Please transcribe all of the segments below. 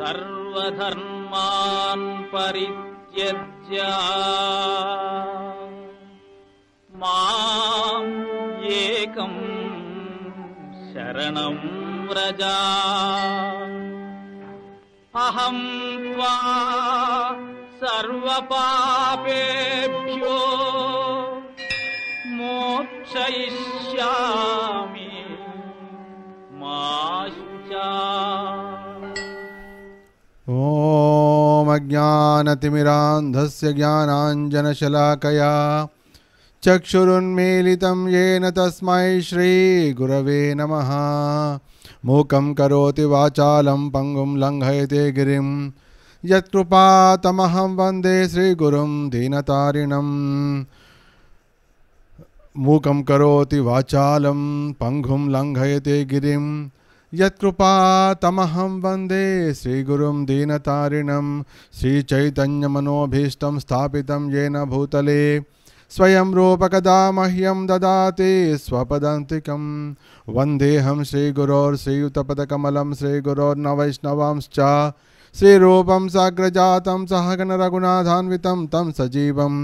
सर्वधर्मान् माम् एकम् शरणम् व्रजा अहम् वा सर्वपापेभ्यो मोक्षयिष्यामि मा समज्ञानतिमिरान्धस्य ज्ञानाञ्जनशलाकया चक्षुरुन्मीलितं येन तस्मै श्रीगुरवे नमः मूकं करोति वाचालं पङ्गुं लङ्घयते गिरिं यत्कृपातमहं वन्दे श्रीगुरुं दीनतारिणम् मूकं करोति वाचालं पङ्गुं लङ्घयते गिरिं यत्कृपातमहं वन्दे श्रीगुरुं दीनतारिणं श्रीचैतन्यमनोभीष्टं स्थापितं येन भूतले स्वयं रूपकदा मह्यं ददाति स्वपदान्तिकं वन्देऽहं श्रीगुरोर्श्रीयुतपदकमलं श्रीगुरोर्नवैष्णवांश्च श्रीरूपं साग्रजातं सहगणरघुनाथान्वितं तं सजीवं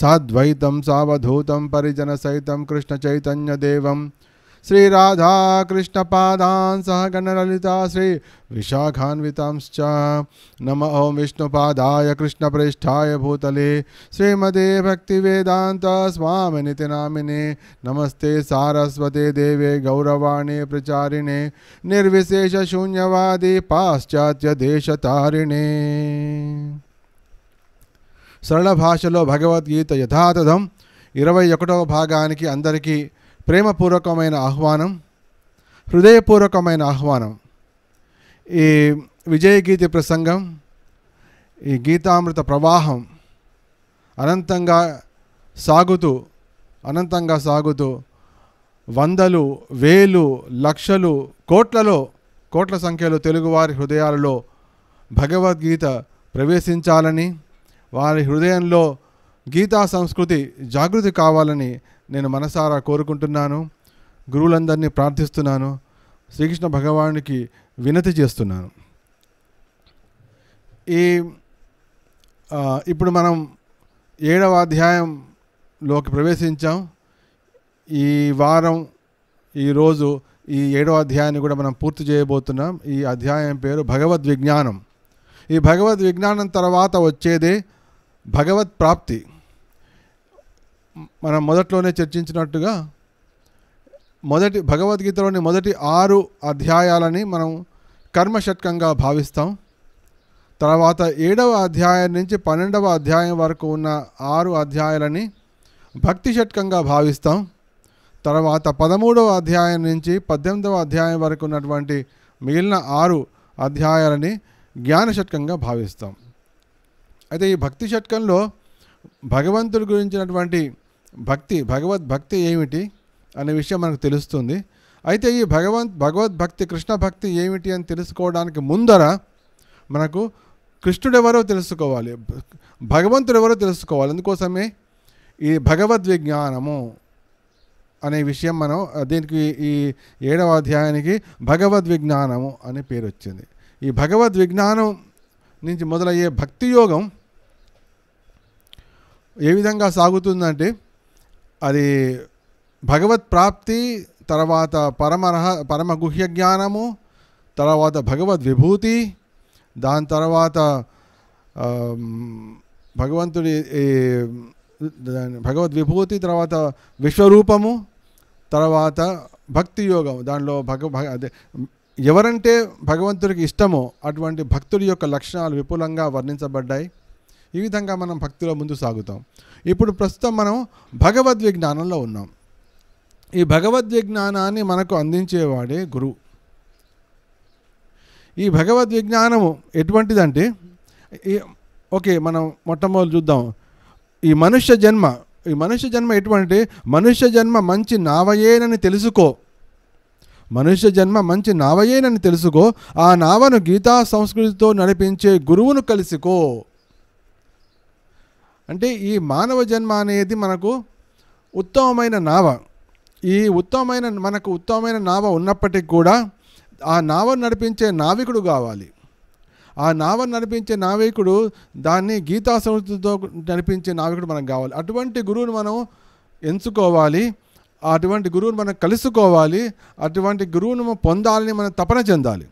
साद्वैतं सावधूतं परिजनसहितं कृष्णचैतन्यदेवं कृष्ण पादान सह गणलिता श्री विशाखान्वितांश्च नम ॐ विष्णुपादाय कृष्णप्रेष्ठाय भूतले श्रीमदे भक्तिवेदान्त स्वामिनिति नामिने नमस्ते सारस्वते देवे गौरवाणे प्रचारिणे निर्विशेषशून्यवादी पाश्चात्यदेशतारिणे సరళ భాషలో భగవద్గీత యథాతథం ఇరవై ఒకటవ భాగానికి అందరికీ ప్రేమపూర్వకమైన ఆహ్వానం హృదయపూర్వకమైన ఆహ్వానం ఈ విజయగీతి ప్రసంగం ఈ గీతామృత ప్రవాహం అనంతంగా సాగుతూ అనంతంగా సాగుతూ వందలు వేలు లక్షలు కోట్లలో కోట్ల సంఖ్యలో తెలుగువారి హృదయాలలో భగవద్గీత ప్రవేశించాలని వారి హృదయంలో గీతా సంస్కృతి జాగృతి కావాలని నేను మనసారా కోరుకుంటున్నాను గురువులందరినీ ప్రార్థిస్తున్నాను శ్రీకృష్ణ భగవానుడికి వినతి చేస్తున్నాను ఈ ఇప్పుడు మనం ఏడవ అధ్యాయంలోకి ప్రవేశించాం ఈ వారం ఈరోజు ఈ ఏడవ అధ్యాయాన్ని కూడా మనం పూర్తి చేయబోతున్నాం ఈ అధ్యాయం పేరు భగవద్ విజ్ఞానం ఈ భగవద్ విజ్ఞానం తర్వాత వచ్చేదే భగవత్ ప్రాప్తి మనం మొదట్లోనే చర్చించినట్టుగా మొదటి భగవద్గీతలోని మొదటి ఆరు అధ్యాయాలని మనం కర్మషట్కంగా భావిస్తాం తర్వాత ఏడవ అధ్యాయం నుంచి పన్నెండవ అధ్యాయం వరకు ఉన్న ఆరు అధ్యాయాలని భక్తి షట్కంగా భావిస్తాం తర్వాత పదమూడవ అధ్యాయం నుంచి పద్దెనిమిదవ అధ్యాయం వరకు ఉన్నటువంటి మిగిలిన ఆరు అధ్యాయాలని జ్ఞాన షట్కంగా భావిస్తాం అయితే ఈ భక్తి షట్కంలో భగవంతుడి గురించినటువంటి భక్తి భగవద్భక్తి ఏమిటి అనే విషయం మనకు తెలుస్తుంది అయితే ఈ భగవంత్ భగవద్భక్తి కృష్ణ భక్తి ఏమిటి అని తెలుసుకోవడానికి ముందర మనకు కృష్ణుడెవరో తెలుసుకోవాలి భగవంతుడు ఎవరో తెలుసుకోవాలి అందుకోసమే ఈ భగవద్విజ్ఞానము అనే విషయం మనం దీనికి ఈ ఏడవ అధ్యాయానికి భగవద్విజ్ఞానము అనే పేరు వచ్చింది ఈ భగవద్విజ్ఞానం నుంచి మొదలయ్యే భక్తి యోగం ఏ విధంగా సాగుతుందంటే అది భగవత్ ప్రాప్తి తర్వాత పరమరహ పరమ గుహ్య జ్ఞానము తర్వాత భగవద్ విభూతి దాని తర్వాత భగవంతుడి భగవద్ విభూతి తర్వాత విశ్వరూపము తర్వాత భక్తి యోగం దానిలో భగ ఎవరంటే భగవంతుడికి ఇష్టమో అటువంటి భక్తుడి యొక్క లక్షణాలు విపులంగా వర్ణించబడ్డాయి ఈ విధంగా మనం భక్తిలో ముందు సాగుతాం ఇప్పుడు ప్రస్తుతం మనం భగవద్విజ్ఞానంలో ఉన్నాం ఈ భగవద్విజ్ఞానాన్ని మనకు అందించేవాడే గురువు ఈ భగవద్విజ్ఞానము ఎటువంటిదంటే ఓకే మనం మొట్టమొదటి చూద్దాం ఈ మనుష్య జన్మ ఈ మనుష్య జన్మ ఎటువంటి మనుష్య జన్మ మంచి నావయేనని తెలుసుకో మనుష్య జన్మ మంచి నావయేనని తెలుసుకో ఆ నావను గీతా సంస్కృతితో నడిపించే గురువును కలిసికో అంటే ఈ మానవ జన్మ అనేది మనకు ఉత్తమమైన నావ ఈ ఉత్తమమైన మనకు ఉత్తమమైన నావ ఉన్నప్పటికీ కూడా ఆ నావ నడిపించే నావికుడు కావాలి ఆ నావ నడిపించే నావికుడు దాన్ని గీతా సంస్థతో నడిపించే నావికుడు మనకు కావాలి అటువంటి గురువును మనం ఎంచుకోవాలి అటువంటి గురువును మనం కలుసుకోవాలి అటువంటి గురువును పొందాలని మనం తపన చెందాలి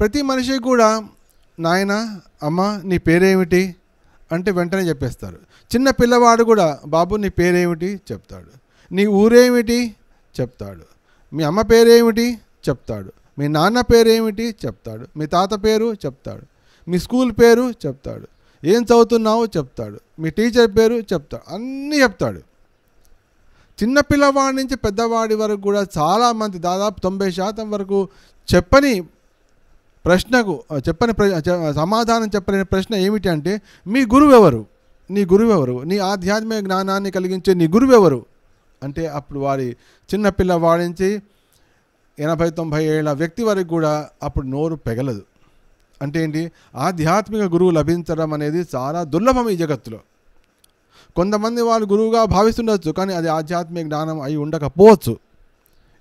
ప్రతి మనిషి కూడా నాయన అమ్మ నీ పేరేమిటి అంటే వెంటనే చెప్పేస్తారు చిన్న పిల్లవాడు కూడా బాబు నీ పేరేమిటి చెప్తాడు నీ ఊరేమిటి చెప్తాడు మీ అమ్మ పేరేమిటి చెప్తాడు మీ నాన్న పేరేమిటి చెప్తాడు మీ తాత పేరు చెప్తాడు మీ స్కూల్ పేరు చెప్తాడు ఏం చదువుతున్నావు చెప్తాడు మీ టీచర్ పేరు చెప్తాడు అన్నీ చెప్తాడు చిన్నపిల్లవాడి నుంచి పెద్దవాడి వరకు కూడా చాలామంది దాదాపు తొంభై శాతం వరకు చెప్పని ప్రశ్నకు చెప్పని సమాధానం చెప్పలేని ప్రశ్న ఏమిటి అంటే మీ గురువు ఎవరు నీ గురువు ఎవరు నీ ఆధ్యాత్మిక జ్ఞానాన్ని కలిగించే నీ గురువు ఎవరు అంటే అప్పుడు వారి చిన్నపిల్ల వాడించి ఎనభై తొంభై ఏళ్ళ వ్యక్తి వరకు కూడా అప్పుడు నోరు పెగలదు అంటే ఏంటి ఆధ్యాత్మిక గురువు లభించడం అనేది చాలా దుర్లభం ఈ జగత్తులో కొంతమంది వాళ్ళు గురువుగా భావిస్తుండొచ్చు కానీ అది ఆధ్యాత్మిక జ్ఞానం అయి ఉండకపోవచ్చు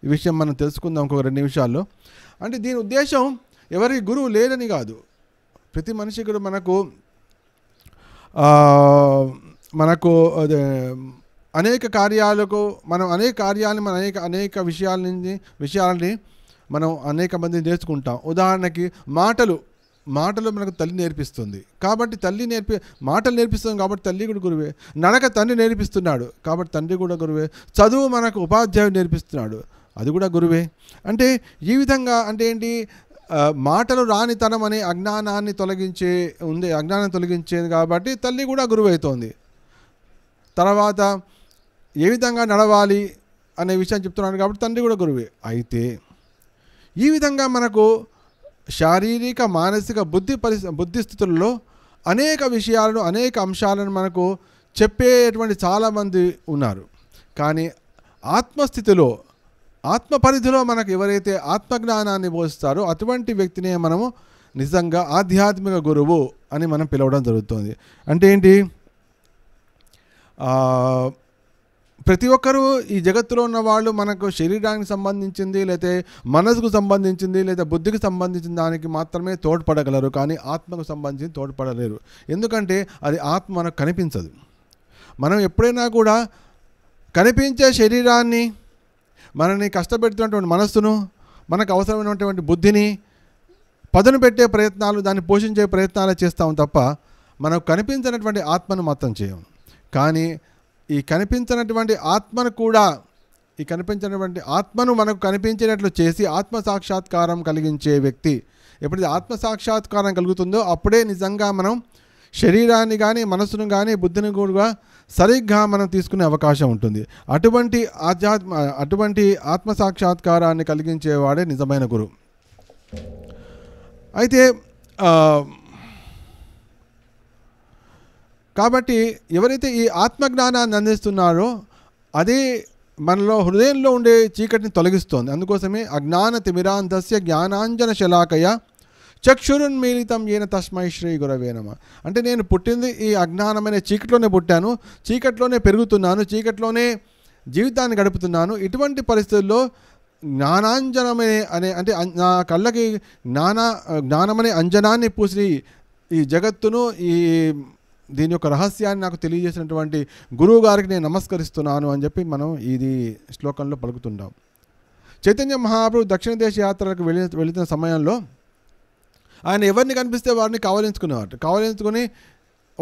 ఈ విషయం మనం తెలుసుకుందాం ఇంకొక రెండు నిమిషాల్లో అంటే దీని ఉద్దేశం ఎవరి గురువు లేదని కాదు ప్రతి మనిషి కూడా మనకు మనకు అనేక కార్యాలకు మనం అనేక కార్యాలను మన అనేక అనేక విషయాల నుంచి విషయాలని మనం అనేక మందిని నేర్చుకుంటాం ఉదాహరణకి మాటలు మాటలు మనకు తల్లి నేర్పిస్తుంది కాబట్టి తల్లి నేర్పి మాటలు నేర్పిస్తుంది కాబట్టి తల్లి కూడా గురువే నడక తండ్రి నేర్పిస్తున్నాడు కాబట్టి తండ్రి కూడా గురువే చదువు మనకు ఉపాధ్యాయుడు నేర్పిస్తున్నాడు అది కూడా గురువే అంటే ఈ విధంగా అంటే ఏంటి మాటలు రానితనం అనే అజ్ఞానాన్ని తొలగించే ఉంది అజ్ఞానం తొలగించేది కాబట్టి తల్లి కూడా గురువైతోంది తర్వాత ఏ విధంగా నడవాలి అనే విషయం చెప్తున్నాడు కాబట్టి తండ్రి కూడా గురువే అయితే ఈ విధంగా మనకు శారీరక మానసిక బుద్ధి పరి బుద్ధిస్థితుల్లో అనేక విషయాలను అనేక అంశాలను మనకు చెప్పేటువంటి చాలామంది ఉన్నారు కానీ ఆత్మస్థితిలో ఆత్మ పరిధిలో మనకు ఎవరైతే ఆత్మజ్ఞానాన్ని బోధిస్తారో అటువంటి వ్యక్తినే మనము నిజంగా ఆధ్యాత్మిక గురువు అని మనం పిలవడం జరుగుతుంది అంటే ఏంటి ప్రతి ఒక్కరూ ఈ జగత్తులో ఉన్న వాళ్ళు మనకు శరీరానికి సంబంధించింది లేతే మనసుకు సంబంధించింది లేదా బుద్ధికి సంబంధించిన దానికి మాత్రమే తోడ్పడగలరు కానీ ఆత్మకు సంబంధించి తోడ్పడలేరు ఎందుకంటే అది ఆత్మ మనకు కనిపించదు మనం ఎప్పుడైనా కూడా కనిపించే శరీరాన్ని మనని కష్టపెడుతున్నటువంటి మనస్సును మనకు అవసరమైనటువంటి బుద్ధిని పదును పెట్టే ప్రయత్నాలు దాన్ని పోషించే ప్రయత్నాలు చేస్తాం తప్ప మనకు కనిపించినటువంటి ఆత్మను మాత్రం చేయము కానీ ఈ కనిపించినటువంటి ఆత్మను కూడా ఈ కనిపించినటువంటి ఆత్మను మనకు కనిపించేటట్లు చేసి ఆత్మ సాక్షాత్కారం కలిగించే వ్యక్తి ఎప్పుడైతే ఆత్మ సాక్షాత్కారం కలుగుతుందో అప్పుడే నిజంగా మనం శరీరాన్ని కానీ మనసును కానీ బుద్ధిని కూడా సరిగ్గా మనం తీసుకునే అవకాశం ఉంటుంది అటువంటి ఆధ్యాత్మ అటువంటి ఆత్మ సాక్షాత్కారాన్ని కలిగించేవాడే నిజమైన గురువు అయితే కాబట్టి ఎవరైతే ఈ ఆత్మజ్ఞానాన్ని అందిస్తున్నారో అదే మనలో హృదయంలో ఉండే చీకటిని తొలగిస్తోంది అందుకోసమే అజ్ఞాన తిమిరాంధస్య జ్ఞానాంజన శలాకయ చక్షురున్మీలితం ఈయన తస్మై శ్రీ గురవేనమ అంటే నేను పుట్టింది ఈ అజ్ఞానమైన చీకట్లోనే పుట్టాను చీకట్లోనే పెరుగుతున్నాను చీకట్లోనే జీవితాన్ని గడుపుతున్నాను ఇటువంటి పరిస్థితుల్లో జ్ఞానాంజనమే అనే అంటే నా కళ్ళకి జ్ఞాన జ్ఞానమనే అంజనాన్ని పూసి ఈ జగత్తును ఈ దీని యొక్క రహస్యాన్ని నాకు తెలియజేసినటువంటి గురువు గారికి నేను నమస్కరిస్తున్నాను అని చెప్పి మనం ఇది శ్లోకంలో పలుకుతుంటాం చైతన్య మహాప్రభు దక్షిణ దేశ యాత్రలకు వెళ్ళిన వెళుతున్న సమయంలో ఆయన ఎవరిని కనిపిస్తే వారిని కావలించుకునేవాడు కావలించుకొని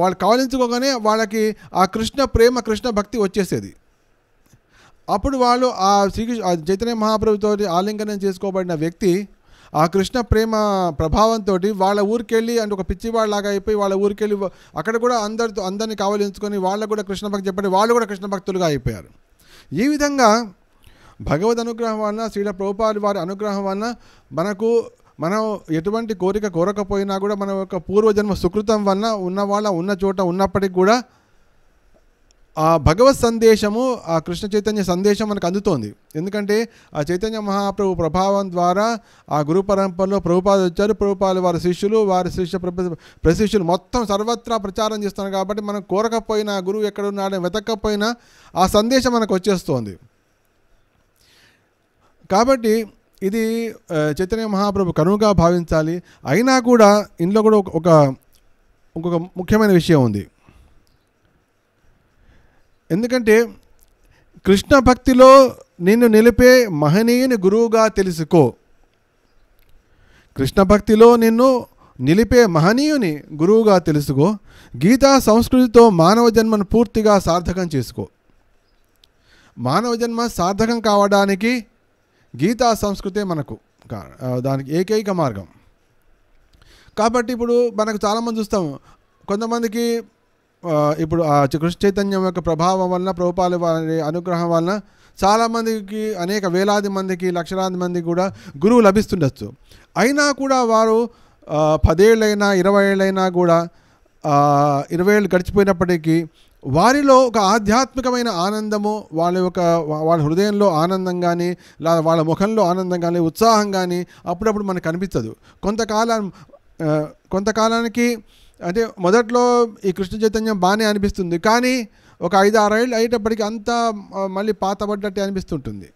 వాళ్ళు కావలించుకోగానే వాళ్ళకి ఆ కృష్ణ ప్రేమ కృష్ణ భక్తి వచ్చేసేది అప్పుడు వాళ్ళు ఆ శ్రీకృష్ణ చైతన్య మహాప్రభుతో ఆలింగనం చేసుకోబడిన వ్యక్తి ఆ కృష్ణ ప్రేమ ప్రభావంతో వాళ్ళ ఊరికెళ్ళి అంటే ఒక పిచ్చివాళ్ళలాగా అయిపోయి వాళ్ళ ఊరికెళ్ళి అక్కడ కూడా అందరితో అందరినీ కావలించుకొని వాళ్ళకు కూడా కృష్ణ భక్తి చెప్పండి వాళ్ళు కూడా కృష్ణ భక్తులుగా అయిపోయారు ఈ విధంగా భగవద్ అనుగ్రహం వలన శ్రీల ప్రభుపాలు వారి అనుగ్రహం వలన మనకు మనం ఎటువంటి కోరిక కోరకపోయినా కూడా మన యొక్క పూర్వజన్మ సుకృతం వలన ఉన్నవాళ్ళ ఉన్న చోట ఉన్నప్పటికి కూడా ఆ భగవత్ సందేశము ఆ కృష్ణ చైతన్య సందేశం మనకు అందుతోంది ఎందుకంటే ఆ చైతన్య మహాప్రభు ప్రభావం ద్వారా ఆ గురు పరంపరలో ప్రభుపాద వచ్చారు ప్రభుపాలు వారి శిష్యులు వారి శిష్య ప్రశిష్యులు మొత్తం సర్వత్రా ప్రచారం చేస్తున్నారు కాబట్టి మనం కోరకపోయినా గురువు ఎక్కడున్నాడని వెతకపోయినా ఆ సందేశం మనకు వచ్చేస్తోంది కాబట్టి ఇది చైతన్య మహాప్రభు కనువుగా భావించాలి అయినా కూడా ఇందులో కూడా ఒక ఇంకొక ముఖ్యమైన విషయం ఉంది ఎందుకంటే కృష్ణ భక్తిలో నిన్ను నిలిపే మహనీయుని గురువుగా తెలుసుకో కృష్ణ భక్తిలో నిన్ను నిలిపే మహనీయుని గురువుగా తెలుసుకో గీతా సంస్కృతితో మానవ జన్మను పూర్తిగా సార్థకం చేసుకో మానవ జన్మ సార్థకం కావడానికి గీతా సంస్కృతే మనకు దానికి ఏకైక మార్గం కాబట్టి ఇప్పుడు మనకు చాలామంది చూస్తాము కొంతమందికి ఇప్పుడు ఆ కృష్ణ చైతన్యం యొక్క ప్రభావం వలన ప్రభుపాల వారి అనుగ్రహం వలన చాలామందికి అనేక వేలాది మందికి లక్షలాది మందికి కూడా గురువు లభిస్తుండొచ్చు అయినా కూడా వారు పదేళ్ళైనా ఇరవై ఏళ్ళైనా కూడా ఇరవై ఏళ్ళు గడిచిపోయినప్పటికీ వారిలో ఒక ఆధ్యాత్మికమైన ఆనందము వాళ్ళ యొక్క వాళ్ళ హృదయంలో ఆనందం కానీ లేదా వాళ్ళ ముఖంలో ఆనందం కానీ ఉత్సాహం కానీ అప్పుడప్పుడు మనకు కనిపించదు కొంతకాలం కొంతకాలానికి అంటే మొదట్లో ఈ కృష్ణ చైతన్యం బాగానే అనిపిస్తుంది కానీ ఒక ఐదు ఆరేళ్ళు అయ్యేటప్పటికి అంతా మళ్ళీ పాతబడ్డట్టే అనిపిస్తుంటుంది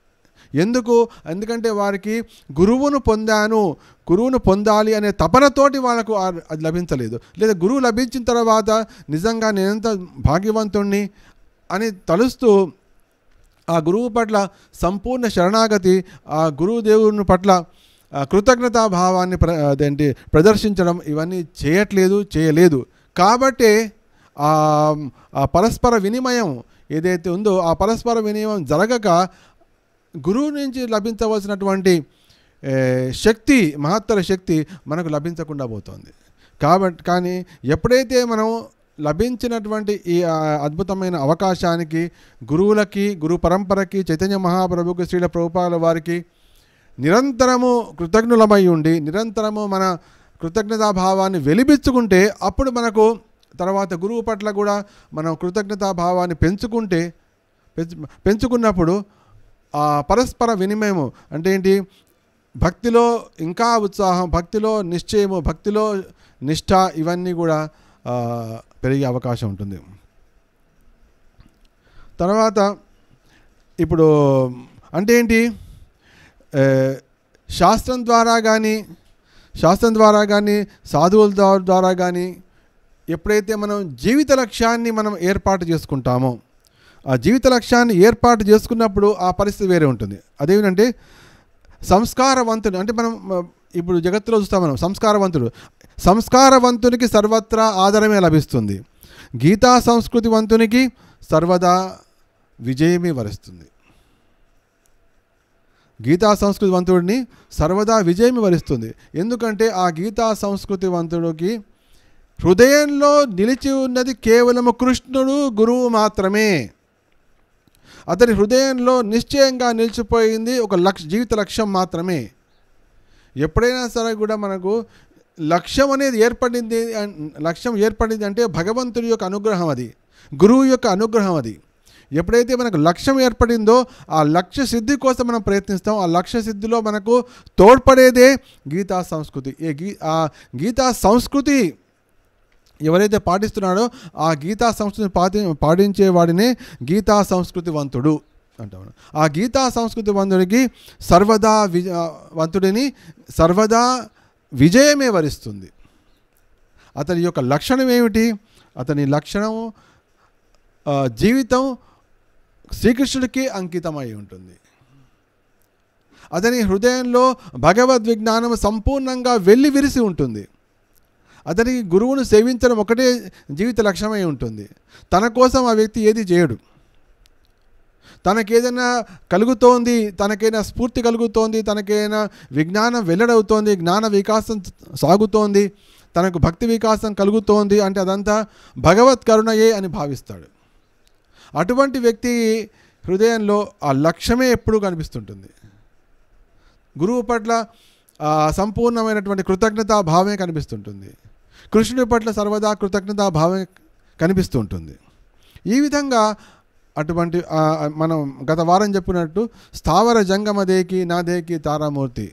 ఎందుకు ఎందుకంటే వారికి గురువును పొందాను గురువును పొందాలి అనే తపనతోటి వాళ్ళకు అది లభించలేదు లేదా గురువు లభించిన తర్వాత నిజంగా నేనెంత భాగ్యవంతుణ్ణి అని తలుస్తూ ఆ గురువు పట్ల సంపూర్ణ శరణాగతి ఆ గురువుదేవుని పట్ల కృతజ్ఞతాభావాన్ని ప్ర అదేంటి ప్రదర్శించడం ఇవన్నీ చేయట్లేదు చేయలేదు కాబట్టి ఆ పరస్పర వినిమయం ఏదైతే ఉందో ఆ పరస్పర వినిమయం జరగక గురువు నుంచి లభించవలసినటువంటి శక్తి మహత్తర శక్తి మనకు లభించకుండా పోతుంది కాబట్టి కానీ ఎప్పుడైతే మనం లభించినటువంటి ఈ అద్భుతమైన అవకాశానికి గురువులకి గురు పరంపరకి చైతన్య మహాప్రభుకి శ్రీల ప్రభుపాల వారికి నిరంతరము కృతజ్ఞులమై ఉండి నిరంతరము మన కృతజ్ఞతాభావాన్ని వెలిపించుకుంటే అప్పుడు మనకు తర్వాత గురువు పట్ల కూడా మనం కృతజ్ఞతాభావాన్ని పెంచుకుంటే పెంచుకున్నప్పుడు ఆ పరస్పర వినిమయము అంటే ఏంటి భక్తిలో ఇంకా ఉత్సాహం భక్తిలో నిశ్చయము భక్తిలో నిష్ఠ ఇవన్నీ కూడా పెరిగే అవకాశం ఉంటుంది తర్వాత ఇప్పుడు అంటే ఏంటి శాస్త్రం ద్వారా కానీ శాస్త్రం ద్వారా కానీ సాధువుల ద్వారా కానీ ఎప్పుడైతే మనం జీవిత లక్ష్యాన్ని మనం ఏర్పాటు చేసుకుంటామో ఆ జీవిత లక్ష్యాన్ని ఏర్పాటు చేసుకున్నప్పుడు ఆ పరిస్థితి వేరే ఉంటుంది అదేమిటంటే సంస్కారవంతుడు అంటే మనం ఇప్పుడు జగత్తులో చూస్తాం మనం సంస్కారవంతుడు సంస్కారవంతునికి సర్వత్రా ఆదరమే లభిస్తుంది గీతా సంస్కృతివంతునికి సర్వదా విజయమే వరిస్తుంది గీతా సంస్కృతి వంతుడిని సర్వదా విజయమే వరిస్తుంది ఎందుకంటే ఆ గీతా సంస్కృతి వంతుడికి హృదయంలో నిలిచి ఉన్నది కేవలము కృష్ణుడు గురువు మాత్రమే అతని హృదయంలో నిశ్చయంగా నిలిచిపోయింది ఒక లక్ష జీవిత లక్ష్యం మాత్రమే ఎప్పుడైనా సరే కూడా మనకు లక్ష్యం అనేది ఏర్పడింది లక్ష్యం ఏర్పడింది అంటే భగవంతుడి యొక్క అనుగ్రహం అది గురువు యొక్క అనుగ్రహం అది ఎప్పుడైతే మనకు లక్ష్యం ఏర్పడిందో ఆ లక్ష్య సిద్ధి కోసం మనం ప్రయత్నిస్తాం ఆ లక్ష్య సిద్ధిలో మనకు తోడ్పడేదే గీతా సంస్కృతి ఏ గీ ఆ గీతా సంస్కృతి ఎవరైతే పాటిస్తున్నాడో ఆ గీతా సంస్కృతిని పాటి పాటించేవాడిని గీతా సంస్కృతి వంతుడు అంటాడు ఆ గీతా సంస్కృతి వంతుడికి సర్వదా విజ వంతుడిని సర్వదా విజయమే వరిస్తుంది అతని యొక్క లక్షణం ఏమిటి అతని లక్షణం జీవితం శ్రీకృష్ణుడికి అంకితమై ఉంటుంది అతని హృదయంలో భగవద్ విజ్ఞానం సంపూర్ణంగా వెళ్ళి విరిసి ఉంటుంది అతనికి గురువును సేవించడం ఒకటే జీవిత లక్ష్యమై ఉంటుంది తన కోసం ఆ వ్యక్తి ఏది చేయడు తనకేదైనా కలుగుతోంది తనకైనా స్ఫూర్తి కలుగుతోంది తనకైనా విజ్ఞానం వెల్లడవుతోంది జ్ఞాన వికాసం సాగుతోంది తనకు భక్తి వికాసం కలుగుతోంది అంటే అదంతా భగవత్ కరుణయే అని భావిస్తాడు అటువంటి వ్యక్తి హృదయంలో ఆ లక్ష్యమే ఎప్పుడూ కనిపిస్తుంటుంది గురువు పట్ల సంపూర్ణమైనటువంటి కృతజ్ఞతా భావమే కనిపిస్తుంటుంది కృష్ణుడి పట్ల సర్వదా కృతజ్ఞత భావం కనిపిస్తూ ఉంటుంది ఈ విధంగా అటువంటి మనం గత వారం చెప్పినట్టు స్థావర జంగమ దేకి నా దేకి తారామూర్తి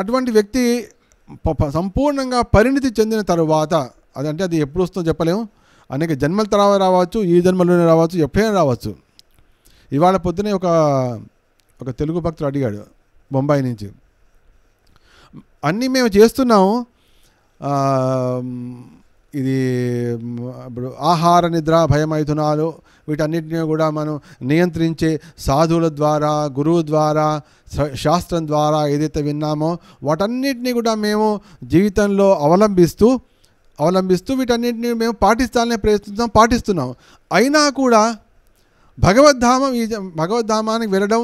అటువంటి వ్యక్తి సంపూర్ణంగా పరిణితి చెందిన తరువాత అదంటే అది ఎప్పుడు వస్తుందో చెప్పలేము అనేక జన్మల తర్వాత రావచ్చు ఈ జన్మలోనే రావచ్చు ఎప్పుడైనా రావచ్చు ఇవాళ పొద్దునే ఒక ఒక తెలుగు భక్తుడు అడిగాడు బొంబాయి నుంచి అన్నీ మేము చేస్తున్నాము ఇది ఇప్పుడు ఆహార నిద్ర భయమైథునాలు వీటన్నిటిని కూడా మనం నియంత్రించే సాధువుల ద్వారా గురువు ద్వారా శాస్త్రం ద్వారా ఏదైతే విన్నామో వాటన్నిటిని కూడా మేము జీవితంలో అవలంబిస్తూ అవలంబిస్తూ వీటన్నిటిని మేము పాటిస్తానే ప్రయత్నిస్తాం పాటిస్తున్నాం అయినా కూడా భగవద్ధామం ఈ భగవద్ధామానికి వెళ్ళడం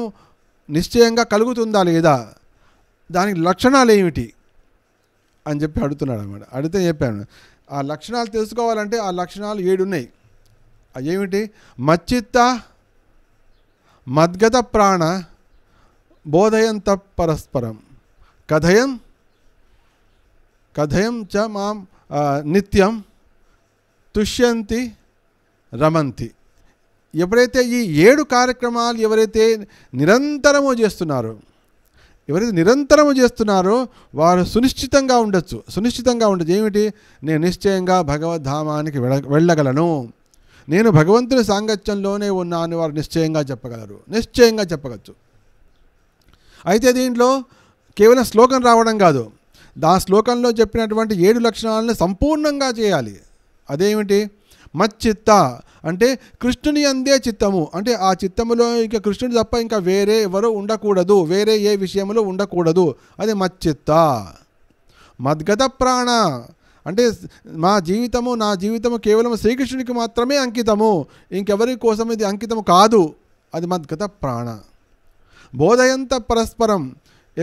నిశ్చయంగా కలుగుతుందా లేదా దానికి లక్షణాలు ఏమిటి అని చెప్పి అడుగుతున్నాడు అనమాట అడిగితే చెప్పాను ఆ లక్షణాలు తెలుసుకోవాలంటే ఆ లక్షణాలు ఏడున్నాయి ఏమిటి మచ్చిత్త మద్గత ప్రాణ బోధయంత పరస్పరం కథయం కథయం చ మాం నిత్యం తుష్యంతి రమంతి ఎప్పుడైతే ఈ ఏడు కార్యక్రమాలు ఎవరైతే నిరంతరము చేస్తున్నారో ఎవరైతే నిరంతరము చేస్తున్నారో వారు సునిశ్చితంగా ఉండొచ్చు సునిశ్చితంగా ఉండొచ్చు ఏమిటి నేను నిశ్చయంగా భగవద్ధామానికి వెళ్ళగలను నేను భగవంతుని సాంగత్యంలోనే ఉన్నాను వారు నిశ్చయంగా చెప్పగలరు నిశ్చయంగా చెప్పవచ్చు అయితే దీంట్లో కేవలం శ్లోకం రావడం కాదు దా శ్లోకంలో చెప్పినటువంటి ఏడు లక్షణాలను సంపూర్ణంగా చేయాలి అదేమిటి మచ్చిత్త అంటే కృష్ణుని అందే చిత్తము అంటే ఆ చిత్తములో ఇంకా కృష్ణుడు తప్ప ఇంకా వేరే ఎవరు ఉండకూడదు వేరే ఏ విషయంలో ఉండకూడదు అది మచ్చిత్త మద్గత ప్రాణ అంటే మా జీవితము నా జీవితము కేవలం శ్రీకృష్ణునికి మాత్రమే అంకితము ఇంకెవరి కోసం ఇది అంకితము కాదు అది మద్గత ప్రాణ బోధయంత పరస్పరం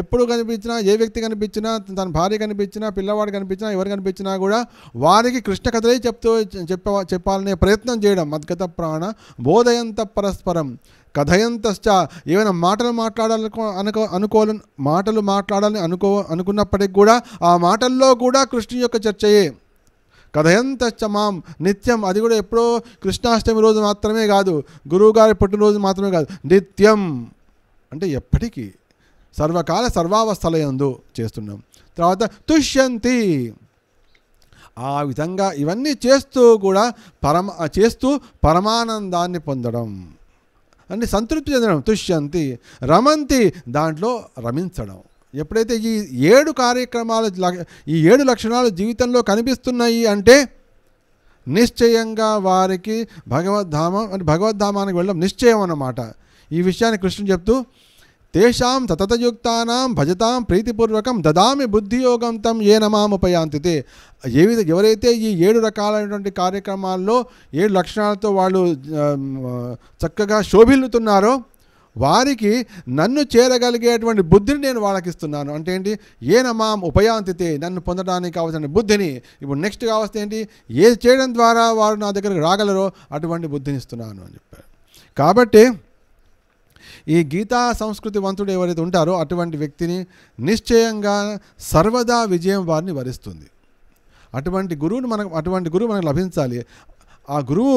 ఎప్పుడు కనిపించినా ఏ వ్యక్తి కనిపించినా తన భార్య కనిపించినా పిల్లవాడు కనిపించినా ఎవరు కనిపించినా కూడా వారికి కృష్ణ కథలే చెప్తూ చెప్ప చెప్పాలనే ప్రయత్నం చేయడం మద్గత ప్రాణ బోధయంత పరస్పరం కథయంతశ్చ ఏమైనా మాటలు మాట్లాడాలనుకో అనుకో అనుకోవాలి మాటలు మాట్లాడాలని అనుకో అనుకున్నప్పటికి కూడా ఆ మాటల్లో కూడా కృష్ణు యొక్క చర్చయే కథయంతశ్చ మాం నిత్యం అది కూడా ఎప్పుడో కృష్ణాష్టమి రోజు మాత్రమే కాదు గురువుగారి పుట్టినరోజు మాత్రమే కాదు నిత్యం అంటే ఎప్పటికీ సర్వకాల సర్వావస్థలయందు చేస్తున్నాం తర్వాత తుష్యంతి ఆ విధంగా ఇవన్నీ చేస్తూ కూడా పరమ చేస్తూ పరమానందాన్ని పొందడం అంటే సంతృప్తి చెందడం తుష్యంతి రమంతి దాంట్లో రమించడం ఎప్పుడైతే ఈ ఏడు కార్యక్రమాలు ఈ ఏడు లక్షణాలు జీవితంలో కనిపిస్తున్నాయి అంటే నిశ్చయంగా వారికి భగవద్ధామం అంటే భగవద్ధామానికి వెళ్ళడం నిశ్చయం అన్నమాట ఈ విషయాన్ని కృష్ణుడు చెప్తూ తేషాం సతతయుక్తానాం భజతాం ప్రీతిపూర్వకం దదామి బుద్ధియోగం తం ఏ నమాముపయాంతితే ఏ విధ ఎవరైతే ఈ ఏడు రకాలైనటువంటి కార్యక్రమాల్లో ఏడు లక్షణాలతో వాళ్ళు చక్కగా శోభిల్లుతున్నారో వారికి నన్ను చేరగలిగేటువంటి బుద్ధిని నేను వాళ్ళకి ఇస్తున్నాను అంటే ఏంటి ఏ నమాం ఉపయాంతితే నన్ను పొందడానికి కావాల్సిన బుద్ధిని ఇప్పుడు నెక్స్ట్ కావాల్సింది ఏంటి ఏది చేయడం ద్వారా వారు నా దగ్గరకు రాగలరో అటువంటి బుద్ధిని ఇస్తున్నాను అని చెప్పారు కాబట్టి ఈ గీతా సంస్కృతి వంతుడు ఎవరైతే ఉంటారో అటువంటి వ్యక్తిని నిశ్చయంగా సర్వదా విజయం వారిని వరిస్తుంది అటువంటి గురువుని మనకు అటువంటి గురువు మనకు లభించాలి ఆ గురువు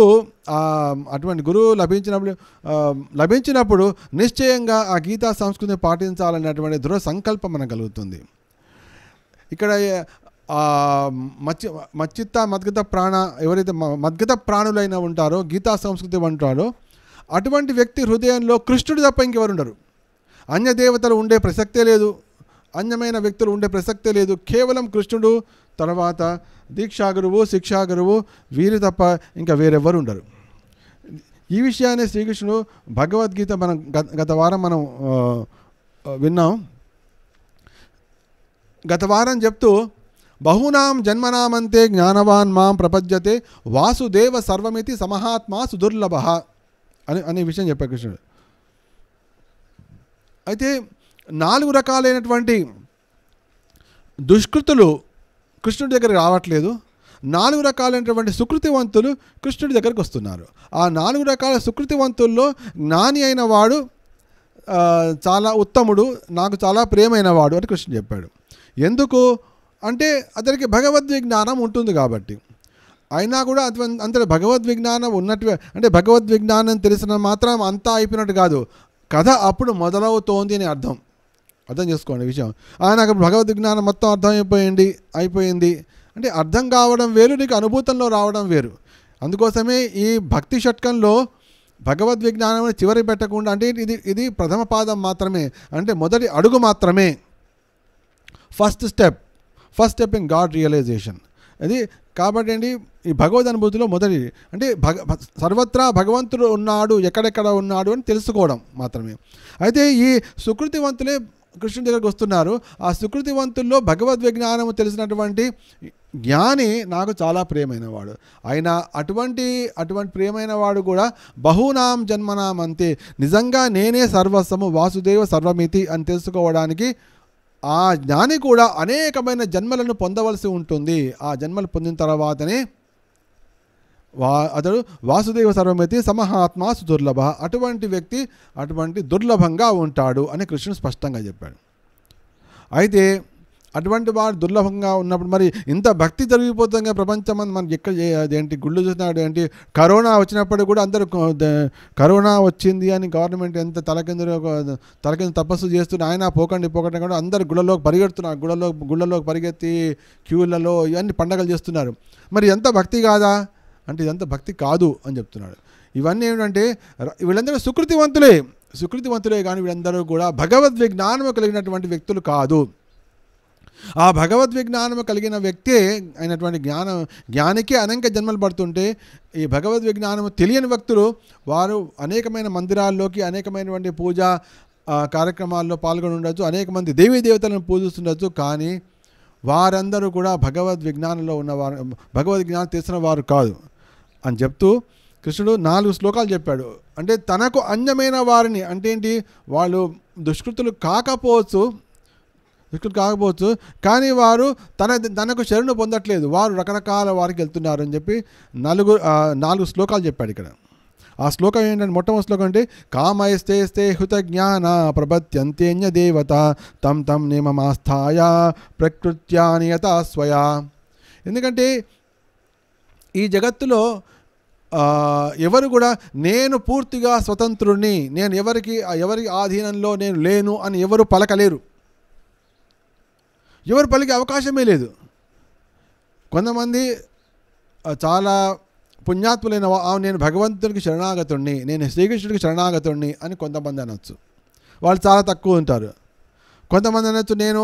అటువంటి గురువు లభించినప్పుడు లభించినప్పుడు నిశ్చయంగా ఆ గీతా సంస్కృతిని పాటించాలనేటువంటి దృఢ సంకల్పం మనకు కలుగుతుంది ఇక్కడ మచ్చి మచ్చిత్త మద్గత ప్రాణ ఎవరైతే మద్గత ప్రాణులైన ఉంటారో గీతా సంస్కృతి ఉంటారో అటువంటి వ్యక్తి హృదయంలో కృష్ణుడు తప్ప ఇంకెవరు ఉండరు అన్యదేవతలు ఉండే ప్రసక్తే లేదు అన్యమైన వ్యక్తులు ఉండే ప్రసక్తే లేదు కేవలం కృష్ణుడు తర్వాత దీక్షా శిక్షా గురువు వీరు తప్ప ఇంకా వేరెవ్వరు ఉండరు ఈ విషయాన్ని శ్రీకృష్ణుడు భగవద్గీత మనం గత వారం మనం విన్నాం గత వారం చెప్తూ బహునాం జన్మనామంతే జ్ఞానవాన్ మాం ప్రపద్యతే వాసుదేవ సర్వమితి సమహాత్మా సుదుర్లభ అని అనే విషయం చెప్పారు కృష్ణుడు అయితే నాలుగు రకాలైనటువంటి దుష్కృతులు కృష్ణుడి దగ్గరికి రావట్లేదు నాలుగు రకాలైనటువంటి సుకృతివంతులు కృష్ణుడి దగ్గరకు వస్తున్నారు ఆ నాలుగు రకాల సుకృతివంతుల్లో జ్ఞాని అయిన వాడు చాలా ఉత్తముడు నాకు చాలా ప్రేమైన వాడు అని కృష్ణుడు చెప్పాడు ఎందుకు అంటే అతనికి భగవద్వి జ్ఞానం ఉంటుంది కాబట్టి అయినా కూడా అది అంత భగవద్ విజ్ఞానం ఉన్నట్టు అంటే భగవద్ విజ్ఞానం తెలిసిన మాత్రం అంతా అయిపోయినట్టు కాదు కథ అప్పుడు మొదలవుతోంది అని అర్థం అర్థం చేసుకోండి విషయం ఆయన భగవద్ విజ్ఞానం మొత్తం అర్థమైపోయింది అయిపోయింది అంటే అర్థం కావడం వేరు నీకు అనుభూతంలో రావడం వేరు అందుకోసమే ఈ భక్తి షట్కంలో భగవద్ విజ్ఞానం చివరి పెట్టకుండా అంటే ఇది ఇది ప్రథమ పాదం మాత్రమే అంటే మొదటి అడుగు మాత్రమే first step first step in god realization అది కాబట్టి అండి ఈ భగవద్ అనుభూతిలో మొదటి అంటే భగ సర్వత్రా భగవంతుడు ఉన్నాడు ఎక్కడెక్కడ ఉన్నాడు అని తెలుసుకోవడం మాత్రమే అయితే ఈ సుకృతివంతులే కృష్ణుడి దగ్గరకు వస్తున్నారు ఆ సుకృతివంతుల్లో భగవద్విజ్ఞానము తెలిసినటువంటి జ్ఞాని నాకు చాలా ప్రియమైన వాడు ఆయన అటువంటి అటువంటి ప్రియమైన వాడు కూడా బహునాం జన్మనామంతే నిజంగా నేనే సర్వస్వము వాసుదేవ సర్వమితి అని తెలుసుకోవడానికి ఆ జ్ఞాని కూడా అనేకమైన జన్మలను పొందవలసి ఉంటుంది ఆ జన్మలు పొందిన తర్వాతనే వా అతడు వాసుదేవ సర్వమితి సమహాత్మ దుర్లభ అటువంటి వ్యక్తి అటువంటి దుర్లభంగా ఉంటాడు అని కృష్ణుడు స్పష్టంగా చెప్పాడు అయితే అటువంటి వాడు దుర్లభంగా ఉన్నప్పుడు మరి ఇంత భక్తి జరిగిపోతుంది ప్రపంచం మనకి ఎక్కడ అదేంటి గుళ్ళు చూసినాడు ఏంటి కరోనా వచ్చినప్పుడు కూడా అందరూ కరోనా వచ్చింది అని గవర్నమెంట్ ఎంత తలకింద తలకింద తపస్సు చేస్తున్న ఆయన పోకండి పోకండి కూడా అందరు గుళ్ళలోకి పరిగెడుతున్నారు గుళ్ళలో గుళ్ళలోకి పరిగెత్తి క్యూలలో ఇవన్నీ పండగలు చేస్తున్నారు మరి ఎంత భక్తి కాదా అంటే ఇదంతా భక్తి కాదు అని చెప్తున్నాడు ఇవన్నీ ఏమిటంటే వీళ్ళందరూ సుకృతివంతులే సుకృతివంతులే కానీ వీళ్ళందరూ కూడా భగవద్ విజ్ఞానం కలిగినటువంటి వ్యక్తులు కాదు ఆ భగవద్విజ్ఞానము కలిగిన వ్యక్తే అయినటువంటి జ్ఞాన జ్ఞానికి అనేక జన్మలు పడుతుంటే ఈ భగవద్విజ్ఞానము తెలియని వ్యక్తులు వారు అనేకమైన మందిరాల్లోకి అనేకమైనటువంటి పూజా కార్యక్రమాల్లో పాల్గొని ఉండొచ్చు అనేక మంది దేవీ దేవతలను పూజిస్తుండొచ్చు కానీ వారందరూ కూడా భగవద్ విజ్ఞానంలో ఉన్నవారు భగవద్ జ్ఞానం తెలిసిన వారు కాదు అని చెప్తూ కృష్ణుడు నాలుగు శ్లోకాలు చెప్పాడు అంటే తనకు అన్యమైన వారిని అంటే ఏంటి వాళ్ళు దుష్కృతులు కాకపోవచ్చు దుష్టులు కాకపోవచ్చు కానీ వారు తన తనకు శరణు పొందట్లేదు వారు రకరకాల వారికి వెళ్తున్నారు అని చెప్పి నలుగు నాలుగు శ్లోకాలు చెప్పాడు ఇక్కడ ఆ శ్లోకం ఏంటంటే మొట్టమొదటి శ్లోకం అంటే కామైస్తే స్తే హృతజ్ఞాన ప్రభత్యంతేన్య దేవత తం తం నియమమాస్థాయ ప్రకృత్యానియత స్వయా ఎందుకంటే ఈ జగత్తులో ఎవరు కూడా నేను పూర్తిగా స్వతంత్రుణ్ణి నేను ఎవరికి ఎవరి ఆధీనంలో నేను లేను అని ఎవరు పలకలేరు ఎవరు పలికే అవకాశమే లేదు కొంతమంది చాలా పుణ్యాత్ములైన నేను భగవంతునికి శరణాగతుణ్ణి నేను శ్రీకృష్ణుడికి శరణాగతుణ్ణి అని కొంతమంది అనొచ్చు వాళ్ళు చాలా తక్కువ ఉంటారు కొంతమంది అనొచ్చు నేను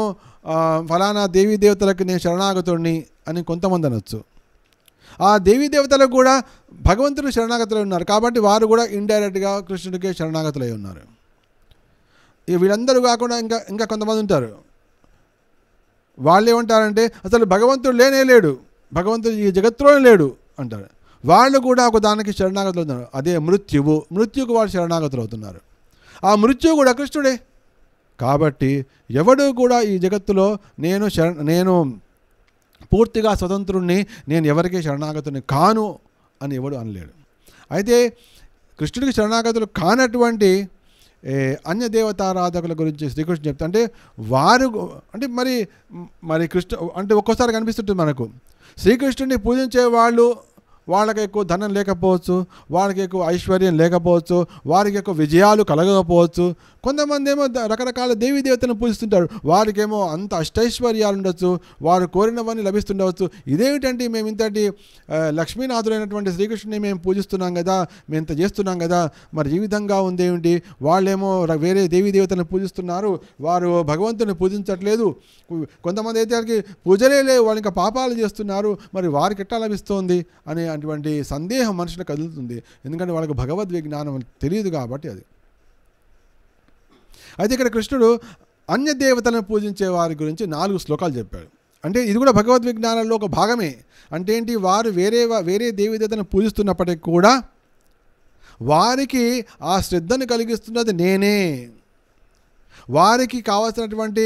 ఫలానా దేవీ దేవతలకు నేను శరణాగతుణ్ణి అని కొంతమంది అనొచ్చు ఆ దేవీ దేవతలకు కూడా భగవంతుడు శరణాగతులు ఉన్నారు కాబట్టి వారు కూడా ఇండైరెక్ట్గా కృష్ణుడికే శరణాగతులై ఉన్నారు వీళ్ళందరూ కాకుండా ఇంకా ఇంకా కొంతమంది ఉంటారు వాళ్ళు ఏమంటారంటే అసలు భగవంతుడు లేనే లేడు భగవంతుడు ఈ జగత్తులోనే లేడు అంటారు వాళ్ళు కూడా ఒక దానికి శరణాగతులు అవుతున్నారు అదే మృత్యువు మృత్యుకు వాళ్ళు శరణాగతులు అవుతున్నారు ఆ మృత్యువు కూడా కృష్ణుడే కాబట్టి ఎవడు కూడా ఈ జగత్తులో నేను శర నేను పూర్తిగా స్వతంత్రుణ్ణి నేను ఎవరికి శరణాగతుని కాను అని ఎవడు అనలేడు అయితే కృష్ణుడికి శరణాగతులు కానటువంటి అన్య దేవతారాధకుల గురించి శ్రీకృష్ణ చెప్తా అంటే వారు అంటే మరి మరి కృష్ణ అంటే ఒక్కోసారి కనిపిస్తుంటుంది మనకు శ్రీకృష్ణుడిని పూజించే వాళ్ళు వాళ్ళకి ఎక్కువ ధనం లేకపోవచ్చు వాళ్ళకి ఎక్కువ ఐశ్వర్యం లేకపోవచ్చు వారికి ఎక్కువ విజయాలు కలగకపోవచ్చు కొంతమంది ఏమో రకరకాల దేవీ దేవతలను పూజిస్తుంటారు వారికేమో అంత అష్టైశ్వర్యాలు ఉండొచ్చు వారు కోరినవన్నీ లభిస్తుండవచ్చు ఇదేమిటంటే మేము ఇంతటి లక్ష్మీనాథుడైనటువంటి శ్రీకృష్ణుని మేము పూజిస్తున్నాం కదా మేము ఇంత చేస్తున్నాం కదా మరి ఈ విధంగా ఉందేమిటి వాళ్ళేమో వేరే దేవీ దేవతలను పూజిస్తున్నారు వారు భగవంతుని పూజించట్లేదు కొంతమంది అయితే వాళ్ళకి పూజలే లేవు వాళ్ళు ఇంకా పాపాలు చేస్తున్నారు మరి వారికి ఎట్టా లభిస్తోంది అని అనేటువంటి సందేహం మనుషులు కదులుతుంది ఎందుకంటే వాళ్ళకి భగవద్విజ్ఞానం తెలియదు కాబట్టి అది అయితే ఇక్కడ కృష్ణుడు అన్య దేవతలను పూజించే వారి గురించి నాలుగు శ్లోకాలు చెప్పాడు అంటే ఇది కూడా భగవద్విజ్ఞానంలో ఒక భాగమే అంటే ఏంటి వారు వేరే వేరే దేవతలను పూజిస్తున్నప్పటికీ కూడా వారికి ఆ శ్రద్ధను కలిగిస్తున్నది నేనే వారికి కావాల్సినటువంటి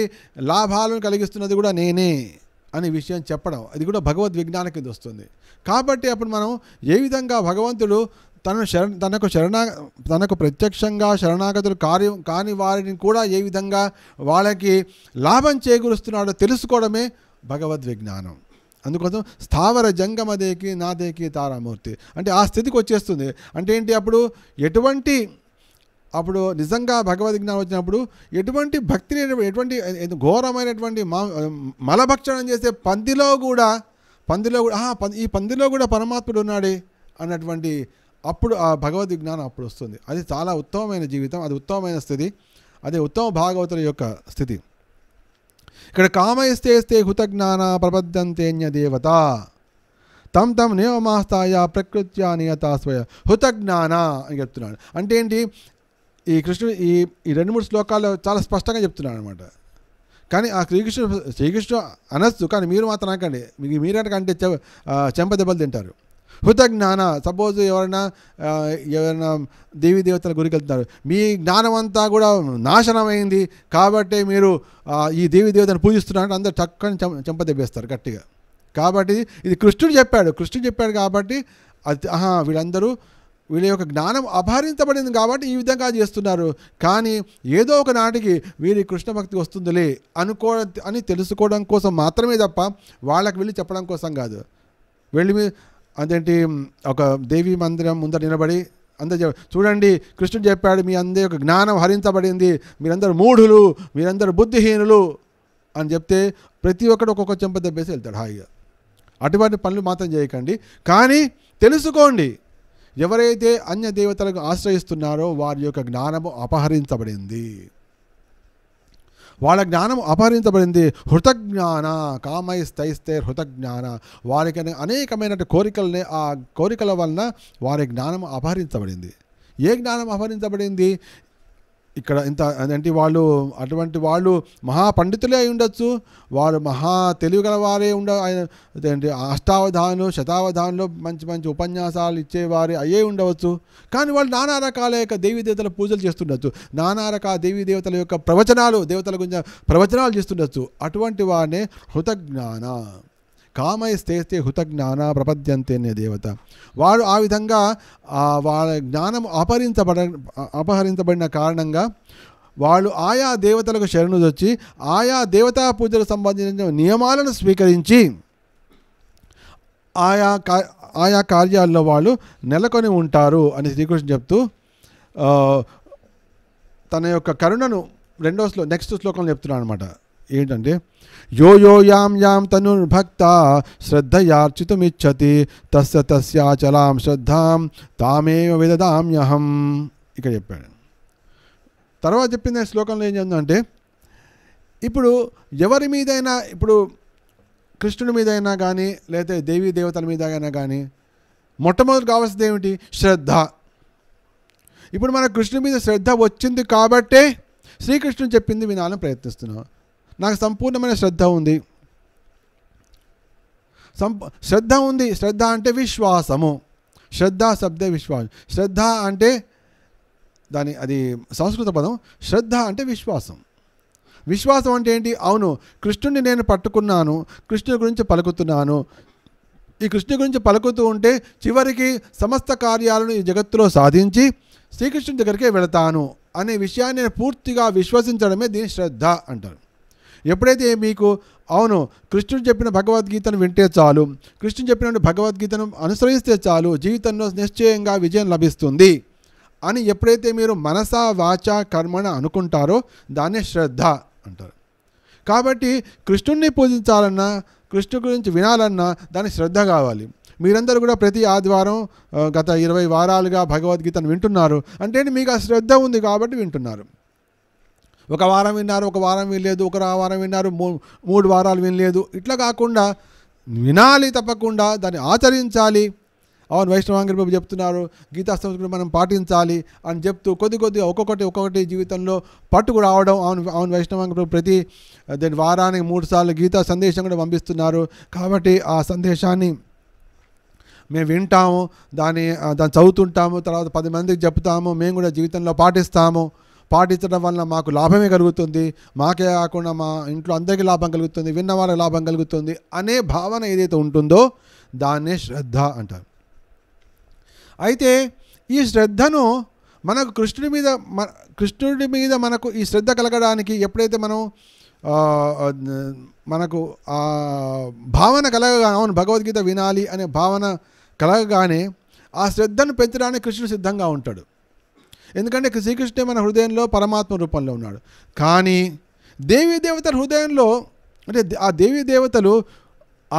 లాభాలను కలిగిస్తున్నది కూడా నేనే అనే విషయం చెప్పడం అది కూడా భగవద్ విజ్ఞానం కింద వస్తుంది కాబట్టి అప్పుడు మనం ఏ విధంగా భగవంతుడు తన శర తనకు శరణా తనకు ప్రత్యక్షంగా శరణాగతులు కార్యం కాని వారిని కూడా ఏ విధంగా వాళ్ళకి లాభం చేకూరుస్తున్నాడో తెలుసుకోవడమే భగవద్ విజ్ఞానం అందుకోసం స్థావర జంగమదేకి నాదేకి తారామూర్తి అంటే ఆ స్థితికి వచ్చేస్తుంది అంటే ఏంటి అప్పుడు ఎటువంటి అప్పుడు నిజంగా భగవద్ జ్ఞానం వచ్చినప్పుడు ఎటువంటి భక్తిని ఎటువంటి ఘోరమైనటువంటి మలభక్షణం చేసే పందిలో కూడా పందిలో కూడా ఈ పందిలో కూడా పరమాత్ముడు ఉన్నాడే అన్నటువంటి అప్పుడు ఆ భగవద్ జ్ఞానం అప్పుడు వస్తుంది అది చాలా ఉత్తమమైన జీవితం అది ఉత్తమమైన స్థితి అదే ఉత్తమ భాగవతుల యొక్క స్థితి ఇక్కడ కామయస్తే స్థే హుతజ్ఞాన ప్రబద్ధంతేన్య దేవత తమ్ తమ్ నియమాస్తాయ ప్రకృత్యా నియతాస్వయ హుతజ్ఞాన అని చెప్తున్నాడు అంటే ఏంటి ఈ కృష్ణుడు ఈ ఈ రెండు మూడు శ్లోకాల్లో చాలా స్పష్టంగా చెప్తున్నాడు అనమాట కానీ ఆ శ్రీకృష్ణుడు శ్రీకృష్ణుడు అనస్తు కానీ మీరు మాత్రం అనకండి మీకు చె చెంప దెబ్బలు తింటారు హృత జ్ఞాన సపోజ్ ఎవరైనా ఎవరైనా దేవీ దేవతల గురికెళ్తున్నారు మీ జ్ఞానం అంతా కూడా నాశనమైంది కాబట్టి మీరు ఈ దేవీ దేవతను పూజిస్తున్నారంటే అందరు చక్కని చెంప దెబ్బేస్తారు గట్టిగా కాబట్టి ఇది కృష్ణుడు చెప్పాడు కృష్ణుడు చెప్పాడు కాబట్టి అది ఆహా వీళ్ళందరూ వీళ్ళ యొక్క జ్ఞానం అపహరించబడింది కాబట్టి ఈ విధంగా చేస్తున్నారు కానీ ఏదో ఒక నాటికి వీరి కృష్ణ భక్తి వస్తుందిలే అనుకో అని తెలుసుకోవడం కోసం మాత్రమే తప్ప వాళ్ళకి వెళ్ళి చెప్పడం కోసం కాదు వెళ్ళి అదేంటి ఒక దేవి మందిరం ముందర నిలబడి అందరు చూడండి కృష్ణుడు చెప్పాడు మీ అందరి యొక్క జ్ఞానం హరించబడింది మీరందరూ మూఢులు మీరందరూ బుద్ధిహీనులు అని చెప్తే ప్రతి ఒక్కడు ఒక్కొక్క చెంప దెబ్బేసి వెళ్తాడు హాయిగా అటువంటి పనులు మాత్రం చేయకండి కానీ తెలుసుకోండి ఎవరైతే అన్య దేవతలకు ఆశ్రయిస్తున్నారో వారి యొక్క జ్ఞానము అపహరించబడింది వాళ్ళ జ్ఞానం అపహరించబడింది హృతజ్ఞాన కామై స్థైస్తే హృతజ్ఞాన వారికి అనేకమైన కోరికలని ఆ కోరికల వలన వారి జ్ఞానం అపహరించబడింది ఏ జ్ఞానం అపహరించబడింది ఇక్కడ ఇంత అంటే వాళ్ళు అటువంటి వాళ్ళు మహాపండితులే అయి ఉండొచ్చు వారు మహా తెలివి గల వారే ఉండ ఏంటి అష్టావధానులు శతావధానులు మంచి మంచి ఉపన్యాసాలు ఇచ్చేవారు అయ్యే ఉండవచ్చు కానీ వాళ్ళు నానా రకాల యొక్క దేవతల పూజలు చేస్తుండొచ్చు నానా రకాల దేవీ దేవతల యొక్క ప్రవచనాలు దేవతల గురించి ప్రవచనాలు చేస్తుండొచ్చు అటువంటి వారినే హృతజ్ఞాన కామైస్తేస్తే హుతజ్ఞాన ప్రపద్యంతేనే దేవత వారు ఆ విధంగా వాళ్ళ జ్ఞానం అపహరించబడ అపహరించబడిన కారణంగా వాళ్ళు ఆయా దేవతలకు శరణు వచ్చి ఆయా దేవతా పూజలకు సంబంధించిన నియమాలను స్వీకరించి ఆయా ఆయా కార్యాల్లో వాళ్ళు నెలకొని ఉంటారు అని శ్రీకృష్ణ చెప్తూ తన యొక్క కరుణను రెండో శ్లో నెక్స్ట్ శ్లోకంలో చెప్తున్నాను అనమాట ఏంటంటే యో యో యాం యాం తనుర్భక్త శ్రద్ధయార్చితుమిచ్చతి తస్య తస్యాచలాం శ్రద్ధాం తామేవ విదదామ్యహం ఇక్కడ చెప్పాడు తర్వాత చెప్పింది శ్లోకంలో ఏం చెందంటే ఇప్పుడు ఎవరి మీదైనా ఇప్పుడు కృష్ణుడి మీదైనా కానీ లేకపోతే దేవీ దేవతల మీద అయినా కానీ మొట్టమొదటి కావాల్సింది ఏమిటి శ్రద్ధ ఇప్పుడు మన కృష్ణుడి మీద శ్రద్ధ వచ్చింది కాబట్టే శ్రీకృష్ణుడు చెప్పింది వినాలని ప్రయత్నిస్తున్నాం నాకు సంపూర్ణమైన శ్రద్ధ ఉంది సంప శ్రద్ధ ఉంది శ్రద్ధ అంటే విశ్వాసము శ్రద్ధ శబ్ద విశ్వాసం శ్రద్ధ అంటే దాని అది సంస్కృత పదం శ్రద్ధ అంటే విశ్వాసం విశ్వాసం అంటే ఏంటి అవును కృష్ణుడిని నేను పట్టుకున్నాను కృష్ణుడి గురించి పలుకుతున్నాను ఈ కృష్ణుడి గురించి పలుకుతూ ఉంటే చివరికి సమస్త కార్యాలను ఈ జగత్తులో సాధించి శ్రీకృష్ణుడి దగ్గరికే వెళతాను అనే విషయాన్ని నేను పూర్తిగా విశ్వసించడమే దీని శ్రద్ధ అంటారు ఎప్పుడైతే మీకు అవును కృష్ణుడు చెప్పిన భగవద్గీతను వింటే చాలు కృష్ణుడు చెప్పిన భగవద్గీతను అనుసరిస్తే చాలు జీవితంలో నిశ్చయంగా విజయం లభిస్తుంది అని ఎప్పుడైతే మీరు మనస వాచ కర్మణ అనుకుంటారో దాన్నే శ్రద్ధ అంటారు కాబట్టి కృష్ణుడిని పూజించాలన్నా కృష్ణు గురించి వినాలన్నా దాన్ని శ్రద్ధ కావాలి మీరందరూ కూడా ప్రతి ఆదివారం గత ఇరవై వారాలుగా భగవద్గీతను వింటున్నారు అంటే మీకు ఆ శ్రద్ధ ఉంది కాబట్టి వింటున్నారు ఒక వారం విన్నారు ఒక వారం వినలేదు ఒక వారం విన్నారు మూడు వారాలు వినలేదు ఇట్లా కాకుండా వినాలి తప్పకుండా దాన్ని ఆచరించాలి అవును వైష్ణవాంగి బాబు చెప్తున్నారు గీతా సంస్కృతి మనం పాటించాలి అని చెప్తూ కొద్ది కొద్దిగా ఒక్కొక్కటి ఒక్కొక్కటి జీవితంలో పట్టుకు రావడం అవును అవును వైష్ణవాంగి ప్రభు ప్రతి దాని వారానికి మూడు సార్లు గీతా సందేశం కూడా పంపిస్తున్నారు కాబట్టి ఆ సందేశాన్ని మేము వింటాము దాన్ని దాన్ని చదువుతుంటాము తర్వాత పది మందికి చెప్తాము మేము కూడా జీవితంలో పాటిస్తాము పాటించడం వలన మాకు లాభమే కలుగుతుంది మాకే కాకుండా మా ఇంట్లో అందరికీ లాభం కలుగుతుంది వాళ్ళకి లాభం కలుగుతుంది అనే భావన ఏదైతే ఉంటుందో దాన్నే శ్రద్ధ అంటారు అయితే ఈ శ్రద్ధను మనకు కృష్ణుడి మీద కృష్ణుడి మీద మనకు ఈ శ్రద్ధ కలగడానికి ఎప్పుడైతే మనం మనకు ఆ భావన కలగగా అవును భగవద్గీత వినాలి అనే భావన కలగగానే ఆ శ్రద్ధను పెంచడానికి కృష్ణుడు సిద్ధంగా ఉంటాడు ఎందుకంటే శ్రీకృష్ణుడే మన హృదయంలో పరమాత్మ రూపంలో ఉన్నాడు కానీ దేవీ దేవతల హృదయంలో అంటే ఆ దేవీ దేవతలు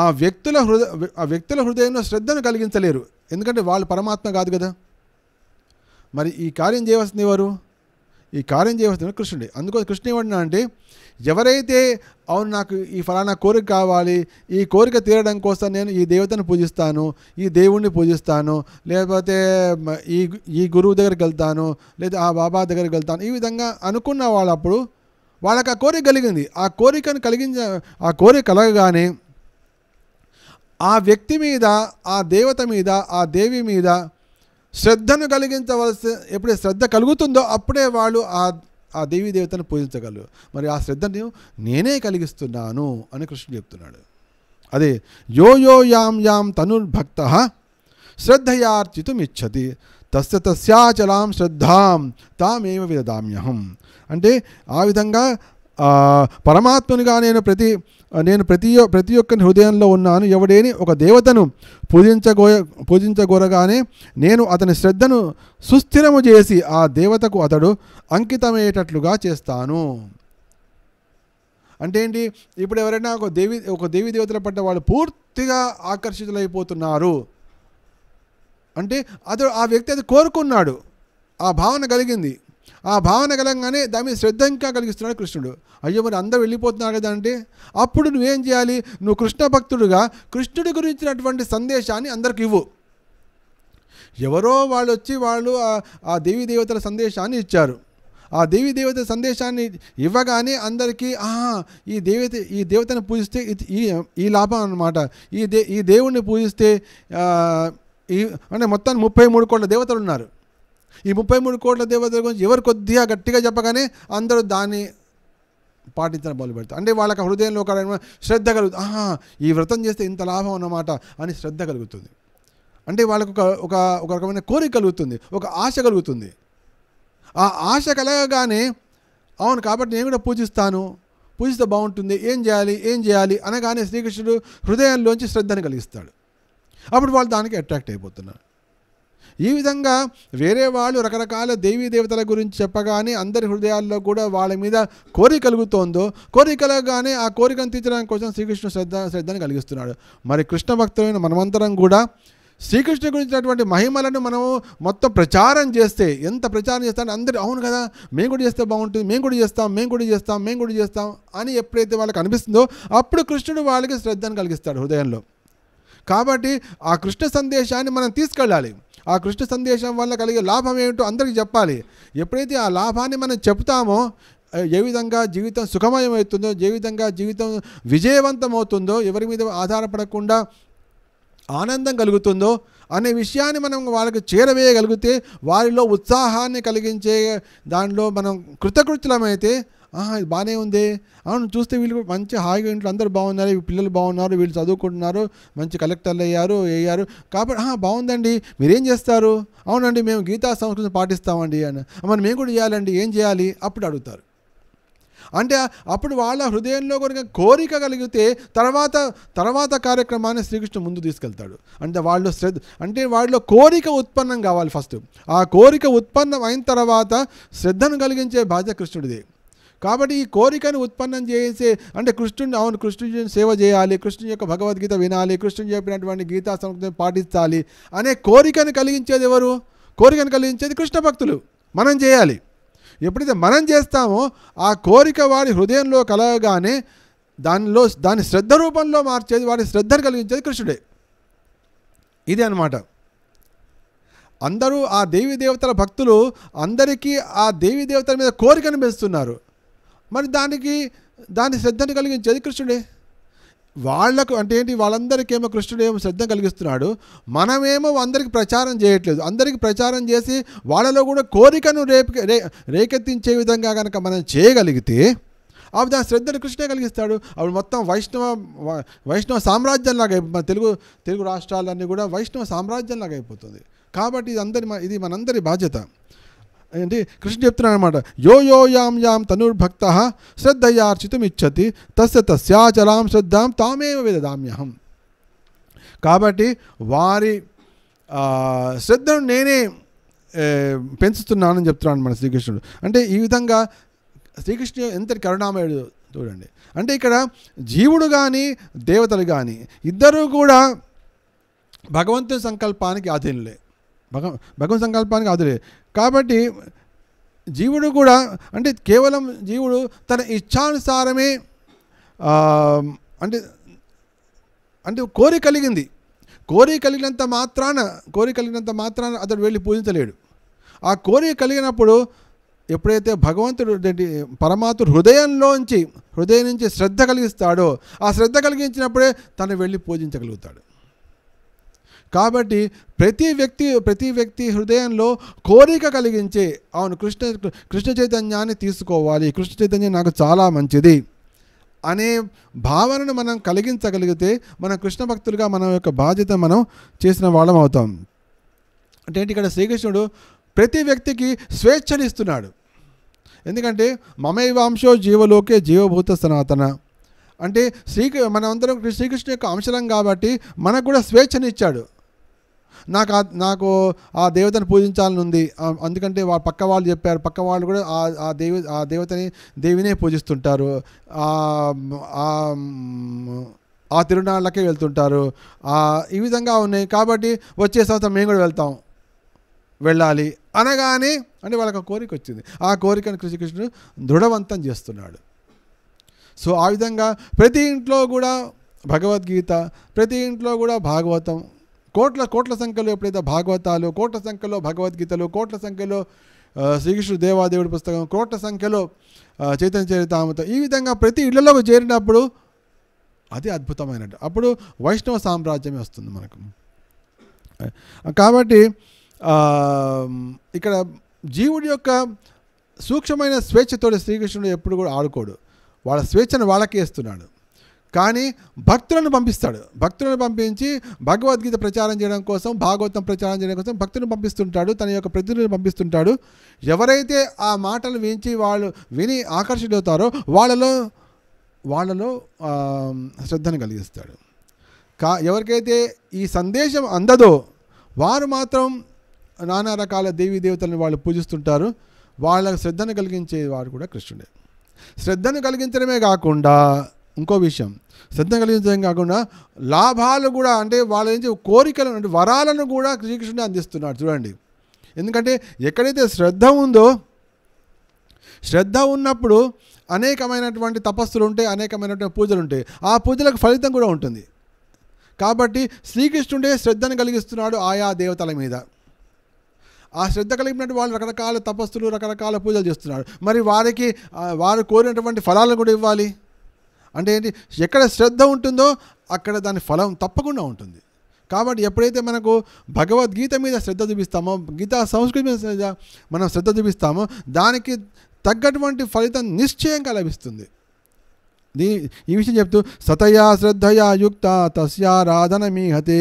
ఆ వ్యక్తుల హృదయ ఆ వ్యక్తుల హృదయంలో శ్రద్ధను కలిగించలేరు ఎందుకంటే వాళ్ళు పరమాత్మ కాదు కదా మరి ఈ కార్యం చేయవలసింది ఎవరు ఈ కార్యం చేయవలసింది కృష్ణుడే అందుకో కృష్ణ ఏమన్నా అంటే ఎవరైతే అవును నాకు ఈ ఫలానా కోరిక కావాలి ఈ కోరిక తీరడం కోసం నేను ఈ దేవతను పూజిస్తాను ఈ దేవుణ్ణి పూజిస్తాను లేకపోతే ఈ ఈ గురువు దగ్గరికి వెళ్తాను లేదా ఆ బాబా దగ్గరికి వెళ్తాను ఈ విధంగా అనుకున్న వాళ్ళు అప్పుడు వాళ్ళకి ఆ కోరిక కలిగింది ఆ కోరికను కలిగించ ఆ కోరిక కలగగానే ఆ వ్యక్తి మీద ఆ దేవత మీద ఆ దేవి మీద శ్రద్ధను కలిగించవలసి ఎప్పుడే శ్రద్ధ కలుగుతుందో అప్పుడే వాళ్ళు ఆ ఆ దేవీ దేవతను పూజించగలరు మరి ఆ శ్రద్ధను నేనే కలిగిస్తున్నాను అని కృష్ణుడు చెప్తున్నాడు అదే యో యో యాం యాం తనుర్భక్త ఇచ్చతి తస్య తస్యాచలాం శ్రద్ధాం తామేవ విదదామ్యహం అంటే ఆ విధంగా పరమాత్మనిగా నేను ప్రతి నేను ప్రతి ప్రతి ఒక్కరి హృదయంలో ఉన్నాను ఎవడేని ఒక దేవతను పూజించగో పూజించగోరగానే నేను అతని శ్రద్ధను సుస్థిరము చేసి ఆ దేవతకు అతడు అంకితమయ్యేటట్లుగా చేస్తాను అంటే ఏంటి ఇప్పుడు ఎవరైనా ఒక దేవి ఒక దేవి దేవతల పట్ల వాళ్ళు పూర్తిగా ఆకర్షితులైపోతున్నారు అంటే అతడు ఆ వ్యక్తి అది కోరుకున్నాడు ఆ భావన కలిగింది ఆ భావన కలంగానే దాని మీద శ్రద్ధ ఇంకా కలిగిస్తున్నాడు కృష్ణుడు అయ్యో మరి అందరూ వెళ్ళిపోతున్నారు కదా అంటే అప్పుడు నువ్వేం చేయాలి నువ్వు కృష్ణ భక్తుడుగా కృష్ణుడి గురించినటువంటి సందేశాన్ని అందరికి ఇవ్వు ఎవరో వాళ్ళు వచ్చి వాళ్ళు ఆ దేవీ దేవతల సందేశాన్ని ఇచ్చారు ఆ దేవీ దేవతల సందేశాన్ని ఇవ్వగానే అందరికీ ఈ దేవత ఈ దేవతను పూజిస్తే ఈ ఈ లాభం అనమాట ఈ దే ఈ దేవుణ్ణి పూజిస్తే ఈ అంటే మొత్తం ముప్పై మూడు కోట్ల దేవతలు ఉన్నారు ఈ ముప్పై మూడు కోట్ల దేవతల గురించి ఎవరు కొద్దిగా గట్టిగా చెప్పగానే అందరూ దాన్ని పాటించడం మొదలు పెడతారు అంటే వాళ్ళకి హృదయంలో ఒక శ్రద్ధ కలుగుతుంది ఆహా ఈ వ్రతం చేస్తే ఇంత లాభం అన్నమాట అని శ్రద్ధ కలుగుతుంది అంటే వాళ్ళకు ఒక ఒక ఒక రకమైన కోరిక కలుగుతుంది ఒక ఆశ కలుగుతుంది ఆ ఆశ కలగగానే అవును కాబట్టి నేను కూడా పూజిస్తాను పూజిస్తే బాగుంటుంది ఏం చేయాలి ఏం చేయాలి అనగానే శ్రీకృష్ణుడు హృదయంలోంచి శ్రద్ధను కలిగిస్తాడు అప్పుడు వాళ్ళు దానికి అట్రాక్ట్ అయిపోతున్నారు ఈ విధంగా వేరే వాళ్ళు రకరకాల దేవీ దేవతల గురించి చెప్పగానే అందరి హృదయాల్లో కూడా వాళ్ళ మీద కోరిక కలుగుతోందో కోరికలగానే ఆ కోరికను తీర్చడానికి కోసం శ్రీకృష్ణుడు శ్రద్ధ శ్రద్ధను కలిగిస్తున్నాడు మరి కృష్ణ భక్తులైన మనమంతరం కూడా శ్రీకృష్ణుడి గురించినటువంటి మహిమలను మనము మొత్తం ప్రచారం చేస్తే ఎంత ప్రచారం చేస్తాను అందరూ అవును కదా మేము కూడా చేస్తే బాగుంటుంది మేము కూడా చేస్తాం మేము కూడా చేస్తాం మేము కూడా చేస్తాం అని ఎప్పుడైతే వాళ్ళకి అనిపిస్తుందో అప్పుడు కృష్ణుడు వాళ్ళకి శ్రద్ధను కలిగిస్తాడు హృదయంలో కాబట్టి ఆ కృష్ణ సందేశాన్ని మనం తీసుకెళ్ళాలి ఆ కృష్ణ సందేశం వల్ల కలిగే లాభం ఏమిటో అందరికీ చెప్పాలి ఎప్పుడైతే ఆ లాభాన్ని మనం చెప్తామో ఏ విధంగా జీవితం సుఖమయమవుతుందో ఏ విధంగా జీవితం విజయవంతమవుతుందో ఎవరి మీద ఆధారపడకుండా ఆనందం కలుగుతుందో అనే విషయాన్ని మనం వాళ్ళకి చేరవేయగలిగితే వారిలో ఉత్సాహాన్ని కలిగించే దానిలో మనం కృతకృత్యులమైతే ఇది బాగానే ఉంది అవును చూస్తే వీళ్ళు కూడా మంచి హాయిగా ఇంట్లో అందరూ బాగున్నారు పిల్లలు బాగున్నారు వీళ్ళు చదువుకుంటున్నారు మంచి కలెక్టర్లు అయ్యారు అయ్యారు కాబట్టి బాగుందండి మీరేం చేస్తారు అవునండి మేము గీతా సంస్కృతిని పాటిస్తామండి అని మరి మేము కూడా చేయాలండి ఏం చేయాలి అప్పుడు అడుగుతారు అంటే అప్పుడు వాళ్ళ హృదయంలో కనుక కోరిక కలిగితే తర్వాత తర్వాత కార్యక్రమాన్ని శ్రీకృష్ణ ముందు తీసుకెళ్తాడు అంటే వాళ్ళు శ్రద్ధ అంటే వాళ్ళు కోరిక ఉత్పన్నం కావాలి ఫస్ట్ ఆ కోరిక ఉత్పన్నం అయిన తర్వాత శ్రద్ధను కలిగించే బాధ్యత కృష్ణుడిదే కాబట్టి ఈ కోరికను ఉత్పన్నం చేసే అంటే కృష్ణుని అవును కృష్ణుని సేవ చేయాలి కృష్ణుని యొక్క భగవద్గీత వినాలి కృష్ణుని చెప్పినటువంటి గీతా సంస్కృతిని పాటించాలి అనే కోరికను కలిగించేది ఎవరు కోరికను కలిగించేది కృష్ణ భక్తులు మనం చేయాలి ఎప్పుడైతే మనం చేస్తామో ఆ కోరిక వాడి హృదయంలో కలగగానే దానిలో దాని శ్రద్ధ రూపంలో మార్చేది వాడి శ్రద్ధను కలిగించేది కృష్ణుడే ఇది అనమాట అందరూ ఆ దేవి దేవతల భక్తులు అందరికీ ఆ దేవి దేవతల మీద కోరికను పెంచుతున్నారు మరి దానికి దాని శ్రద్ధను కలిగించేది కృష్ణుడే వాళ్లకు అంటే ఏంటి వాళ్ళందరికీ కృష్ణుడు ఏమో శ్రద్ధ కలిగిస్తున్నాడు మనమేమో అందరికి ప్రచారం చేయట్లేదు అందరికీ ప్రచారం చేసి వాళ్ళలో కూడా కోరికను రేపు రేకెత్తించే విధంగా కనుక మనం చేయగలిగితే అవి దాని శ్రద్ధను కృష్ణే కలిగిస్తాడు అప్పుడు మొత్తం వైష్ణవ వైష్ణవ సామ్రాజ్యంలాగా మన తెలుగు తెలుగు రాష్ట్రాలన్నీ కూడా వైష్ణవ సామ్రాజ్యంలాగా అయిపోతుంది కాబట్టి ఇది అందరి ఇది మనందరి బాధ్యత అంటే కృష్ణ చెప్తున్నాడు అనమాట యో యో యాం యాం తనుర్భక్త శ్రద్ధయార్చితం ఇచ్చతి తస్య తస్యాచలాం శ్రద్ధాం తామేవ విదదామ్యహం కాబట్టి వారి శ్రద్ధను నేనే పెంచుతున్నానని చెప్తున్నాను మన శ్రీకృష్ణుడు అంటే ఈ విధంగా శ్రీకృష్ణుడు ఎంత కరుణామయుడు చూడండి అంటే ఇక్కడ జీవుడు కానీ దేవతలు కానీ ఇద్దరూ కూడా భగవంతుని సంకల్పానికి ఆధీనులే భగ భగవంతు సంకల్పానికి ఆధులే కాబట్టి జీవుడు కూడా అంటే కేవలం జీవుడు తన ఇచ్ఛానుసారమే అంటే అంటే కోరి కలిగింది కోరి కలిగినంత మాత్రాన కోరి కలిగినంత మాత్రాన అతడు వెళ్ళి పూజించలేడు ఆ కోరిక కలిగినప్పుడు ఎప్పుడైతే భగవంతుడు పరమాత్మ హృదయంలోంచి హృదయం నుంచి శ్రద్ధ కలిగిస్తాడో ఆ శ్రద్ధ కలిగించినప్పుడే తను వెళ్ళి పూజించగలుగుతాడు కాబట్టి ప్రతి వ్యక్తి ప్రతి వ్యక్తి హృదయంలో కోరిక కలిగించే అవును కృష్ణ కృష్ణ చైతన్యాన్ని తీసుకోవాలి కృష్ణ చైతన్యం నాకు చాలా మంచిది అనే భావనను మనం కలిగించగలిగితే మన కృష్ణ భక్తులుగా మన యొక్క బాధ్యత మనం చేసిన వాళ్ళం అవుతాం అంటే ఇక్కడ శ్రీకృష్ణుడు ప్రతి వ్యక్తికి స్వేచ్ఛనిస్తున్నాడు ఎందుకంటే మమైవాంశో జీవలోకే జీవభూత సనాతన అంటే శ్రీ మనమందరం శ్రీకృష్ణ యొక్క అంశలం కాబట్టి మనకు కూడా స్వేచ్ఛనిచ్చాడు నాకు నాకు ఆ దేవతను పూజించాలని ఉంది అందుకంటే వాళ్ళ పక్క వాళ్ళు చెప్పారు పక్క వాళ్ళు కూడా ఆ దేవి ఆ దేవతని దేవినే పూజిస్తుంటారు ఆ తిరునాళ్ళకే వెళ్తుంటారు ఈ విధంగా ఉన్నాయి కాబట్టి వచ్చే సంవత్సరం మేము కూడా వెళ్తాం వెళ్ళాలి అనగానే అంటే వాళ్ళకి కోరిక వచ్చింది ఆ కోరికను కృష్ణకృష్ణుడు దృఢవంతం చేస్తున్నాడు సో ఆ విధంగా ప్రతి ఇంట్లో కూడా భగవద్గీత ప్రతి ఇంట్లో కూడా భాగవతం కోట్ల కోట్ల సంఖ్యలో ఎప్పుడైతే భాగవతాలు కోట్ల సంఖ్యలో భగవద్గీతలు కోట్ల సంఖ్యలో శ్రీకృష్ణుడు దేవాదేవుడి పుస్తకం కోట్ల సంఖ్యలో చైతన్య చరితామృతం ఈ విధంగా ప్రతి ఇళ్లలోకి చేరినప్పుడు అది అద్భుతమైనట్టు అప్పుడు వైష్ణవ సామ్రాజ్యమే వస్తుంది మనకు కాబట్టి ఇక్కడ జీవుడి యొక్క సూక్ష్మమైన స్వేచ్ఛతో శ్రీకృష్ణుడు ఎప్పుడు కూడా ఆడుకోడు వాళ్ళ స్వేచ్ఛను వాళ్ళకే ఇస్తున్నాడు కానీ భక్తులను పంపిస్తాడు భక్తులను పంపించి భగవద్గీత ప్రచారం చేయడం కోసం భాగవతం ప్రచారం చేయడం కోసం భక్తులను పంపిస్తుంటాడు తన యొక్క ప్రతినిధిని పంపిస్తుంటాడు ఎవరైతే ఆ మాటలు వించి వాళ్ళు విని ఆకర్షితవుతారో వాళ్ళలో వాళ్ళలో శ్రద్ధను కలిగిస్తాడు కా ఎవరికైతే ఈ సందేశం అందదో వారు మాత్రం నానా రకాల దేవీ దేవతలను వాళ్ళు పూజిస్తుంటారు వాళ్ళకు శ్రద్ధను కలిగించే వారు కూడా కృష్ణుడే శ్రద్ధను కలిగించడమే కాకుండా ఇంకో విషయం శ్రద్ధ కలిగించడం కాకుండా లాభాలు కూడా అంటే వాళ్ళ నుంచి కోరికలను అంటే వరాలను కూడా శ్రీకృష్ణుడు అందిస్తున్నాడు చూడండి ఎందుకంటే ఎక్కడైతే శ్రద్ధ ఉందో శ్రద్ధ ఉన్నప్పుడు అనేకమైనటువంటి తపస్సులు ఉంటాయి అనేకమైనటువంటి పూజలు ఉంటాయి ఆ పూజలకు ఫలితం కూడా ఉంటుంది కాబట్టి శ్రీకృష్ణుడే శ్రద్ధను కలిగిస్తున్నాడు ఆయా దేవతల మీద ఆ శ్రద్ధ కలిగినట్టు వాళ్ళు రకరకాల తపస్సులు రకరకాల పూజలు చేస్తున్నారు మరి వారికి వారు కోరినటువంటి ఫలాలను కూడా ఇవ్వాలి అంటే ఏంటి ఎక్కడ శ్రద్ధ ఉంటుందో అక్కడ దాని ఫలం తప్పకుండా ఉంటుంది కాబట్టి ఎప్పుడైతే మనకు భగవద్గీత మీద శ్రద్ధ చూపిస్తామో గీతా సంస్కృతి మీద మనం శ్రద్ధ చూపిస్తామో దానికి తగ్గటువంటి ఫలితం నిశ్చయంగా లభిస్తుంది దీ ఈ విషయం చెప్తూ సతయా శ్రద్ధయా యుక్త తస్యారాధన తస్యారాధనమీహతే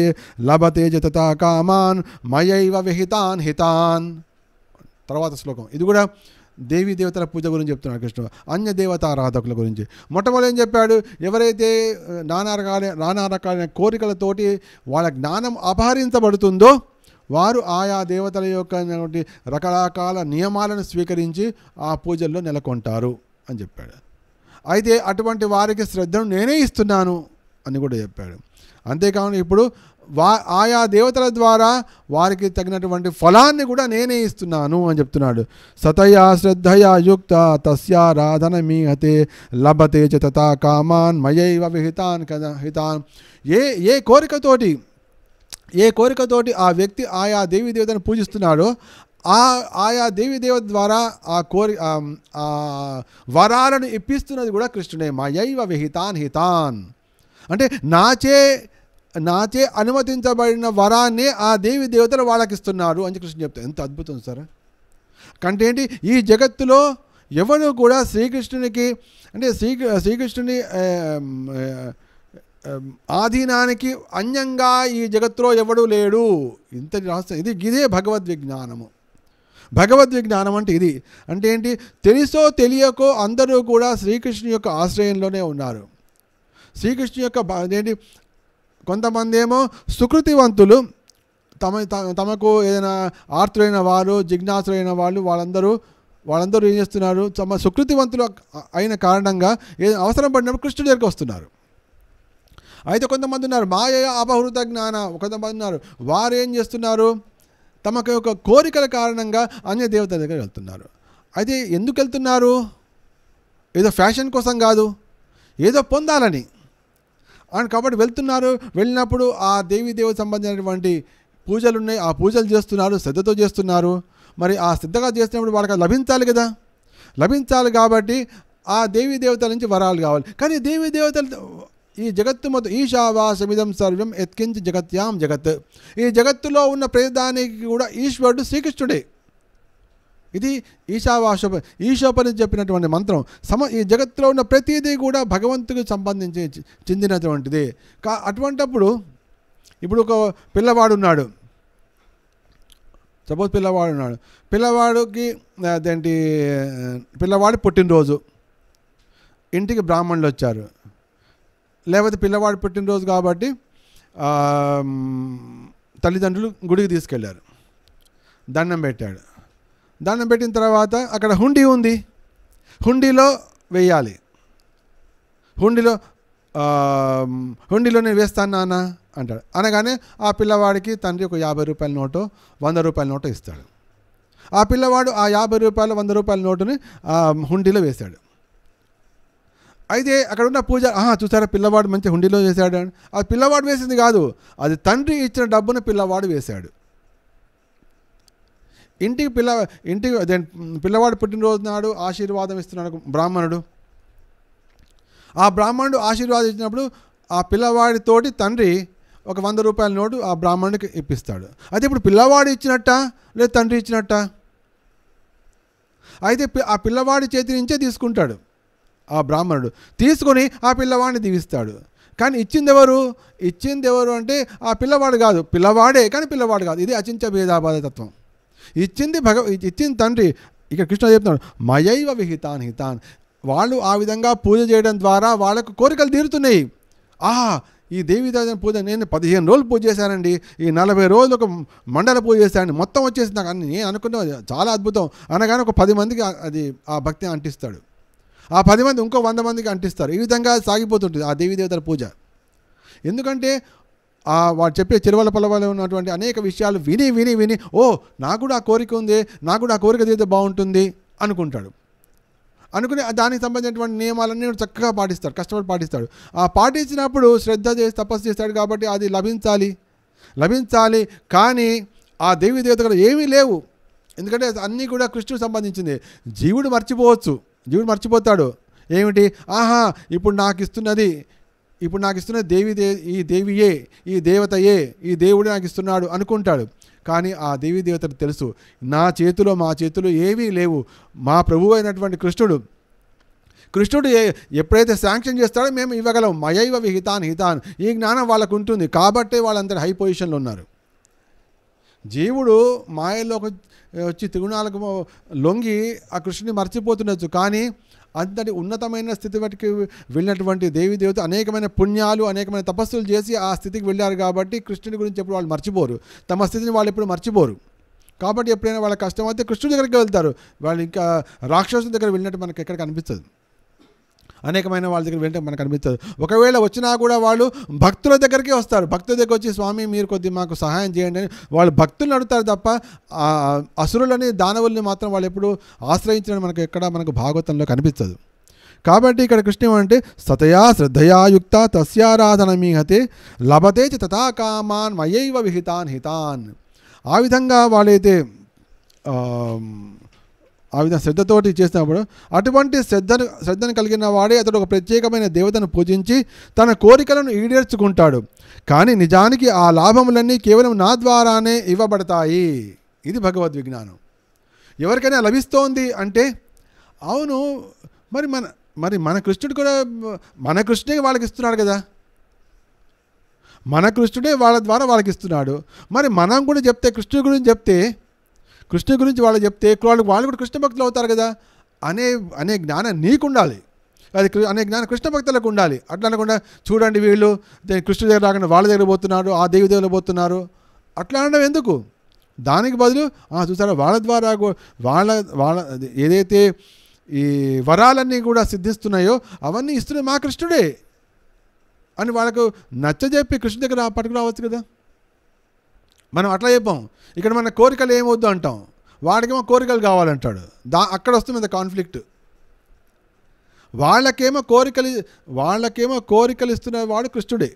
లభతే జతత కామాన్ మయైవ విహితాన్ హితాన్ తర్వాత శ్లోకం ఇది కూడా దేవీ దేవతల పూజ గురించి చెప్తున్నాడు కృష్ణ అన్య దేవత ఆరాధకుల గురించి మొట్టమొదటి ఏం చెప్పాడు ఎవరైతే నానా రకాల నానా రకాలైన కోరికలతోటి వాళ్ళ జ్ఞానం అపహరించబడుతుందో వారు ఆయా దేవతల యొక్క రకరకాల నియమాలను స్వీకరించి ఆ పూజల్లో నెలకొంటారు అని చెప్పాడు అయితే అటువంటి వారికి శ్రద్ధను నేనే ఇస్తున్నాను అని కూడా చెప్పాడు అంతేకాకుండా ఇప్పుడు వా ఆయా దేవతల ద్వారా వారికి తగినటువంటి ఫలాన్ని కూడా నేనే ఇస్తున్నాను అని చెప్తున్నాడు సతయా శ్రద్ధయా యుక్త తస్యారాధన మీహతే లభతే చ తథా కామాన్ మయైవ విహితాన్ కదా హితాన్ ఏ ఏ కోరికతోటి ఏ కోరికతోటి ఆ వ్యక్తి ఆయా దేవి దేవతను పూజిస్తున్నాడో ఆ ఆయా దేవి దేవత ద్వారా ఆ కోరి వరాలను ఇప్పిస్తున్నది కూడా కృష్ణుడే మయైవ విహితాన్ హితాన్ అంటే నాచే నాచే అనుమతించబడిన వరాన్ని ఆ దేవి దేవతలు ఇస్తున్నారు అని కృష్ణ చెప్తారు ఎంత అద్భుతం సార్ కంటే ఏంటి ఈ జగత్తులో ఎవరు కూడా శ్రీకృష్ణునికి అంటే శ్రీ శ్రీకృష్ణుని ఆధీనానికి అన్యంగా ఈ జగత్తులో ఎవడు లేడు ఇంత రాష్ట్రం ఇది ఇదే భగవద్విజ్ఞానము భగవద్విజ్ఞానం అంటే ఇది అంటే ఏంటి తెలుసో తెలియకో అందరూ కూడా శ్రీకృష్ణు యొక్క ఆశ్రయంలోనే ఉన్నారు శ్రీకృష్ణు యొక్క ఏంటి కొంతమంది ఏమో సుకృతివంతులు తమ తమకు ఏదైనా ఆర్తులైన వారు జిజ్ఞాసులైన వాళ్ళు వాళ్ళందరూ వాళ్ళందరూ ఏం చేస్తున్నారు తమ సుకృతివంతులు అయిన కారణంగా ఏదైనా అవసరం పడినప్పుడు కృష్ణుడి దగ్గరికి వస్తున్నారు అయితే కొంతమంది ఉన్నారు మాయ అపహృత జ్ఞాన కొంతమంది ఉన్నారు వారు ఏం చేస్తున్నారు తమకు యొక్క కోరికల కారణంగా అన్య దేవత దగ్గర వెళ్తున్నారు అయితే ఎందుకు వెళ్తున్నారు ఏదో ఫ్యాషన్ కోసం కాదు ఏదో పొందాలని అండ్ కాబట్టి వెళ్తున్నారు వెళ్ళినప్పుడు ఆ దేవి దేవుడు సంబంధించినటువంటి పూజలు ఉన్నాయి ఆ పూజలు చేస్తున్నారు శ్రద్ధతో చేస్తున్నారు మరి ఆ శ్రద్ధగా చేసినప్పుడు వాళ్ళకి లభించాలి కదా లభించాలి కాబట్టి ఆ దేవీ దేవతల నుంచి వరాలు కావాలి కానీ దేవీ దేవతలు ఈ జగత్తు మొత్తం ఈశావాసమిదం సర్వం ఎత్కించి జగత్యాం జగత్ ఈ జగత్తులో ఉన్న ప్రతిదానికి కూడా ఈశ్వరుడు శ్రీకృష్ణుడే ఇది ఈశావాసోప ఈశోపని చెప్పినటువంటి మంత్రం సమ ఈ జగత్తులో ఉన్న ప్రతిదీ కూడా భగవంతుకు సంబంధించి చెందినటువంటిది కా అటువంటప్పుడు ఇప్పుడు ఒక పిల్లవాడు ఉన్నాడు సపోజ్ పిల్లవాడు ఉన్నాడు పిల్లవాడికి అదేంటి పిల్లవాడు పుట్టినరోజు ఇంటికి బ్రాహ్మణులు వచ్చారు లేకపోతే పిల్లవాడు పుట్టినరోజు కాబట్టి తల్లిదండ్రులు గుడికి తీసుకెళ్ళారు దండం పెట్టాడు దండం పెట్టిన తర్వాత అక్కడ హుండీ ఉంది హుండీలో వేయాలి హుండీలో హుండీలో నేను వేస్తాను నాన్న అంటాడు అనగానే ఆ పిల్లవాడికి తండ్రి ఒక యాభై రూపాయల నోటు వంద రూపాయల నోటు ఇస్తాడు ఆ పిల్లవాడు ఆ యాభై రూపాయల వంద రూపాయల నోటుని హుండీలో వేశాడు అయితే అక్కడ ఉన్న పూజ ఆహా చూసారా పిల్లవాడు మంచి హుండీలో వేశాడు ఆ పిల్లవాడు వేసింది కాదు అది తండ్రి ఇచ్చిన డబ్బును పిల్లవాడు వేశాడు ఇంటికి పిల్ల ఇంటికి పిల్లవాడు పుట్టినరోజు నాడు ఆశీర్వాదం ఇస్తున్నాడు బ్రాహ్మణుడు ఆ బ్రాహ్మణుడు ఆశీర్వాదం ఇచ్చినప్పుడు ఆ పిల్లవాడితోటి తండ్రి ఒక వంద రూపాయల నోటు ఆ బ్రాహ్మణుడికి ఇప్పిస్తాడు అయితే ఇప్పుడు పిల్లవాడు ఇచ్చినట్ట లేదా తండ్రి ఇచ్చినట్ట అయితే ఆ పిల్లవాడి చేతి నుంచే తీసుకుంటాడు ఆ బ్రాహ్మణుడు తీసుకొని ఆ పిల్లవాడిని దీవిస్తాడు కానీ ఇచ్చింది ఎవరు ఇచ్చింది ఎవరు అంటే ఆ పిల్లవాడు కాదు పిల్లవాడే కానీ పిల్లవాడు కాదు ఇది అచించ భేదాబాధ తత్వం ఇచ్చింది భగ ఇచ్చింది తండ్రి ఇక్కడ కృష్ణ చెప్తున్నాడు మయైవ విహితాన్ హితాన్ వాళ్ళు ఆ విధంగా పూజ చేయడం ద్వారా వాళ్ళకు కోరికలు తీరుతున్నాయి ఆహా ఈ దేవీదేవతల పూజ నేను పదిహేను రోజులు పూజ చేశానండి ఈ నలభై రోజులు ఒక మండల పూజ చేశానండి మొత్తం వచ్చేసి నాకు అని నేను అనుకున్నా చాలా అద్భుతం అనగానే ఒక పది మందికి అది ఆ భక్తి అంటిస్తాడు ఆ పది మంది ఇంకో వంద మందికి అంటిస్తారు ఈ విధంగా సాగిపోతుంటుంది ఆ దేవతల పూజ ఎందుకంటే వాడు చెప్పే చెరువల పొలవల ఉన్నటువంటి అనేక విషయాలు విని విని విని ఓ నాకు కూడా ఆ కోరిక ఉంది నాకు కూడా ఆ కోరిక తీస్తే బాగుంటుంది అనుకుంటాడు అనుకుని దానికి సంబంధించినటువంటి నియమాలన్నీ చక్కగా పాటిస్తాడు కష్టపడి పాటిస్తాడు ఆ పాటించినప్పుడు శ్రద్ధ చేసి తపస్సు చేస్తాడు కాబట్టి అది లభించాలి లభించాలి కానీ ఆ దేవి దేవతలు ఏమీ లేవు ఎందుకంటే అన్నీ కూడా కృష్ణుడు సంబంధించింది జీవుడు మర్చిపోవచ్చు జీవుడు మర్చిపోతాడు ఏమిటి ఆహా ఇప్పుడు నాకు ఇస్తున్నది ఇప్పుడు నాకు ఇస్తున్న దేవి దే ఈ దేవియే ఈ దేవతయే ఈ దేవుడు నాకు ఇస్తున్నాడు అనుకుంటాడు కానీ ఆ దేవీ దేవతకు తెలుసు నా చేతిలో మా చేతిలో ఏవీ లేవు మా ప్రభువు అయినటువంటి కృష్ణుడు కృష్ణుడు ఎప్పుడైతే శాంక్షన్ చేస్తాడో మేము ఇవ్వగలం మయైవ విహితాన్ హితాన్ ఈ జ్ఞానం వాళ్ళకు ఉంటుంది కాబట్టే వాళ్ళందరూ హై పొజిషన్లో ఉన్నారు జీవుడు ఒక వచ్చి త్రిగుణాలకు లొంగి ఆ కృష్ణుని మర్చిపోతుండొచ్చు కానీ అంతటి ఉన్నతమైన స్థితి వాటికి వెళ్ళినటువంటి దేవి దేవత అనేకమైన పుణ్యాలు అనేకమైన తపస్సులు చేసి ఆ స్థితికి వెళ్ళారు కాబట్టి కృష్ణుడి గురించి ఎప్పుడు వాళ్ళు మర్చిపోరు తమ స్థితిని వాళ్ళు ఎప్పుడు మర్చిపోరు కాబట్టి ఎప్పుడైనా వాళ్ళ కష్టం అయితే కృష్ణుడి దగ్గరికి వెళ్తారు వాళ్ళు ఇంకా రాక్షసుని దగ్గర వెళ్ళినట్టు మనకి ఎక్కడ కనిపిస్తుంది అనేకమైన వాళ్ళ దగ్గర వెంటనే మనకు అనిపిస్తుంది ఒకవేళ వచ్చినా కూడా వాళ్ళు భక్తుల దగ్గరికి వస్తారు భక్తుల దగ్గర వచ్చి స్వామి మీరు కొద్ది మాకు సహాయం చేయండి అని వాళ్ళు భక్తులను అడుగుతారు తప్ప అసురులని దానవుల్ని మాత్రం వాళ్ళు ఎప్పుడు ఆశ్రయించడం మనకు ఎక్కడ మనకు భాగవతంలో కనిపిస్తుంది కాబట్టి ఇక్కడ కృష్ణ అంటే సతయా శ్రద్ధయాయుక్త తస్యారాధనమీహతే లభతే తథాకామాన్ తథా కామాన్ మయైవ విహితాన్ హితాన్ ఆ విధంగా వాళ్ళైతే ఆ విధంగా శ్రద్ధతోటి చేసినప్పుడు అటువంటి శ్రద్ధను శ్రద్ధను కలిగిన వాడే అతడు ఒక ప్రత్యేకమైన దేవతను పూజించి తన కోరికలను ఈడేర్చుకుంటాడు కానీ నిజానికి ఆ లాభములన్నీ కేవలం నా ద్వారానే ఇవ్వబడతాయి ఇది భగవద్ విజ్ఞానం ఎవరికైనా లభిస్తోంది అంటే అవును మరి మన మరి మన కృష్ణుడు కూడా మన కృష్ణుడే వాళ్ళకి ఇస్తున్నాడు కదా మన కృష్ణుడే వాళ్ళ ద్వారా వాళ్ళకి ఇస్తున్నాడు మరి మనం కూడా చెప్తే కృష్ణుడి గురించి చెప్తే కృష్ణ గురించి వాళ్ళు చెప్తే వాళ్ళకి వాళ్ళు కూడా కృష్ణ భక్తులు అవుతారు కదా అనే అనే జ్ఞానం నీకు ఉండాలి అది అనే జ్ఞానం కృష్ణ భక్తులకు ఉండాలి అట్లా అనకుండా చూడండి వీళ్ళు కృష్ణ దగ్గర రాకుండా వాళ్ళ దగ్గర పోతున్నారు ఆ దేవి దగ్గర పోతున్నారు అట్లా అనడం ఎందుకు దానికి బదులు చూసారా వాళ్ళ ద్వారా వాళ్ళ వాళ్ళ ఏదైతే ఈ వరాలన్నీ కూడా సిద్ధిస్తున్నాయో అవన్నీ ఇస్తున్నాయి మా కృష్ణుడే అని వాళ్ళకు నచ్చజెప్పి కృష్ణ దగ్గర పట్టుకురావచ్చు కదా మనం అట్లా చెప్పాం ఇక్కడ మన కోరికలు ఏమవుద్దు అంటాం వాడికేమో కోరికలు కావాలంటాడు దా అక్కడ వస్తుంది అది కాన్ఫ్లిక్ట్ వాళ్ళకేమో కోరికలు వాళ్ళకేమో కోరికలు ఇస్తున్నవాడు వాడు కృష్ణుడే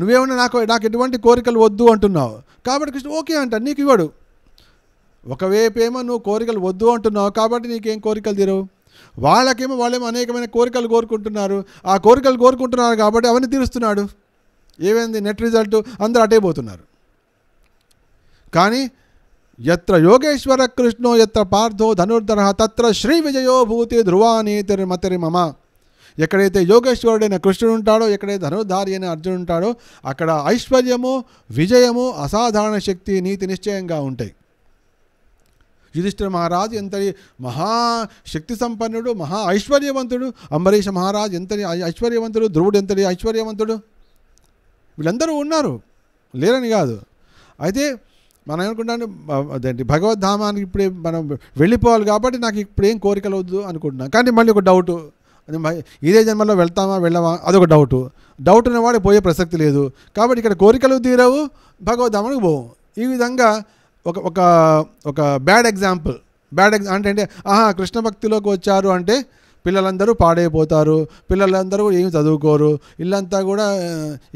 నువ్వేమన్నా నాకు నాకు ఎటువంటి కోరికలు వద్దు అంటున్నావు కాబట్టి కృష్ణుడు ఓకే అంటాడు నీకు ఇవ్వడు ఒకవేపు ఏమో నువ్వు కోరికలు వద్దు అంటున్నావు కాబట్టి నీకేం కోరికలు తీరవు వాళ్ళకేమో వాళ్ళేమో అనేకమైన కోరికలు కోరుకుంటున్నారు ఆ కోరికలు కోరుకుంటున్నారు కాబట్టి అవన్నీ తీరుస్తున్నాడు ఏమైంది నెట్ రిజల్ట్ అందరూ అటే పోతున్నారు కానీ ఎత్ర యోగేశ్వర కృష్ణో ఎత్ర పార్థో ధనుర్ధర తత్ర శ్రీ విజయో భూతి ధ్రువానీతిరి మతిరి మమ ఎక్కడైతే యోగేశ్వరుడైన కృష్ణుడు ఉంటాడో ఎక్కడైతే ధనుర్ధారి అయిన అర్జునుడు ఉంటాడో అక్కడ ఐశ్వర్యము విజయము అసాధారణ శక్తి నీతి నిశ్చయంగా ఉంటాయి యుధిష్ఠిర మహారాజు ఎంతటి మహా శక్తి సంపన్నుడు మహా ఐశ్వర్యవంతుడు అంబరీష మహారాజు ఎంతటి ఐశ్వర్యవంతుడు ధ్రువుడు ఎంతటి ఐశ్వర్యవంతుడు వీళ్ళందరూ ఉన్నారు లేరని కాదు అయితే మనం అనుకుంటాం అదేంటి భగవద్ధామానికి ఇప్పుడే మనం వెళ్ళిపోవాలి కాబట్టి నాకు ఇప్పుడు ఏం కోరికలు వద్దు అనుకుంటున్నాను కానీ మళ్ళీ ఒక డౌటు ఇదే జన్మలో వెళ్తామా వెళ్ళామా అదొక డౌటు డౌట్ ఉన్నవాడు పోయే ప్రసక్తి లేదు కాబట్టి ఇక్కడ కోరికలు తీరవు భగవద్ధామానికి పోవు ఈ విధంగా ఒక ఒక ఒక బ్యాడ్ ఎగ్జాంపుల్ బ్యాడ్ ఎగ్జా అంటే ఆహా కృష్ణ భక్తిలోకి వచ్చారు అంటే పిల్లలందరూ పాడైపోతారు పిల్లలందరూ ఏమి చదువుకోరు ఇల్లంతా కూడా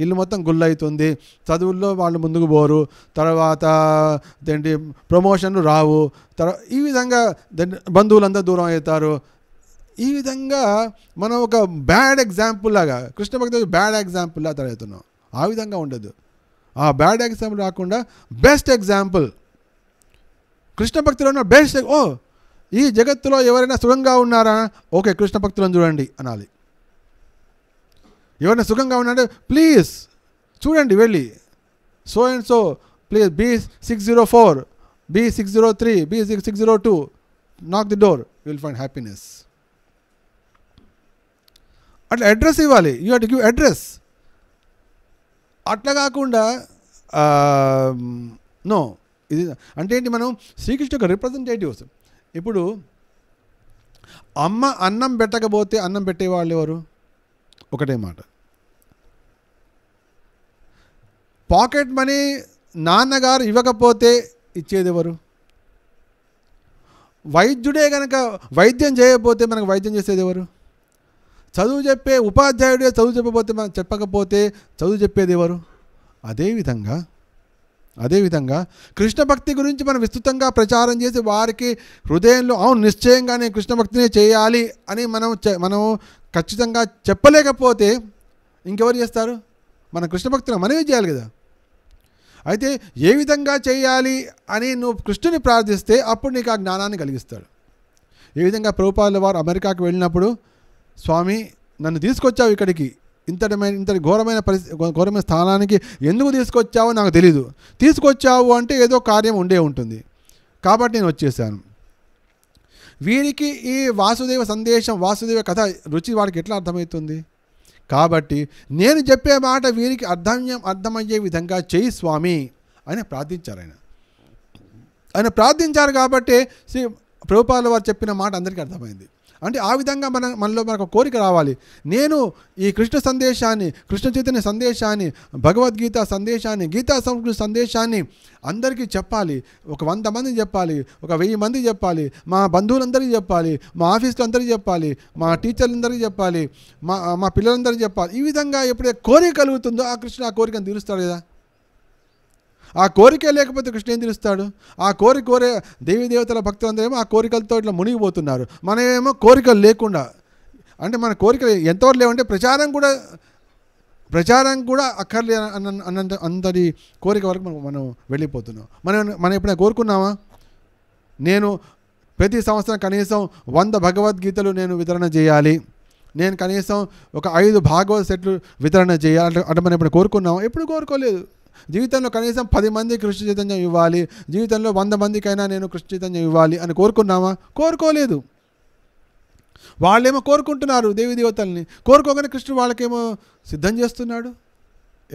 ఇల్లు మొత్తం గుల్లవుతుంది చదువుల్లో వాళ్ళు ముందుకు పోరు తర్వాత ఏంటి ప్రమోషన్లు రావు తర్వాత ఈ విధంగా బంధువులందరూ దూరం అవుతారు ఈ విధంగా మనం ఒక బ్యాడ్ ఎగ్జాంపుల్ లాగా కృష్ణ భక్తి బ్యాడ్ ఎగ్జాంపుల్ లాగా తయారవుతున్నాం ఆ విధంగా ఉండదు ఆ బ్యాడ్ ఎగ్జాంపుల్ రాకుండా బెస్ట్ ఎగ్జాంపుల్ కృష్ణ భక్తిలో ఉన్న బెస్ట్ ఓ ఈ జగత్తులో ఎవరైనా సుఖంగా ఉన్నారా ఓకే కృష్ణ భక్తులను చూడండి అనాలి ఎవరైనా సుఖంగా ఉన్నారంటే ప్లీజ్ చూడండి వెళ్ళి so and so please B six zero four B six zero three B six six zero two knock the door will find happiness అట్లా అడ్రస్ ఇవ్వాలి యూ హెట్ గివ్ అడ్రస్ అట్లా కాకుండా నో ఇది అంటే ఏంటి మనం శ్రీకృష్ణ యొక్క రిప్రజెంటేటివ్స్ ఇప్పుడు అమ్మ అన్నం పెట్టకపోతే అన్నం పెట్టేవాళ్ళు ఎవరు ఒకటే మాట పాకెట్ మనీ నాన్నగారు ఇవ్వకపోతే ఇచ్చేది ఎవరు వైద్యుడే కనుక వైద్యం చేయకపోతే మనకు వైద్యం చేసేది ఎవరు చదువు చెప్పే ఉపాధ్యాయుడే చదువు చెప్పకపోతే మనం చెప్పకపోతే చదువు చెప్పేది ఎవరు అదేవిధంగా అదేవిధంగా కృష్ణ భక్తి గురించి మనం విస్తృతంగా ప్రచారం చేసి వారికి హృదయంలో అవును నిశ్చయంగా నేను కృష్ణ భక్తినే చేయాలి అని మనం మనం ఖచ్చితంగా చెప్పలేకపోతే ఇంకెవరు చేస్తారు మన కృష్ణ భక్తులు మనమే చేయాలి కదా అయితే ఏ విధంగా చేయాలి అని నువ్వు కృష్ణుని ప్రార్థిస్తే అప్పుడు నీకు ఆ జ్ఞానాన్ని కలిగిస్తాడు ఏ విధంగా ప్రభుపాల వారు అమెరికాకు వెళ్ళినప్పుడు స్వామి నన్ను తీసుకొచ్చావు ఇక్కడికి ఇంతటమైన ఇంత ఘోరమైన పరిస్థితి ఘోరమైన స్థానానికి ఎందుకు తీసుకొచ్చావో నాకు తెలీదు తీసుకొచ్చావు అంటే ఏదో కార్యం ఉండే ఉంటుంది కాబట్టి నేను వచ్చేసాను వీరికి ఈ వాసుదేవ సందేశం వాసుదేవ కథ రుచి వాడికి ఎట్లా అర్థమవుతుంది కాబట్టి నేను చెప్పే మాట వీరికి అర్థమ్యం అర్థమయ్యే విధంగా చేయి స్వామి అని ప్రార్థించారు ఆయన ఆయన ప్రార్థించారు కాబట్టి శ్రీ ప్రభుపాల వారు చెప్పిన మాట అందరికీ అర్థమైంది అంటే ఆ విధంగా మన మనలో మనకు కోరిక రావాలి నేను ఈ కృష్ణ సందేశాన్ని కృష్ణ చైతన్య సందేశాన్ని భగవద్గీత సందేశాన్ని గీతా సంస్కృతి సందేశాన్ని అందరికీ చెప్పాలి ఒక వంద మంది చెప్పాలి ఒక వెయ్యి మంది చెప్పాలి మా బంధువులందరికీ చెప్పాలి మా ఆఫీస్లో అందరికీ చెప్పాలి మా టీచర్లందరికీ చెప్పాలి మా మా పిల్లలందరికీ చెప్పాలి ఈ విధంగా ఎప్పుడైతే కోరిక కలుగుతుందో ఆ కృష్ణ ఆ కోరికను తీరుస్తాడు కదా ఆ కోరికే లేకపోతే కృష్ణ ఏం తెలుస్తాడు ఆ కోరి కోరే దేవతల అందరేమో ఆ కోరికలతో ఇట్లా మునిగిపోతున్నారు మనమేమో కోరికలు లేకుండా అంటే మన కోరికలు ఎంతవరకు లేవంటే ప్రచారం కూడా ప్రచారం కూడా అక్కర్లే అన్న అన్నంత అంతటి కోరిక వరకు మనం మనం వెళ్ళిపోతున్నాం మనం మనం ఎప్పుడైనా కోరుకున్నామా నేను ప్రతి సంవత్సరం కనీసం వంద భగవద్గీతలు నేను వితరణ చేయాలి నేను కనీసం ఒక ఐదు భాగవత్ సెట్లు వితరణ చేయాలి అంటే మనం ఎప్పుడు కోరుకున్నాము ఎప్పుడు కోరుకోలేదు జీవితంలో కనీసం పది మంది కృషి చైతన్యం ఇవ్వాలి జీవితంలో వంద మందికైనా నేను కృషి చైతన్యం ఇవ్వాలి అని కోరుకున్నామా కోరుకోలేదు వాళ్ళేమో కోరుకుంటున్నారు దేవి దేవతల్ని కోరుకోగానే కృష్ణుడు వాళ్ళకేమో సిద్ధం చేస్తున్నాడు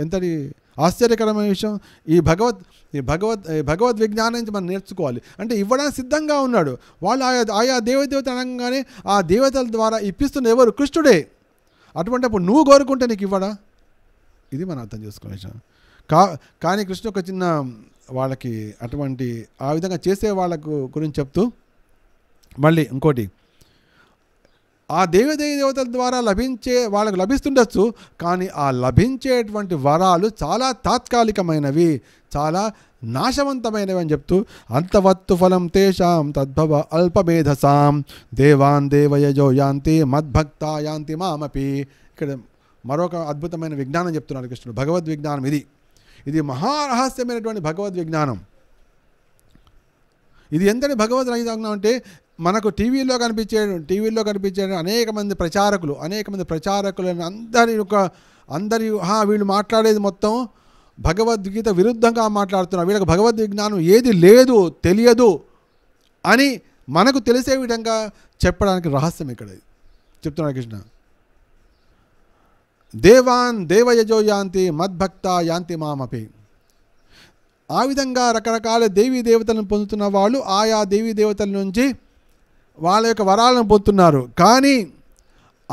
ఎంతటి ఆశ్చర్యకరమైన విషయం ఈ భగవత్ ఈ భగవద్ భగవద్ విజ్ఞానం నుంచి మనం నేర్చుకోవాలి అంటే ఇవ్వడానికి సిద్ధంగా ఉన్నాడు వాళ్ళు ఆయా ఆయా దేవదేవత అనగానే ఆ దేవతల ద్వారా ఇప్పిస్తున్న ఎవరు కృష్ణుడే అటువంటి అప్పుడు నువ్వు కోరుకుంటే నీకు ఇవ్వడా ఇది మనం అర్థం చేసుకునే విషయం కా కానీ కృష్ణ ఒక చిన్న వాళ్ళకి అటువంటి ఆ విధంగా చేసే వాళ్ళకు గురించి చెప్తూ మళ్ళీ ఇంకోటి ఆ దేవదేవి దేవతల ద్వారా లభించే వాళ్ళకు లభిస్తుండొచ్చు కానీ ఆ లభించేటువంటి వరాలు చాలా తాత్కాలికమైనవి చాలా నాశవంతమైనవి అని చెప్తూ అంతవత్తు ఫలం తేషాం తద్భవ అల్పమేధసాం దేవాన్ దేవయజో యాంతి మద్భక్త యాంతి మామపి ఇక్కడ మరొక అద్భుతమైన విజ్ఞానం చెప్తున్నాడు కృష్ణుడు భగవద్ విజ్ఞానం ఇది ఇది మహారహస్యమైనటువంటి భగవద్ విజ్ఞానం ఇది ఎంతటి భగవద్ రహితం అంటే మనకు టీవీలో కనిపించే టీవీలో కనిపించే అనేక మంది ప్రచారకులు అనేక మంది ప్రచారకులు అందరి యొక్క అందరి వీళ్ళు మాట్లాడేది మొత్తం భగవద్గీత విరుద్ధంగా మాట్లాడుతున్నారు వీళ్ళకి భగవద్ విజ్ఞానం ఏది లేదు తెలియదు అని మనకు తెలిసే విధంగా చెప్పడానికి రహస్యం ఇక్కడ చెప్తున్నాడు కృష్ణ దేవాన్ దేవయజో యాంతి మద్భక్త యాంతి మామపి ఆ విధంగా రకరకాల దేవీ దేవతలను పొందుతున్న వాళ్ళు ఆయా దేవీ దేవతల నుంచి వాళ్ళ యొక్క వరాలను పొందుతున్నారు కానీ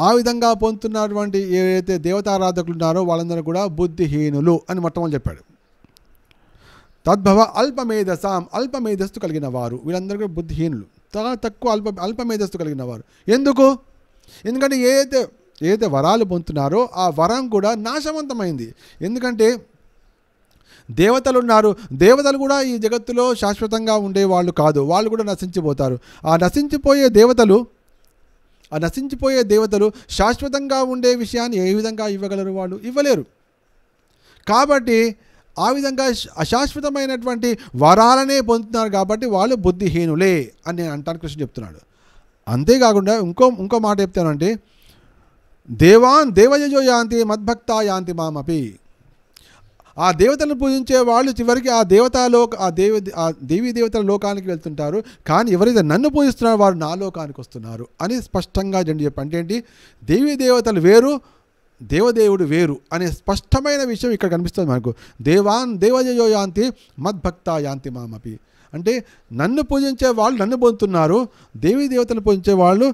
ఆ విధంగా పొందుతున్నటువంటి ఏవైతే దేవతారాధకులు ఉన్నారో వాళ్ళందరూ కూడా బుద్ధిహీనులు అని మొట్టమొదటి చెప్పాడు తద్భవ అల్పమేధసాం అల్పమేధస్సు కలిగిన వారు వీళ్ళందరూ కూడా బుద్ధిహీనులు చాలా తక్కువ అల్ప అల్పమేధస్సు కలిగిన వారు ఎందుకు ఎందుకంటే ఏదైతే ఏదైతే వరాలు పొందుతున్నారో ఆ వరం కూడా నాశవంతమైంది ఎందుకంటే దేవతలు ఉన్నారు దేవతలు కూడా ఈ జగత్తులో శాశ్వతంగా ఉండే వాళ్ళు కాదు వాళ్ళు కూడా నశించిపోతారు ఆ నశించిపోయే దేవతలు ఆ నశించిపోయే దేవతలు శాశ్వతంగా ఉండే విషయాన్ని ఏ విధంగా ఇవ్వగలరు వాళ్ళు ఇవ్వలేరు కాబట్టి ఆ విధంగా అశాశ్వతమైనటువంటి వరాలనే పొందుతున్నారు కాబట్టి వాళ్ళు బుద్ధిహీనులే అని నేను అంటాను కృష్ణ చెప్తున్నాడు అంతేకాకుండా ఇంకో ఇంకో మాట చెప్తానంటే దేవాన్ దేవయజో యాంతి మద్భక్త యాంతి మామపి ఆ దేవతలను పూజించే వాళ్ళు చివరికి ఆ దేవతాలోక ఆ దేవ ఆ దేవీ దేవతల లోకానికి వెళ్తుంటారు కానీ ఎవరైతే నన్ను పూజిస్తున్నారో వారు నా లోకానికి వస్తున్నారు అని స్పష్టంగా జెండి చెప్పి అంటే ఏంటి దేవీ దేవతలు వేరు దేవదేవుడు వేరు అనే స్పష్టమైన విషయం ఇక్కడ కనిపిస్తుంది మనకు దేవాన్ దేవజయో యాంతి మద్భక్త యాంతి మామపి అంటే నన్ను పూజించే వాళ్ళు నన్ను పొందుతున్నారు దేవీ దేవతలు పూజించే వాళ్ళు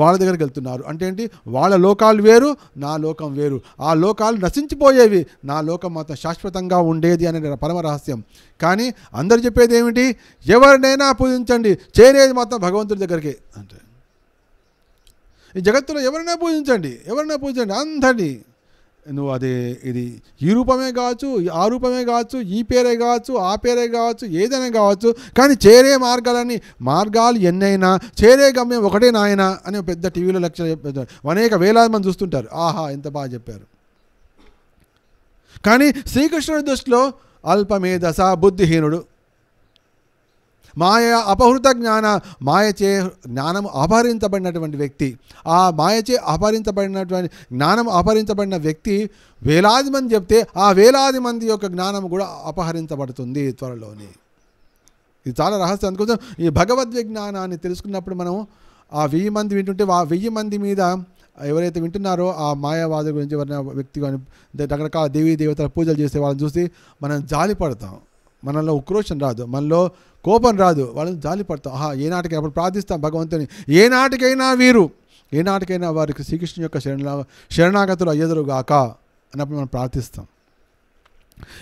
వాళ్ళ దగ్గరికి వెళ్తున్నారు అంటే ఏంటి వాళ్ళ లోకాలు వేరు నా లోకం వేరు ఆ లోకాలు నశించిపోయేవి నా లోకం మాత్రం శాశ్వతంగా ఉండేది అనే పరమ రహస్యం కానీ అందరు చెప్పేది ఏమిటి ఎవరినైనా పూజించండి చేరేది మాత్రం భగవంతుడి దగ్గరికి అంటే ఈ జగత్తులో ఎవరైనా పూజించండి ఎవరైనా పూజించండి అందరినీ నువ్వు అది ఇది ఈ రూపమే కావచ్చు ఆ రూపమే కావచ్చు ఈ పేరే కావచ్చు ఆ పేరే కావచ్చు ఏదైనా కావచ్చు కానీ చేరే మార్గాలని మార్గాలు ఎన్నైనా చేరే గమ్యం ఒకటే నాయన అని పెద్ద టీవీలో చెప్పారు అనేక వేలాది మంది చూస్తుంటారు ఆహా ఎంత బాగా చెప్పారు కానీ శ్రీకృష్ణుడి దృష్టిలో అల్పమేధస బుద్ధిహీనుడు మాయ అపహృత జ్ఞాన మాయచే జ్ఞానం అపహరించబడినటువంటి వ్యక్తి ఆ మాయచే అపహరించబడినటువంటి జ్ఞానం అపహరించబడిన వ్యక్తి వేలాది మంది చెప్తే ఆ వేలాది మంది యొక్క జ్ఞానం కూడా అపహరించబడుతుంది త్వరలోని ఇది చాలా రహస్యం అందుకోసం ఈ భగవద్విజ్ఞానాన్ని తెలుసుకున్నప్పుడు మనం ఆ వెయ్యి మంది వింటుంటే ఆ వెయ్యి మంది మీద ఎవరైతే వింటున్నారో ఆ మాయావాది గురించి ఎవరైనా వ్యక్తి కానీ రకరకాల దేవీ దేవతల పూజలు చేసే వాళ్ళని చూసి మనం జాలి పడతాం మనలో ఉక్రోషం రాదు మనలో కోపం రాదు వాళ్ళు జాలిపడతాం ఆహా ఏ అప్పుడు ప్రార్థిస్తాం భగవంతుని ఏ నాటికైనా వీరు ఏ నాటికైనా వారికి శ్రీకృష్ణుని యొక్క శరణా శరణాగతులు గాక అన్నప్పుడు మనం ప్రార్థిస్తాం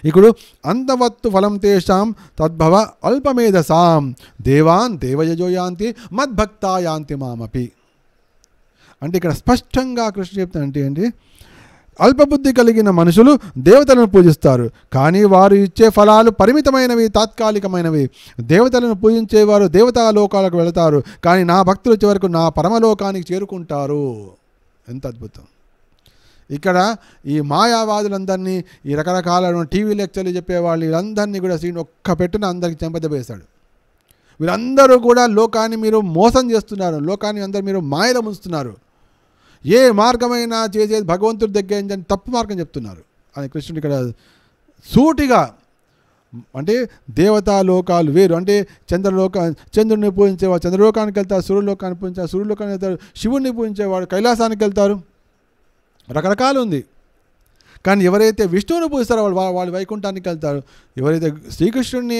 ఇప్పుడు అంతవత్తు ఫలం తేషాం తద్భవ అల్పమేధసాం దేవాన్ దేవయజో యాంతి మద్భక్తా యాంతి మామపి అంటే ఇక్కడ స్పష్టంగా కృష్ణ చెప్తానంటే ఏంటి అల్పబుద్ధి కలిగిన మనుషులు దేవతలను పూజిస్తారు కానీ వారు ఇచ్చే ఫలాలు పరిమితమైనవి తాత్కాలికమైనవి దేవతలను పూజించేవారు దేవతాలోకాలకు వెళతారు కానీ నా భక్తులు చివరకు నా పరమలోకానికి చేరుకుంటారు ఎంత అద్భుతం ఇక్కడ ఈ మాయావాదులందరినీ ఈ రకరకాల టీవీ లెక్చర్లు చెప్పేవాళ్ళు వీళ్ళందరినీ కూడా శ్రీని ఒక్క పెట్టున అందరికి చెంపదబేశాడు వీళ్ళందరూ కూడా లోకాన్ని మీరు మోసం చేస్తున్నారు లోకాన్ని అందరూ మీరు మాయలు ముంచుతున్నారు ఏ మార్గమైనా చేసేది భగవంతుడి దగ్గర అని తప్పు మార్గం చెప్తున్నారు అని కృష్ణుడు ఇక్కడ సూటిగా అంటే దేవతా లోకాలు వేరు అంటే చంద్రలోక చంద్రుడిని పూజించేవాడు చంద్రలోకానికి వెళ్తారు సూర్యలోకాన్ని పూజించారు సూర్యలోకానికి వెళ్తారు శివుడిని పూజించేవాడు కైలాసానికి వెళ్తారు రకరకాలు ఉంది కానీ ఎవరైతే విష్ణువుని పూజిస్తారో వాళ్ళు వాళ్ళు వైకుంఠానికి వెళ్తారు ఎవరైతే శ్రీకృష్ణుడిని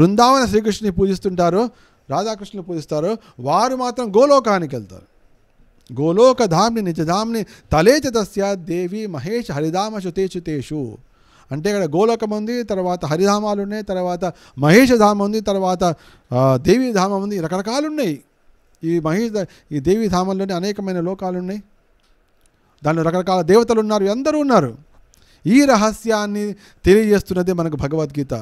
బృందావన శ్రీకృష్ణుని పూజిస్తుంటారో రాధాకృష్ణుని పూజిస్తారో వారు మాత్రం గోలోకానికి వెళ్తారు ధామ్ని నిజధామ్ని తలేచ తస్య దేవి మహేష్ హరిధామ శుతేశుతేషు అంటే ఇక్కడ గోలోకం ఉంది తర్వాత హరిధామాలు ఉన్నాయి తర్వాత మహేష ధామం ఉంది తర్వాత దేవీ ధామం ఉంది రకరకాలు ఉన్నాయి ఈ మహేష్ ఈ దేవీ అనేకమైన లోకాలు ఉన్నాయి దానిలో రకరకాల దేవతలు ఉన్నారు అందరూ ఉన్నారు ఈ రహస్యాన్ని తెలియజేస్తున్నదే మనకు భగవద్గీత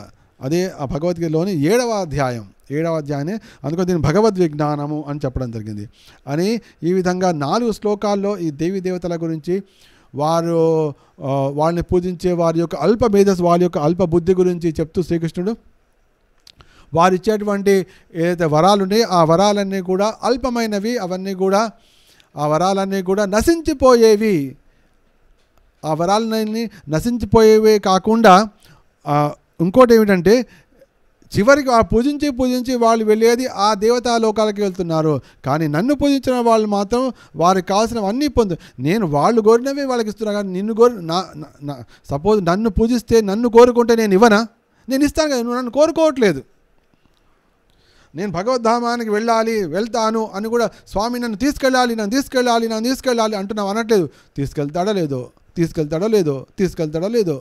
అదే ఆ భగవద్గీతలోని ఏడవ అధ్యాయం ఏడవ అధ్యాయమే అందుకో దీన్ని భగవద్ విజ్ఞానము అని చెప్పడం జరిగింది అని ఈ విధంగా నాలుగు శ్లోకాల్లో ఈ దేవి దేవతల గురించి వారు వాళ్ళని పూజించే వారి యొక్క అల్ప మేధస్ వారి యొక్క అల్ప బుద్ధి గురించి చెప్తూ శ్రీకృష్ణుడు వారు ఇచ్చేటువంటి ఏదైతే వరాలు ఉన్నాయో ఆ వరాలన్నీ కూడా అల్పమైనవి అవన్నీ కూడా ఆ వరాలన్నీ కూడా నశించిపోయేవి ఆ వరాలన్నీ నశించిపోయేవే కాకుండా ఇంకోటి ఏమిటంటే చివరికి ఆ పూజించి పూజించి వాళ్ళు వెళ్ళేది ఆ దేవతాలోకాలకి వెళ్తున్నారు కానీ నన్ను పూజించిన వాళ్ళు మాత్రం వారికి అన్నీ పొందు నేను వాళ్ళు కోరినవి వాళ్ళకి ఇస్తున్నా కానీ నిన్ను కోరి నా సపోజ్ నన్ను పూజిస్తే నన్ను కోరుకుంటే నేను ఇవ్వనా నేను ఇస్తాను కదా నువ్వు నన్ను కోరుకోవట్లేదు నేను భగవద్ధామానికి వెళ్ళాలి వెళ్తాను అని కూడా స్వామి నన్ను తీసుకెళ్ళాలి నన్ను తీసుకెళ్ళాలి నన్ను తీసుకెళ్ళాలి అంటున్నావు అనట్లేదు తీసుకెళ్తాడో లేదో తీసుకెళ్తాడో లేదో తీసుకెళ్తాడో లేదో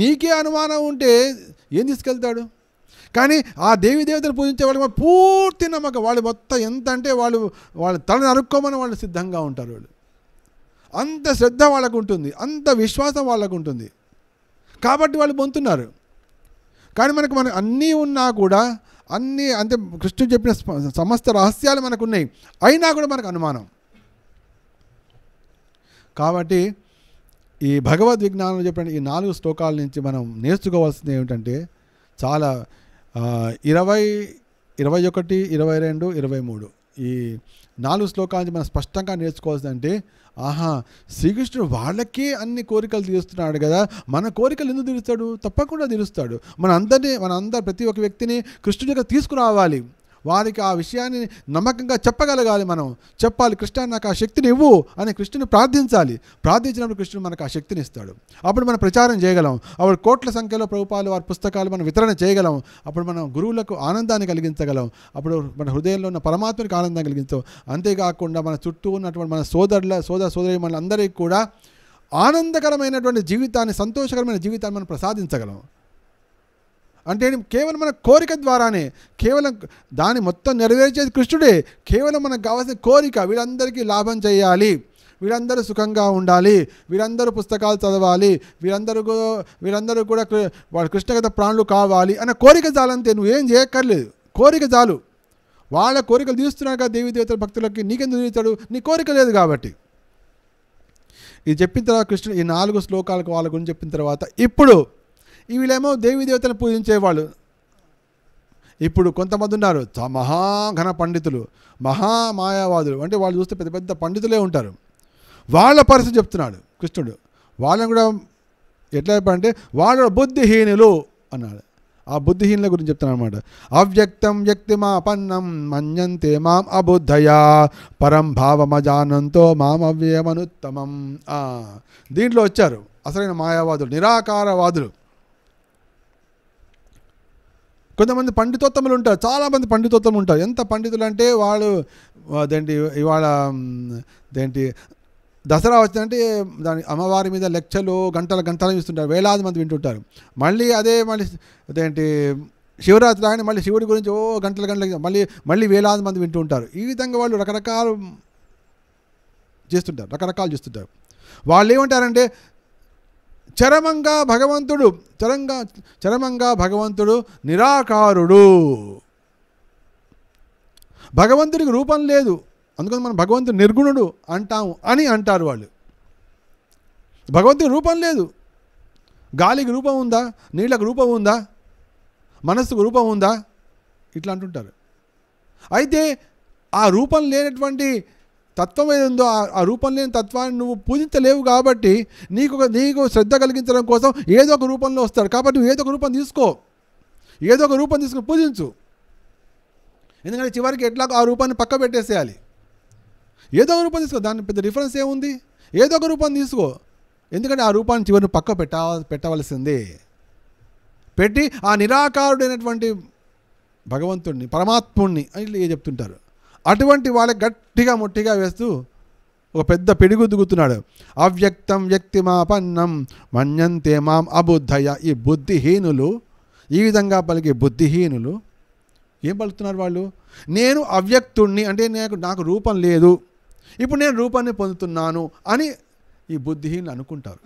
నీకే అనుమానం ఉంటే ఏం తీసుకెళ్తాడు కానీ ఆ దేవి దేవతలు పూజించే వాళ్ళకి పూర్తి నమ్మకం వాళ్ళు మొత్తం ఎంత అంటే వాళ్ళు వాళ్ళ తల నరుక్కోమని వాళ్ళు సిద్ధంగా ఉంటారు వాళ్ళు అంత శ్రద్ధ వాళ్ళకు ఉంటుంది అంత విశ్వాసం వాళ్ళకు ఉంటుంది కాబట్టి వాళ్ళు పొందుతున్నారు కానీ మనకు మనకు అన్నీ ఉన్నా కూడా అన్నీ అంటే కృష్ణుడు చెప్పిన సమస్త రహస్యాలు మనకు ఉన్నాయి అయినా కూడా మనకు అనుమానం కాబట్టి ఈ భగవద్ విజ్ఞానం చెప్పిన ఈ నాలుగు శ్లోకాల నుంచి మనం నేర్చుకోవాల్సింది ఏమిటంటే చాలా ఇరవై ఇరవై ఒకటి ఇరవై రెండు ఇరవై మూడు ఈ నాలుగు శ్లోకాల నుంచి మనం స్పష్టంగా అంటే ఆహా శ్రీకృష్ణుడు వాళ్ళకే అన్ని కోరికలు తీరుస్తున్నాడు కదా మన కోరికలు ఎందుకు తీరుస్తాడు తప్పకుండా తీరుస్తాడు మన అందరినీ మన అందరు ప్రతి ఒక్క వ్యక్తిని కృష్ణుడిగా తీసుకురావాలి వారికి ఆ విషయాన్ని నమ్మకంగా చెప్పగలగాలి మనం చెప్పాలి కృష్ణ నాకు ఆ శక్తిని ఇవ్వు అని కృష్ణుని ప్రార్థించాలి ప్రార్థించినప్పుడు కృష్ణుడు మనకు ఆ శక్తిని ఇస్తాడు అప్పుడు మనం ప్రచారం చేయగలం అప్పుడు కోట్ల సంఖ్యలో ప్రభుపాలు వారి పుస్తకాలు మనం వితరణ చేయగలం అప్పుడు మనం గురువులకు ఆనందాన్ని కలిగించగలం అప్పుడు మన హృదయంలో ఉన్న పరమాత్మకి ఆనందం కలిగించాం అంతేకాకుండా మన చుట్టూ ఉన్నటువంటి మన సోదరుల సోదర సోదరి మనందరికీ కూడా ఆనందకరమైనటువంటి జీవితాన్ని సంతోషకరమైన జీవితాన్ని మనం ప్రసాదించగలం అంటే కేవలం మన కోరిక ద్వారానే కేవలం దాన్ని మొత్తం నెరవేర్చేది కృష్ణుడే కేవలం మనకు కావాల్సిన కోరిక వీళ్ళందరికీ లాభం చేయాలి వీరందరూ సుఖంగా ఉండాలి వీరందరూ పుస్తకాలు చదవాలి వీరందరూ వీరందరూ కూడా వాళ్ళ కృష్ణగత ప్రాణులు కావాలి అన్న కోరిక చాలంతే ఏం చేయక్కర్లేదు కోరిక చాలు వాళ్ళ కోరికలు తీస్తున్నాక దేవి దేవతల భక్తులకి నీకెందుకు తీస్తాడు నీ కోరిక లేదు కాబట్టి ఇది చెప్పిన తర్వాత కృష్ణుడు ఈ నాలుగు శ్లోకాలకు వాళ్ళ గురించి చెప్పిన తర్వాత ఇప్పుడు వీళ్ళేమో దేవి దేవతలు పూజించేవాళ్ళు ఇప్పుడు కొంతమంది ఉన్నారు మహాఘన పండితులు మహామాయావాదులు అంటే వాళ్ళు చూస్తే పెద్ద పెద్ద పండితులే ఉంటారు వాళ్ళ పరిస్థితి చెప్తున్నాడు కృష్ణుడు వాళ్ళని కూడా ఎట్లా అంటే వాళ్ళు బుద్ధిహీనులు అన్నాడు ఆ బుద్ధిహీనుల గురించి చెప్తున్నాను అనమాట అవ్యక్తం వ్యక్తి మా పన్నం మన్యంతే మాం అబుద్ధయా పరం భావమజానంతో మాం అవ్యయమనుత్తమం దీంట్లో వచ్చారు అసలైన మాయావాదులు నిరాకారవాదులు కొంతమంది పండితోత్తములు ఉంటారు చాలామంది పండితోత్తములు ఉంటారు ఎంత పండితులు అంటే వాళ్ళు అదేంటి ఇవాళ అదేంటి దసరా వచ్చిందంటే దాని అమ్మవారి మీద లెక్చర్లు గంటల గంటలు చూస్తుంటారు వేలాది మంది వింటుంటారు మళ్ళీ అదే మళ్ళీ అదేంటి శివరాత్రి కానీ మళ్ళీ శివుడి గురించి ఓ గంటల గంటల మళ్ళీ మళ్ళీ వేలాది మంది వింటూ ఉంటారు ఈ విధంగా వాళ్ళు రకరకాలు చేస్తుంటారు రకరకాలు చేస్తుంటారు వాళ్ళు ఏమంటారంటే చరమంగా భగవంతుడు చరంగా చరమంగా భగవంతుడు నిరాకారుడు భగవంతుడికి రూపం లేదు అందుకని మనం భగవంతుడు నిర్గుణుడు అంటాము అని అంటారు వాళ్ళు భగవంతుడి రూపం లేదు గాలికి రూపం ఉందా నీళ్ళకు రూపం ఉందా మనస్సుకు రూపం ఉందా ఇట్లా అంటుంటారు అయితే ఆ రూపం లేనటువంటి తత్వం ఉందో ఆ రూపం లేని తత్వాన్ని నువ్వు పూజించలేవు కాబట్టి నీకు నీకు శ్రద్ధ కలిగించడం కోసం ఏదో ఒక రూపంలో వస్తాడు కాబట్టి నువ్వు ఏదో ఒక రూపం తీసుకో ఏదో ఒక రూపం తీసుకుని పూజించు ఎందుకంటే చివరికి ఎట్లా ఆ రూపాన్ని పక్క పెట్టేసేయాలి ఏదో ఒక రూపం తీసుకో దాని పెద్ద డిఫరెన్స్ ఏముంది ఏదో ఒక రూపం తీసుకో ఎందుకంటే ఆ రూపాన్ని చివరిని పక్క పెట్టా పెట్టవలసిందే పెట్టి ఆ నిరాకారుడైనటువంటి భగవంతుణ్ణి పరమాత్ముణ్ణి అని చెప్తుంటారు అటువంటి వాళ్ళకి గట్టిగా ముట్టిగా వేస్తూ ఒక పెద్ద పిడిగుద్దుగుతున్నాడు అవ్యక్తం వ్యక్తి మాపన్నం మన్యంతే మాం అబుద్ధయ ఈ బుద్ధిహీనులు ఈ విధంగా పలికే బుద్ధిహీనులు ఏం పలుకుతున్నారు వాళ్ళు నేను అవ్యక్తుణ్ణి అంటే నాకు నాకు రూపం లేదు ఇప్పుడు నేను రూపాన్ని పొందుతున్నాను అని ఈ బుద్ధిహీనులు అనుకుంటారు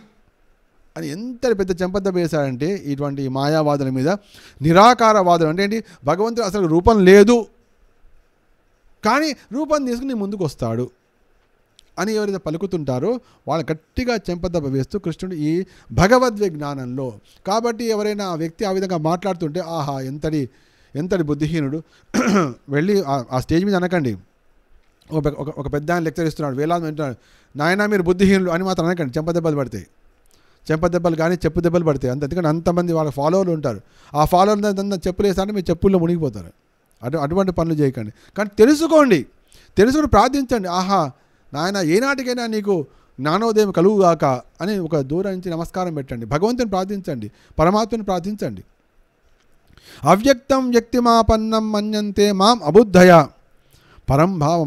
అని ఎంత పెద్ద చెంపద్ద వేశారంటే ఇటువంటి మాయావాదుల మీద నిరాకారవాదులు అంటే ఏంటి భగవంతుడు అసలు రూపం లేదు కానీ రూపం తీసుకుని ముందుకు వస్తాడు అని ఎవరైతే పలుకుతుంటారో వాళ్ళు గట్టిగా చెంపదెబ్బ వేస్తూ కృష్ణుడు ఈ భగవద్వి జ్ఞానంలో కాబట్టి ఎవరైనా ఆ వ్యక్తి ఆ విధంగా మాట్లాడుతుంటే ఆహా ఎంతటి ఎంతటి బుద్ధిహీనుడు వెళ్ళి ఆ స్టేజ్ మీద అనకండి ఒక ఒక పెద్ద ఆయన లెక్చర్ ఇస్తున్నాడు వేలాది వింటున్నాడు నాయన మీరు బుద్ధిహీనులు అని మాత్రం అనకండి చెంపదెబ్బలు పడతాయి చెంప దెబ్బలు కానీ చెప్పు దెబ్బలు పడతాయి అంత ఎందుకంటే అంతమంది వాళ్ళ ఫాలోవర్లు ఉంటారు ఆ ఫాలోవర్ చెప్పులు వేస్తారంటే మీరు చెప్పుల్లో మునిగిపోతారు అటు అటువంటి పనులు చేయకండి కానీ తెలుసుకోండి తెలుసుకుని ప్రార్థించండి ఆహా నాయన ఏనాటికైనా నీకు జ్ఞానోదయం కలుగుగాక అని ఒక దూరం నుంచి నమస్కారం పెట్టండి భగవంతుని ప్రార్థించండి పరమాత్మని ప్రార్థించండి అవ్యక్తం వ్యక్తిమాపన్నం మన్యంతే మాం అబుద్ధయ పరంభావ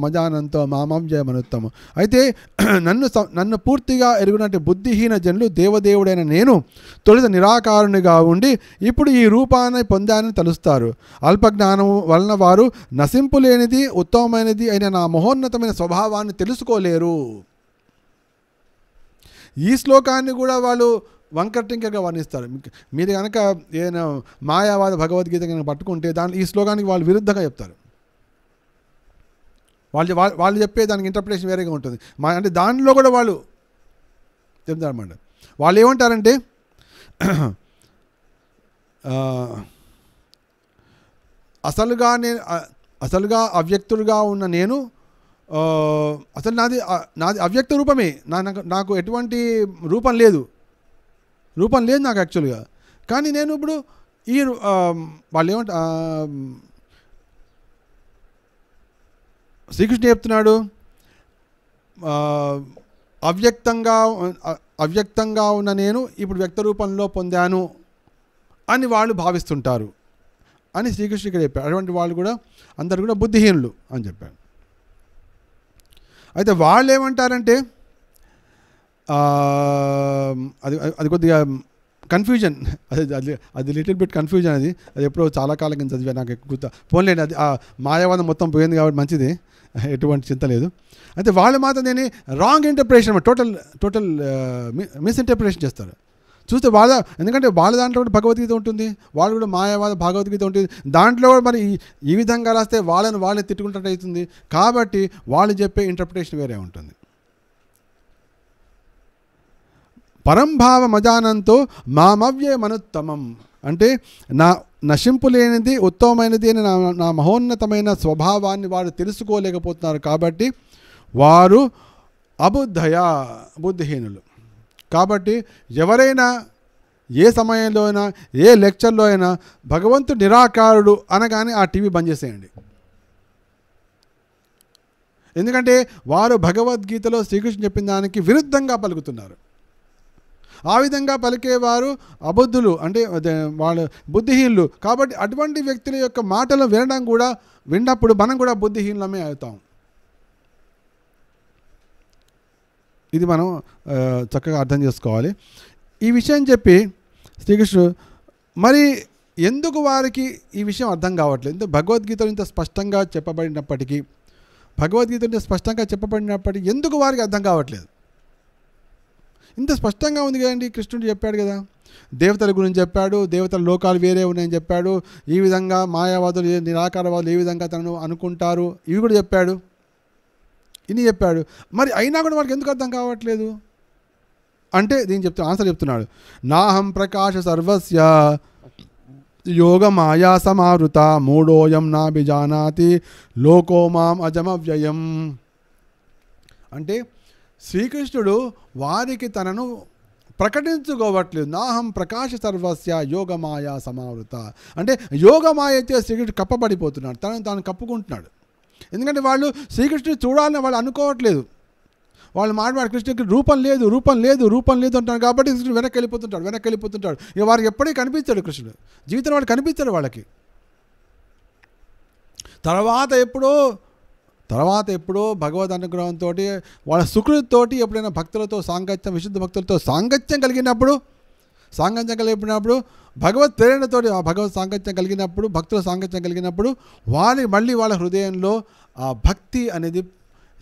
మామం జయమనుత్తము అయితే నన్ను నన్ను పూర్తిగా ఎరుగునటి బుద్ధిహీన జనులు దేవదేవుడైన నేను తొలిత నిరాకారునిగా ఉండి ఇప్పుడు ఈ రూపాన్ని పొందానని తలుస్తారు అల్పజ్ఞానం వలన వారు నసింపు లేనిది ఉత్తమమైనది అయిన నా మహోన్నతమైన స్వభావాన్ని తెలుసుకోలేరు ఈ శ్లోకాన్ని కూడా వాళ్ళు వంకటింకగా వర్ణిస్తారు మీరు కనుక ఏదైనా మాయావాద భగవద్గీత కనుక పట్టుకుంటే దాని ఈ శ్లోకానికి వాళ్ళు విరుద్ధంగా చెప్తారు వాళ్ళు వాళ్ళు చెప్పే దానికి ఇంటర్ప్రిటేషన్ వేరేగా ఉంటుంది మా అంటే దానిలో కూడా వాళ్ళు చెప్తారన్నమాట వాళ్ళు ఏమంటారంటే అసలుగా నేను అసలుగా అవ్యక్తులుగా ఉన్న నేను అసలు నాది నాది అవ్యక్త రూపమే నాకు నాకు ఎటువంటి రూపం లేదు రూపం లేదు నాకు యాక్చువల్గా కానీ నేను ఇప్పుడు ఈ వాళ్ళు ఏమంట శ్రీకృష్ణుడు చెప్తున్నాడు అవ్యక్తంగా అవ్యక్తంగా ఉన్న నేను ఇప్పుడు వ్యక్త రూపంలో పొందాను అని వాళ్ళు భావిస్తుంటారు అని శ్రీకృష్ణుడు ఇక్కడ చెప్పాడు అటువంటి వాళ్ళు కూడా అందరు కూడా బుద్ధిహీనులు అని చెప్పాడు అయితే వాళ్ళు ఏమంటారంటే అది అది కొద్దిగా కన్ఫ్యూజన్ అది అది అది లిటిల్ బిట్ కన్ఫ్యూజన్ అది అది ఎప్పుడో చాలా కాలం కింద చదివా నాకు ఎక్కువ పోన్లేండి అది మాయావాదం మొత్తం పోయింది కాబట్టి మంచిది ఎటువంటి చింత లేదు అయితే వాళ్ళు మాత్రం దీన్ని wrong interpretation total total misinterpretation చేస్తారు చూస్తే వాళ్ళ ఎందుకంటే వాళ్ళ దాంట్లో కూడా భగవద్గీత ఉంటుంది వాళ్ళు కూడా మాయావాద భగవద్గీత ఉంటుంది దాంట్లో కూడా మరి ఈ విధంగా రాస్తే వాళ్ళని వాళ్ళే తిట్టుకుంటట్టు అవుతుంది కాబట్టి వాళ్ళు చెప్పే ఇంటర్ప్రిటేషన్ వేరే ఉంటుంది పరంభావ మజానంతో మామవ్యే మనుత్తమం అంటే నా నశింపులేనిది ఉత్తమమైనది అని నా నా మహోన్నతమైన స్వభావాన్ని వారు తెలుసుకోలేకపోతున్నారు కాబట్టి వారు అబుద్ధయ బుద్ధిహీనులు కాబట్టి ఎవరైనా ఏ సమయంలో అయినా ఏ లెక్చర్లో అయినా భగవంతుడు నిరాకారుడు అనగానే ఆ టీవీ బంద్ చేసేయండి ఎందుకంటే వారు భగవద్గీతలో శ్రీకృష్ణ చెప్పిన దానికి విరుద్ధంగా పలుకుతున్నారు ఆ విధంగా పలికేవారు అబద్ధులు అంటే వాళ్ళు బుద్ధిహీనులు కాబట్టి అటువంటి వ్యక్తుల యొక్క మాటలు వినడం కూడా విన్నప్పుడు మనం కూడా బుద్ధిహీనులమే అవుతాం ఇది మనం చక్కగా అర్థం చేసుకోవాలి ఈ విషయం చెప్పి శ్రీకృష్ణుడు మరి ఎందుకు వారికి ఈ విషయం అర్థం కావట్లేదు ఎందుకు భగవద్గీతలో ఇంత స్పష్టంగా చెప్పబడినప్పటికీ భగవద్గీత స్పష్టంగా చెప్పబడినప్పటికీ ఎందుకు వారికి అర్థం కావట్లేదు ఇంత స్పష్టంగా ఉంది కదండి కృష్ణుడు చెప్పాడు కదా దేవతల గురించి చెప్పాడు దేవతల లోకాలు వేరే ఉన్నాయని చెప్పాడు ఈ విధంగా మాయావాదులు నిరాకారవాదులు ఏ విధంగా తనను అనుకుంటారు ఇవి కూడా చెప్పాడు ఇన్ని చెప్పాడు మరి అయినా కూడా వాళ్ళకి ఎందుకు అర్థం కావట్లేదు అంటే దీని చెప్తా ఆన్సర్ చెప్తున్నాడు నాహం ప్రకాశ సర్వస్య యోగ మాయా సమారుత మూడోయం నాభిజానాతి లోకో మాం అజమవ్యయం అంటే శ్రీకృష్ణుడు వారికి తనను ప్రకటించుకోవట్లేదు నాహం ప్రకాశ సర్వస్య యోగమాయ సమావృత అంటే యోగమాయ అయితే శ్రీకృష్ణుడు కప్పబడిపోతున్నాడు తనను తాను కప్పుకుంటున్నాడు ఎందుకంటే వాళ్ళు శ్రీకృష్ణుడు చూడాలని వాళ్ళు అనుకోవట్లేదు వాళ్ళు మాట్లాడు కృష్ణుడికి రూపం లేదు రూపం లేదు రూపం లేదు అంటారు కాబట్టి కృష్ణుడు వెనక్కి వెళ్ళిపోతుంటాడు వెనక్కి వెళ్ళిపోతుంటాడు ఇక వారికి ఎప్పటికీ కనిపించాడు కృష్ణుడు జీవితంలో వాళ్ళు కనిపించాడు వాళ్ళకి తర్వాత ఎప్పుడో తర్వాత ఎప్పుడో భగవద్ అనుగ్రహంతో వాళ్ళ సుకృతితోటి ఎప్పుడైనా భక్తులతో సాంగత్యం విశుద్ధ భక్తులతో సాంగత్యం కలిగినప్పుడు సాంగత్యం కలిగినప్పుడు భగవత్ ప్రేరణతోటి ఆ భగవత్ సాంగత్యం కలిగినప్పుడు భక్తుల సాంగత్యం కలిగినప్పుడు వాళ్ళ మళ్ళీ వాళ్ళ హృదయంలో ఆ భక్తి అనేది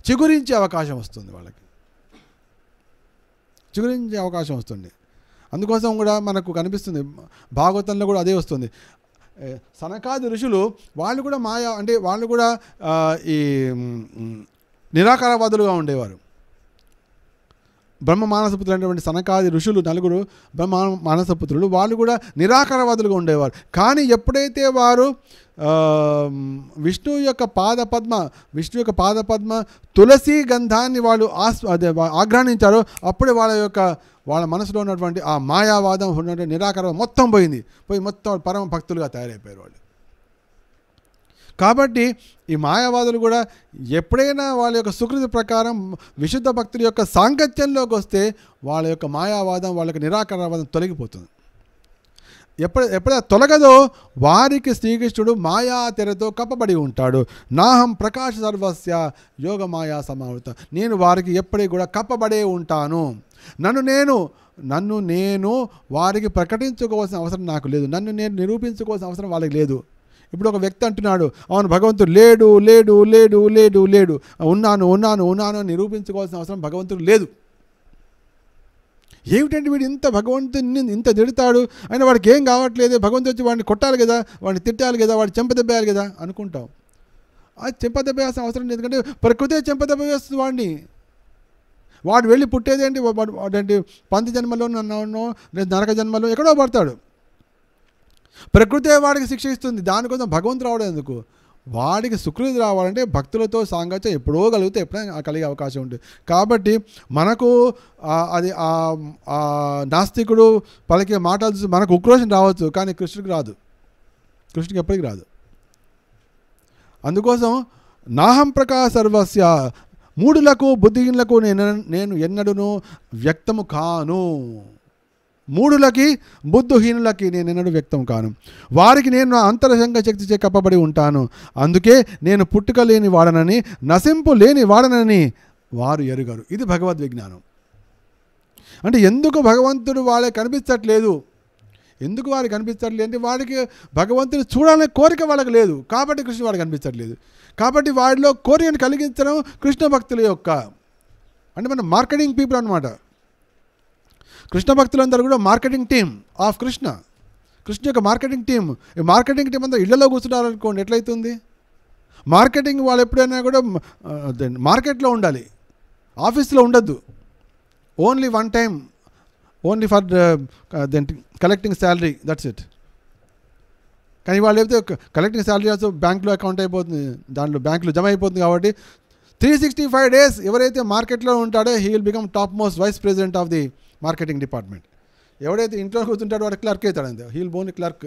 చిగురించే అవకాశం వస్తుంది వాళ్ళకి చిగురించే అవకాశం వస్తుంది అందుకోసం కూడా మనకు కనిపిస్తుంది భాగవతంలో కూడా అదే వస్తుంది సనకాది ఋషులు వాళ్ళు కూడా మాయా అంటే వాళ్ళు కూడా ఈ నిరాకారవాదులుగా ఉండేవారు బ్రహ్మ మానసపుత్రులు అనేటువంటి సనకాది ఋషులు నలుగురు బ్రహ్మ మానసపుత్రులు వాళ్ళు కూడా నిరాకారవాదులుగా ఉండేవారు కానీ ఎప్పుడైతే వారు విష్ణువు యొక్క పాదపద్మ విష్ణు యొక్క పాదపద్మ తులసి గంధాన్ని వాళ్ళు ఆస్ అదే ఆగ్రహించారో అప్పుడే వాళ్ళ యొక్క వాళ్ళ మనసులో ఉన్నటువంటి ఆ మాయావాదం ఉన్నటువంటి నిరాకరణ మొత్తం పోయింది పోయి మొత్తం పరమ భక్తులుగా తయారైపోయారు వాళ్ళు కాబట్టి ఈ మాయావాదులు కూడా ఎప్పుడైనా వాళ్ళ యొక్క సుకృతి ప్రకారం విశుద్ధ భక్తుల యొక్క సాంగత్యంలోకి వస్తే వాళ్ళ యొక్క మాయావాదం వాళ్ళ యొక్క నిరాకరణవాదం తొలగిపోతుంది ఎప్పుడ ఎప్పుడైనా తొలగదో వారికి శ్రీకృష్ణుడు మాయా తెరతో కప్పబడి ఉంటాడు నాహం ప్రకాశ సర్వస్య యోగ మాయా సమావృతం నేను వారికి ఎప్పుడీ కూడా కప్పబడే ఉంటాను నన్ను నేను నన్ను నేను వారికి ప్రకటించుకోవాల్సిన అవసరం నాకు లేదు నన్ను నేను నిరూపించుకోవాల్సిన అవసరం వాళ్ళకి లేదు ఇప్పుడు ఒక వ్యక్తి అంటున్నాడు అవును భగవంతుడు లేడు లేడు లేడు లేడు లేడు ఉన్నాను ఉన్నాను ఉన్నాను అని నిరూపించుకోవాల్సిన అవసరం భగవంతుడు లేదు ఏమిటంటే వీడు ఇంత భగవంతుని ఇంత తిడతాడు అయినా వాడికి ఏం కావట్లేదు భగవంతుడు వచ్చి వాడిని కొట్టాలి కదా వాడిని తిట్టాలి కదా వాడిని చెంపదెబ్బేయాలి కదా అనుకుంటాం అది చెంపదెబ్బేయాల్సిన అవసరం లేదు ఎందుకంటే ప్రకృతే చెంపదెబ్బ వేస్తుంది వాడిని వాడు వెళ్ళి పుట్టేదేంటి అదేంటి పంది జన్మలో నన్ను నరక జన్మలో ఎక్కడో పడతాడు ప్రకృతే వాడికి శిక్ష ఇస్తుంది దానికోసం భగవంతుడు రావడం ఎందుకు వాడికి సుకృతి రావాలంటే భక్తులతో సాంగత్యం ఎప్పుడో కలిగితే ఎప్పుడైనా కలిగే అవకాశం ఉంటుంది కాబట్టి మనకు అది ఆ నాస్తికుడు పలికే మాటలు చూసి మనకు ఉక్రోషం రావచ్చు కానీ కృష్ణుడికి రాదు కృష్ణుడికి ఎప్పటికి రాదు అందుకోసం నాహం ప్రకాశ సర్వస్య మూడులకు బుద్ధిహీనులకు నేను నేను ఎన్నడూను వ్యక్తము కాను మూడులకి బుద్ధుహీనులకి నేను ఎన్నడూ వ్యక్తం కాను వారికి నేను నా అంతరంగ శక్తిచే కప్పబడి ఉంటాను అందుకే నేను పుట్టుక లేని వాడనని నశింపు లేని వాడనని వారు ఎరుగరు ఇది భగవద్ విజ్ఞానం అంటే ఎందుకు భగవంతుడు వాళ్ళకి కనిపించట్లేదు ఎందుకు వారికి కనిపించట్లేదు అంటే వాడికి భగవంతుడు చూడాలనే కోరిక వాళ్ళకి లేదు కాబట్టి కృష్ణుడు వాడికి కనిపించట్లేదు కాబట్టి వాడిలో కోరికను కలిగించడం కృష్ణ భక్తుల యొక్క అంటే మన మార్కెటింగ్ పీపుల్ అనమాట కృష్ణ భక్తులందరూ కూడా marketing team of Krishna Krishna యొక్క మార్కెటింగ్ టీం ఈ మార్కెటింగ్ టీం అందరూ ఇళ్లలో కూర్చున్నారనుకోండి ఎట్లయితుంది మార్కెటింగ్ వాళ్ళు ఎప్పుడైనా కూడా మార్కెట్లో ఉండాలి ఆఫీస్లో ఉండద్దు only one time only for then collecting salary that's it కానీ వాళ్ళు లేకపోతే కలెక్టింగ్ శాలరీ ఆల్సో బ్యాంకులో అకౌంట్ అయిపోతుంది దాంట్లో బ్యాంకులో జమ అయిపోతుంది కాబట్టి త్రీ సిక్స్టీ ఫైవ్ డేస్ ఎవరైతే మార్కెట్లో ఉంటాడో he will become top most vice president of the marketing department ఎవడైతే ఇంట్లో కూర్చుంటాడో వాడు క్లర్క్ అవుతాడు అంతే he will born clerk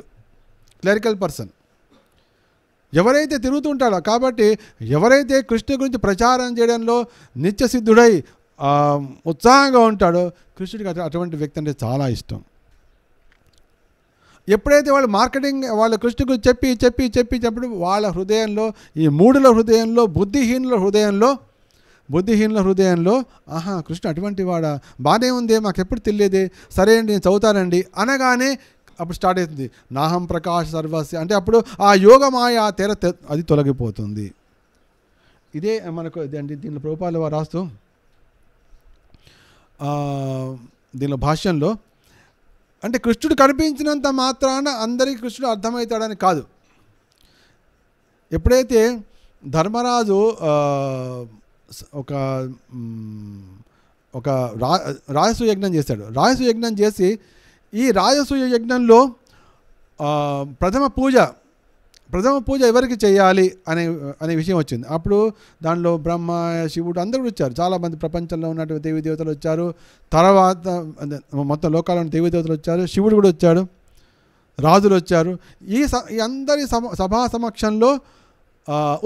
clerical person ఎవరైతే తిరుగుతుంటాడో కాబట్టి ఎవరైతే కృష్ణుడి గురించి ప్రచారం చేయడంలో నిత్యసిద్ధుడై ఉత్సాహంగా ఉంటాడో కృష్ణుడికి అటువంటి వ్యక్తి అంటే చాలా ఇష్టం ఎప్పుడైతే వాళ్ళు మార్కెటింగ్ వాళ్ళ కృష్ణకు చెప్పి చెప్పి చెప్పి చెప్పడం వాళ్ళ హృదయంలో ఈ మూడుల హృదయంలో బుద్ధిహీనుల హృదయంలో బుద్ధిహీనుల హృదయంలో ఆహా కృష్ణ అటువంటి వాడ బాగానే ఉందే ఎప్పుడు తెలియదు సరే అండి నేను చదువుతానండి అనగానే అప్పుడు స్టార్ట్ అవుతుంది నాహం ప్రకాష్ సర్వస్య అంటే అప్పుడు ఆ యోగమాయ ఆ తెర అది తొలగిపోతుంది ఇదే మనకు అండి దీనిలో ప్రభుపాలు రాస్తూ దీనిలో భాష్యంలో అంటే కృష్ణుడు కనిపించినంత మాత్రాన అందరికీ కృష్ణుడు అర్థమవుతాడని కాదు ఎప్పుడైతే ధర్మరాజు ఒక ఒక రా రాజసూయ యజ్ఞం చేశాడు రాజసూయ యజ్ఞం చేసి ఈ రాజసూయ యజ్ఞంలో ప్రథమ పూజ ప్రథమ పూజ ఎవరికి చేయాలి అనే అనే విషయం వచ్చింది అప్పుడు దానిలో బ్రహ్మ శివుడు అందరూ వచ్చారు చాలామంది ప్రపంచంలో ఉన్నటువంటి దేవి దేవతలు వచ్చారు తర్వాత మొత్తం లోకాలను దేవి దేవతలు వచ్చారు శివుడు కూడా వచ్చాడు రాజులు వచ్చారు ఈ ఈ అందరి సభా సమక్షంలో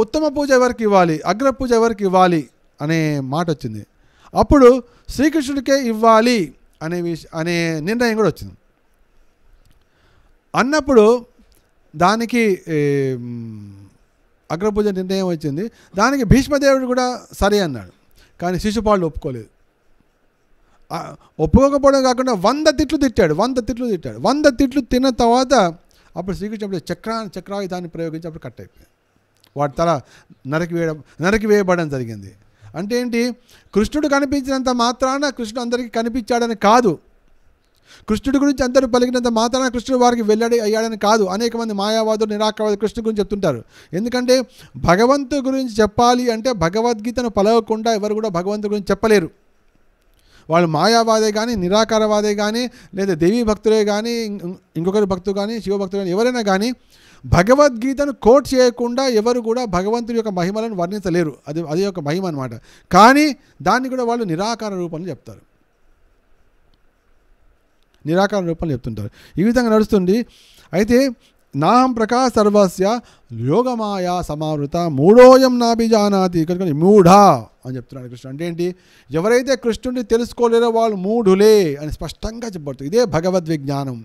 ఉత్తమ పూజ ఎవరికి ఇవ్వాలి అగ్ర పూజ ఎవరికి ఇవ్వాలి అనే మాట వచ్చింది అప్పుడు శ్రీకృష్ణుడికే ఇవ్వాలి అనే విష అనే నిర్ణయం కూడా వచ్చింది అన్నప్పుడు దానికి అగ్రపూజ నిర్ణయం వచ్చింది దానికి భీష్మదేవుడు కూడా సరే అన్నాడు కానీ శిశుపాలు ఒప్పుకోలేదు ఒప్పుకోకపోవడం కాకుండా వంద తిట్లు తిట్టాడు వంద తిట్లు తిట్టాడు వంద తిట్లు తిన్న తర్వాత అప్పుడు శ్రీకృష్ణుడు చక్రా చక్రాయుధాన్ని ప్రయోగించి అప్పుడు కట్ అయిపోయింది వాటి తల నరకి వేయడం నరకి వేయబడడం జరిగింది అంటే ఏంటి కృష్ణుడు కనిపించినంత మాత్రాన కృష్ణుడు అందరికీ కనిపించాడని కాదు కృష్ణుడి గురించి అందరూ పలికినంత మాత్రాన కృష్ణుడు వారికి వెళ్ళాడు అయ్యాడని కాదు అనేక మంది మాయావాదులు నిరాకవాదులు కృష్ణుడి గురించి చెప్తుంటారు ఎందుకంటే భగవంతు గురించి చెప్పాలి అంటే భగవద్గీతను పలవకుండా ఎవరు కూడా భగవంతు గురించి చెప్పలేరు వాళ్ళు మాయావాదే కానీ నిరాకారవాదే కానీ లేదా దేవీ భక్తులే కానీ ఇంకొకరి భక్తులు కానీ శివభక్తులు కానీ ఎవరైనా కానీ భగవద్గీతను కోట్ చేయకుండా ఎవరు కూడా భగవంతుడి యొక్క మహిమలను వర్ణించలేరు అది అది ఒక మహిమ అనమాట కానీ దాన్ని కూడా వాళ్ళు నిరాకార రూపంలో చెప్తారు నిరాకార రూపంలో చెప్తుంటారు ఈ విధంగా నడుస్తుంది అయితే నాహం ప్రకాశ సర్వస్య యోగమాయా సమావృత మూఢోయం నాభిజానాతి కనుక మూఢ అని చెప్తున్నాడు కృష్ణ అంటే ఏంటి ఎవరైతే కృష్ణుడిని తెలుసుకోలేరో వాళ్ళు మూఢులే అని స్పష్టంగా చెప్పబడుతుంది ఇదే భగవద్విజ్ఞానం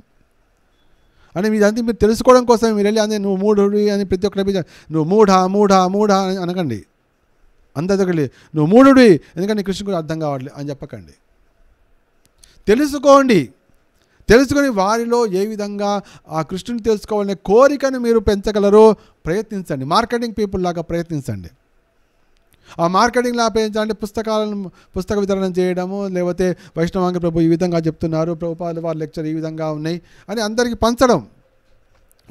అని మీద అంతే మీరు తెలుసుకోవడం కోసం మీరు వెళ్ళి అదే నువ్వు మూఢుడి అని ప్రతి ఒక్కరి నువ్వు మూఢ మూఢ మూఢ అని అనకండి అందరికీ నువ్వు మూఢుడి ఎందుకంటే కృష్ణుడు అర్థం కావట్లేదు అని చెప్పకండి తెలుసుకోండి తెలుసుకుని వారిలో ఏ విధంగా ఆ కృష్ణుని తెలుసుకోవాలనే కోరికను మీరు పెంచగలరు ప్రయత్నించండి మార్కెటింగ్ పీపుల్ లాగా ప్రయత్నించండి ఆ మార్కెటింగ్ లా పెంచాలంటే పుస్తకాలను పుస్తక వితరణ చేయడము లేకపోతే వైష్ణవాంగ ప్రభు ఈ విధంగా చెప్తున్నారు ప్రభుపాద వారి లెక్చర్ ఈ విధంగా ఉన్నాయి అని అందరికీ పంచడం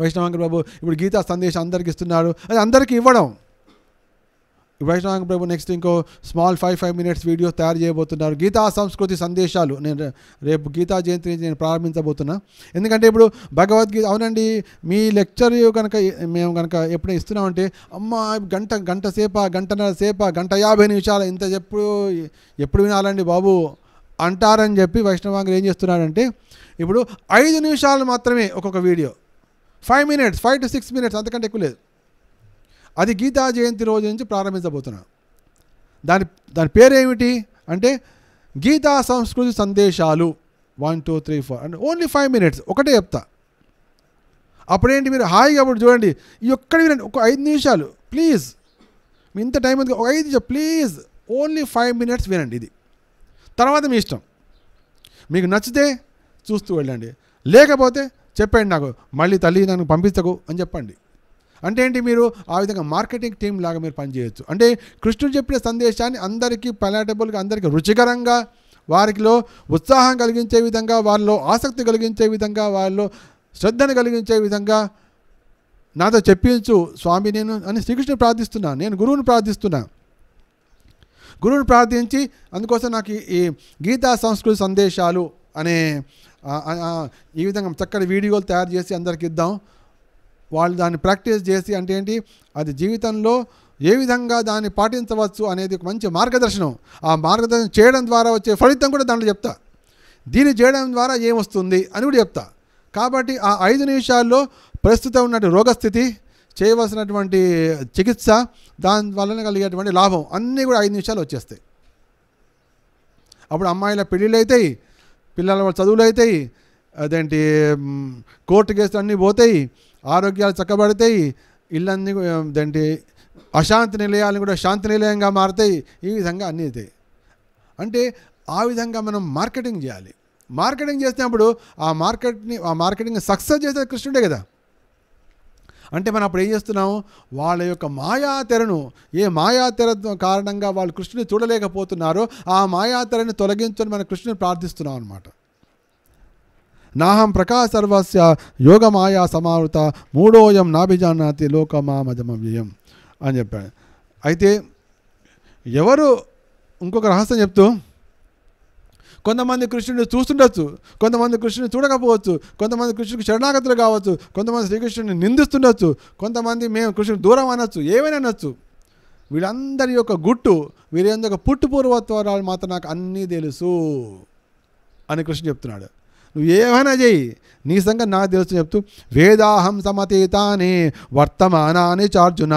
వైష్ణవాంగ ప్రభు ఇప్పుడు గీతా సందేశం అందరికి ఇస్తున్నారు అది అందరికీ ఇవ్వడం వైష్ణవ ప్రభు నెక్స్ట్ ఇంకో small five five minutes video తయారు చేయబోతున్నారు గీతా సంస్కృతి సందేశాలు నేను రేపు గీతా జయంతి నేను ప్రారంభించబోతున్నా ఎందుకంటే ఇప్పుడు భగవద్గీత అవునండి మీ లెక్చర్ కనుక మేము కనుక ఎప్పుడైనా ఇస్తున్నామంటే అమ్మ గంట గంట సేప గంటన్నర సేప గంట యాభై నిమిషాలు ఇంత ఎప్పుడు ఎప్పుడు వినాలండి బాబు అంటారని చెప్పి వైష్ణవాంగులు ఏం చేస్తున్నారంటే ఇప్పుడు ఐదు నిమిషాలు మాత్రమే ఒక్కొక్క video five minutes five to six minutes అంతకంటే ఎక్కువ లేదు అది గీతా జయంతి రోజు నుంచి ప్రారంభించబోతున్నాను దాని దాని పేరేమిటి అంటే గీతా సంస్కృతి సందేశాలు one two three four and only five minutes ఒకటే చెప్తా అప్పుడేంటి మీరు హాయిగా అప్పుడు చూడండి ఈ ఒక్కడ వినండి ఒక ఐదు నిమిషాలు ప్లీజ్ మీ ఇంత టైం ఉంది ఒక ఐదు ప్లీజ్ ఓన్లీ ఫైవ్ మినిట్స్ వినండి ఇది తర్వాత మీ ఇష్టం మీకు నచ్చితే చూస్తూ వెళ్ళండి లేకపోతే చెప్పండి నాకు మళ్ళీ తల్లి నన్ను పంపిస్తకు అని చెప్పండి అంటే ఏంటి మీరు ఆ విధంగా మార్కెటింగ్ టీం లాగా మీరు పనిచేయచ్చు అంటే కృష్ణుడు చెప్పిన సందేశాన్ని అందరికీ పలాటబుల్గా అందరికీ రుచికరంగా వారిలో ఉత్సాహం కలిగించే విధంగా వారిలో ఆసక్తి కలిగించే విధంగా వారిలో శ్రద్ధను కలిగించే విధంగా నాతో చెప్పించు స్వామి నేను అని శ్రీకృష్ణుని ప్రార్థిస్తున్నా నేను గురువుని ప్రార్థిస్తున్నా గురువుని ప్రార్థించి అందుకోసం నాకు ఈ గీతా సంస్కృతి సందేశాలు అనే ఈ విధంగా చక్కటి వీడియోలు తయారు చేసి అందరికి ఇద్దాం వాళ్ళు దాన్ని ప్రాక్టీస్ చేసి అంటే ఏంటి అది జీవితంలో ఏ విధంగా దాన్ని పాటించవచ్చు అనేది ఒక మంచి మార్గదర్శనం ఆ మార్గదర్శనం చేయడం ద్వారా వచ్చే ఫలితం కూడా దాంట్లో చెప్తా దీన్ని చేయడం ద్వారా ఏమొస్తుంది అని కూడా చెప్తా కాబట్టి ఆ ఐదు నిమిషాల్లో ప్రస్తుతం ఉన్నటువంటి రోగస్థితి చేయవలసినటువంటి చికిత్స దాని వలన కలిగేటువంటి లాభం అన్నీ కూడా ఐదు నిమిషాలు వచ్చేస్తాయి అప్పుడు అమ్మాయిల పెళ్ళిళ్ళు అవుతాయి పిల్లల చదువులు అవుతాయి అదేంటి కోర్టు కేసులు అన్నీ పోతాయి ఆరోగ్యాలు చక్కబడతాయి ఇళ్ళన్నీ ఏంటంటే అశాంతి నిలయాలు కూడా శాంతి నిలయంగా మారుతాయి ఈ విధంగా అన్నీ అవుతాయి అంటే ఆ విధంగా మనం మార్కెటింగ్ చేయాలి మార్కెటింగ్ చేసినప్పుడు ఆ మార్కెట్ని ఆ మార్కెటింగ్ సక్సెస్ చేసేది కృష్ణుడే కదా అంటే మనం అప్పుడు ఏం చేస్తున్నాము వాళ్ళ యొక్క మాయాతెరను ఏ మాయాతెర కారణంగా వాళ్ళు కృష్ణుని చూడలేకపోతున్నారో ఆ మాయాతెరని తొలగించని మనం కృష్ణుని ప్రార్థిస్తున్నాం అనమాట నాహం ప్రకాశర్వస్య యోగమాయా సమావృత మూడోయం నాభిజానాతి వ్యయం అని చెప్పాడు అయితే ఎవరు ఇంకొక రహస్యం చెప్తూ కొంతమంది కృష్ణుడిని చూస్తుండొచ్చు కొంతమంది కృష్ణుని చూడకపోవచ్చు కొంతమంది కృష్ణుడికి శరణాగతులు కావచ్చు కొంతమంది శ్రీకృష్ణుని నిందిస్తుండొచ్చు కొంతమంది మేము కృష్ణుడు దూరం అనొచ్చు ఏమైనా అనొచ్చు వీళ్ళందరి యొక్క గుట్టు వీరి యొక్క పుట్టుపూర్వత్వరాలు మాత్రం నాకు అన్నీ తెలుసు అని కృష్ణ చెప్తున్నాడు నువ్వు ఏమైనా చేయి నీ సంగతి నాకు తెలుసు చెప్తూ వేదాహం సమతీతాని వర్తమానాన్ని చార్జున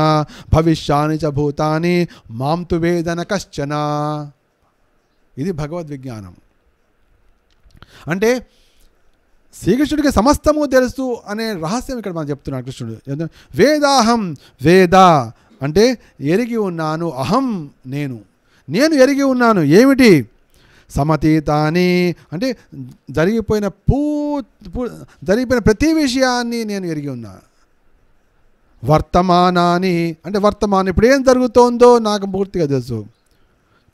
భవిష్యాన్ని చ భూతాన్ని మాంతు వేదన కశ్చన ఇది భగవద్విజ్ఞానం అంటే శ్రీకృష్ణుడికి సమస్తము తెలుసు అనే రహస్యం ఇక్కడ మనం చెప్తున్నాడు కృష్ణుడు వేదాహం వేద అంటే ఎరిగి ఉన్నాను అహం నేను నేను ఎరిగి ఉన్నాను ఏమిటి సమతీతాని అంటే జరిగిపోయిన పూ జరిగిపోయిన ప్రతి విషయాన్ని నేను ఎరిగి ఉన్నాను వర్తమానాన్ని అంటే వర్తమానం ఇప్పుడు ఏం జరుగుతోందో నాకు పూర్తిగా తెలుసు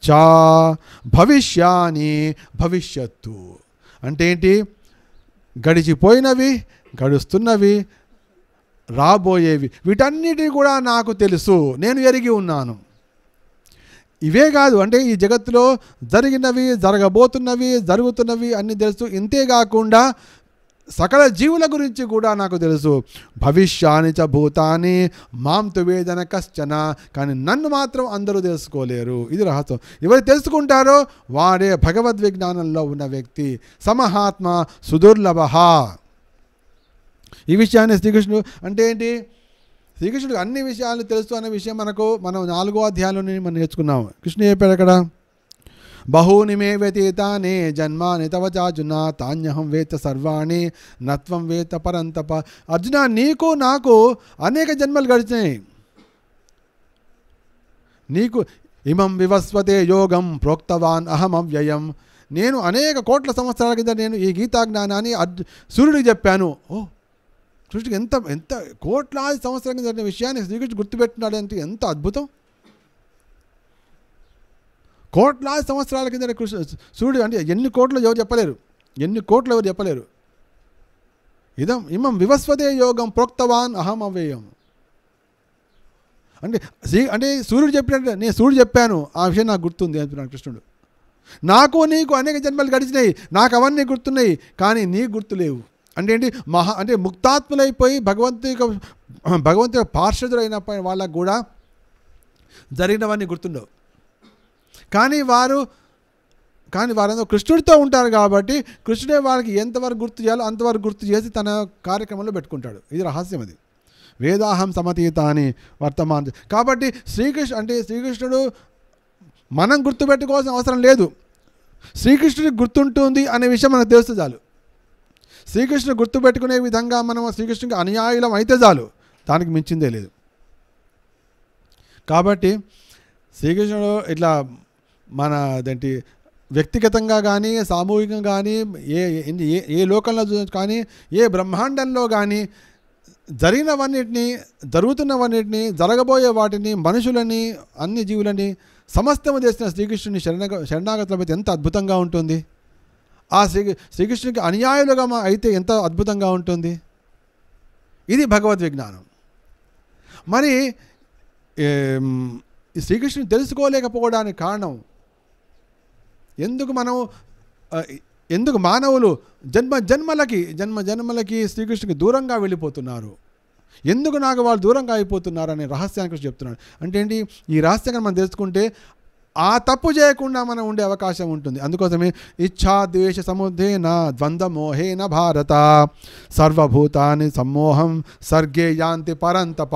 చా భవిష్యాన్ని భవిష్యత్తు అంటే ఏంటి గడిచిపోయినవి గడుస్తున్నవి రాబోయేవి వీటన్నిటి కూడా నాకు తెలుసు నేను ఎరిగి ఉన్నాను ఇవే కాదు అంటే ఈ జగత్తులో జరిగినవి జరగబోతున్నవి జరుగుతున్నవి అన్నీ తెలుసు ఇంతేకాకుండా సకల జీవుల గురించి కూడా నాకు తెలుసు భవిష్యాని చ భూతాన్ని మాంతు వేదన కష్టన కానీ నన్ను మాత్రం అందరూ తెలుసుకోలేరు ఇది రహస్యం ఎవరు తెలుసుకుంటారో వారే భగవద్విజ్ఞానంలో ఉన్న వ్యక్తి సమహాత్మ సుదుర్లభ ఈ విషయాన్ని శ్రీకృష్ణుడు అంటే ఏంటి శ్రీకృష్ణుడు అన్ని విషయాలు తెలుసు అనే విషయం మనకు మనం నాలుగో అధ్యాయంలోనే మనం నేర్చుకున్నాము కృష్ణ చెప్పాడు అక్కడ బహూని మే వ్యతీతానే జన్మాని తవ తాన్యహం వేత సర్వాణి నత్వం వేత పరంతప అర్జున నీకు నాకు అనేక జన్మలు గడిచినాయి నీకు ఇమం వివస్వతే యోగం ప్రోక్తవాన్ అహం అవ్యయం నేను అనేక కోట్ల సంవత్సరాల కింద నేను ఈ గీతా జ్ఞానాన్ని అర్జు సూర్యుడికి చెప్పాను ఓ సృష్టికి ఎంత ఎంత కోట్లాది సంవత్సరంగా జరిగిన విషయాన్ని శ్రీకృష్ణుడు గుర్తుపెట్టినాడు అంటే ఎంత అద్భుతం కోట్లాది సంవత్సరాల కింద కృష్ణ సూర్యుడు అంటే ఎన్ని కోట్లు ఎవరు చెప్పలేరు ఎన్ని కోట్లు ఎవరు చెప్పలేరు ఇదం ఇమం వివస్వదే యోగం ప్రోక్తవాన్ అహం అవ్యయం అంటే శ్రీ అంటే సూర్యుడు చెప్పినట్టు నేను సూర్యుడు చెప్పాను ఆ విషయం నాకు గుర్తుంది అంటున్నాడు కృష్ణుడు నాకు నీకు అనేక జన్మలు గడిచినాయి నాకు అవన్నీ గుర్తున్నాయి కానీ నీకు గుర్తులేవు అంటే ఏంటి మహా అంటే ముక్తాత్ములైపోయి భగవంతు యొక్క భగవంతు యొక్క పార్షదులైనప్పటి వాళ్ళకు కూడా జరిగినవన్నీ గుర్తుండవు కానీ వారు కానీ వారందరూ కృష్ణుడితో ఉంటారు కాబట్టి కృష్ణుడే వారికి ఎంతవరకు గుర్తు చేయాలో అంతవరకు గుర్తు చేసి తన కార్యక్రమంలో పెట్టుకుంటాడు ఇది రహస్యం అది వేదాహం సమతీత అని వర్తమాన కాబట్టి శ్రీకృష్ణ అంటే శ్రీకృష్ణుడు మనం గుర్తుపెట్టుకోవాల్సిన అవసరం లేదు శ్రీకృష్ణుడికి గుర్తుంటుంది అనే విషయం మనకు తెలుస్తుంది చాలు శ్రీకృష్ణుడు గుర్తుపెట్టుకునే విధంగా మనం శ్రీకృష్ణుడికి అనుయాయులం అయితే చాలు దానికి మించిందే లేదు కాబట్టి శ్రీకృష్ణుడు ఇట్లా మన అదేంటి వ్యక్తిగతంగా కానీ సామూహికంగా కానీ ఏ ఏ లోకంలో కానీ ఏ బ్రహ్మాండంలో కానీ జరిగినవన్నిటిని జరుగుతున్నవన్నిటిని జరగబోయే వాటిని మనుషులని అన్ని జీవులని సమస్తము చేసిన శ్రీకృష్ణుని శరణ శరణాగతులపై ఎంత అద్భుతంగా ఉంటుంది ఆ శ్రీ శ్రీకృష్ణునికి అనుయాయులుగా అయితే ఎంత అద్భుతంగా ఉంటుంది ఇది భగవద్ విజ్ఞానం మరి శ్రీకృష్ణుని తెలుసుకోలేకపోవడానికి కారణం ఎందుకు మనం ఎందుకు మానవులు జన్మ జన్మలకి జన్మ జన్మలకి శ్రీకృష్ణుకి దూరంగా వెళ్ళిపోతున్నారు ఎందుకు నాకు వాళ్ళు దూరంగా అయిపోతున్నారు అనే రహస్యాన్ని గురించి చెప్తున్నాడు అంటే ఏంటి ఈ రహస్యంగా మనం తెలుసుకుంటే ఆ తప్పు చేయకుండా మనం ఉండే అవకాశం ఉంటుంది అందుకోసమే ఇచ్చా ద్వేష సముద్రేన ద్వంద్వమోహేన భారత సర్వభూతాన్ని సమ్మోహం సర్గే యాంతి పరంతప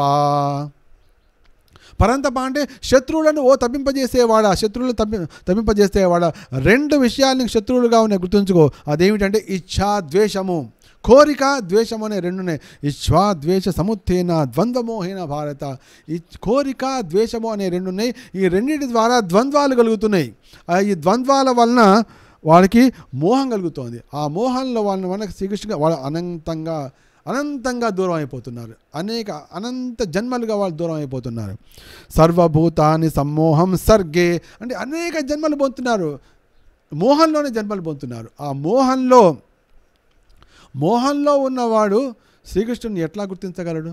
పరంతప అంటే శత్రువులను ఓ తప్పింపజేసేవాడ శత్రువులను తప్పి తప్పింపజేసేవాడ రెండు విషయాల్ని శత్రువులుగా ఉన్నాయి గుర్తుంచుకో అదేమిటంటే ఇచ్ఛా ద్వేషము కోరిక ద్వేషం అనే రెండునే ఇచ్ఛా ద్వేష సముత్తేన ద్వంద్వమోహేన భారత ఈ కోరిక ద్వేషము అనే రెండున్నాయి ఈ రెండింటి ద్వారా ద్వంద్వాలు కలుగుతున్నాయి ఈ ద్వంద్వాల వలన వాళ్ళకి మోహం కలుగుతోంది ఆ మోహంలో వాళ్ళని వలన శ్రీకృష్ణ వాళ్ళు అనంతంగా అనంతంగా దూరం అయిపోతున్నారు అనేక అనంత జన్మలుగా వాళ్ళు దూరం అయిపోతున్నారు సర్వభూతాన్ని సమ్మోహం సర్గే అంటే అనేక జన్మలు పొందుతున్నారు మోహంలోనే జన్మలు పొందుతున్నారు ఆ మోహంలో మోహంలో ఉన్నవాడు శ్రీకృష్ణుని ఎట్లా గుర్తించగలడు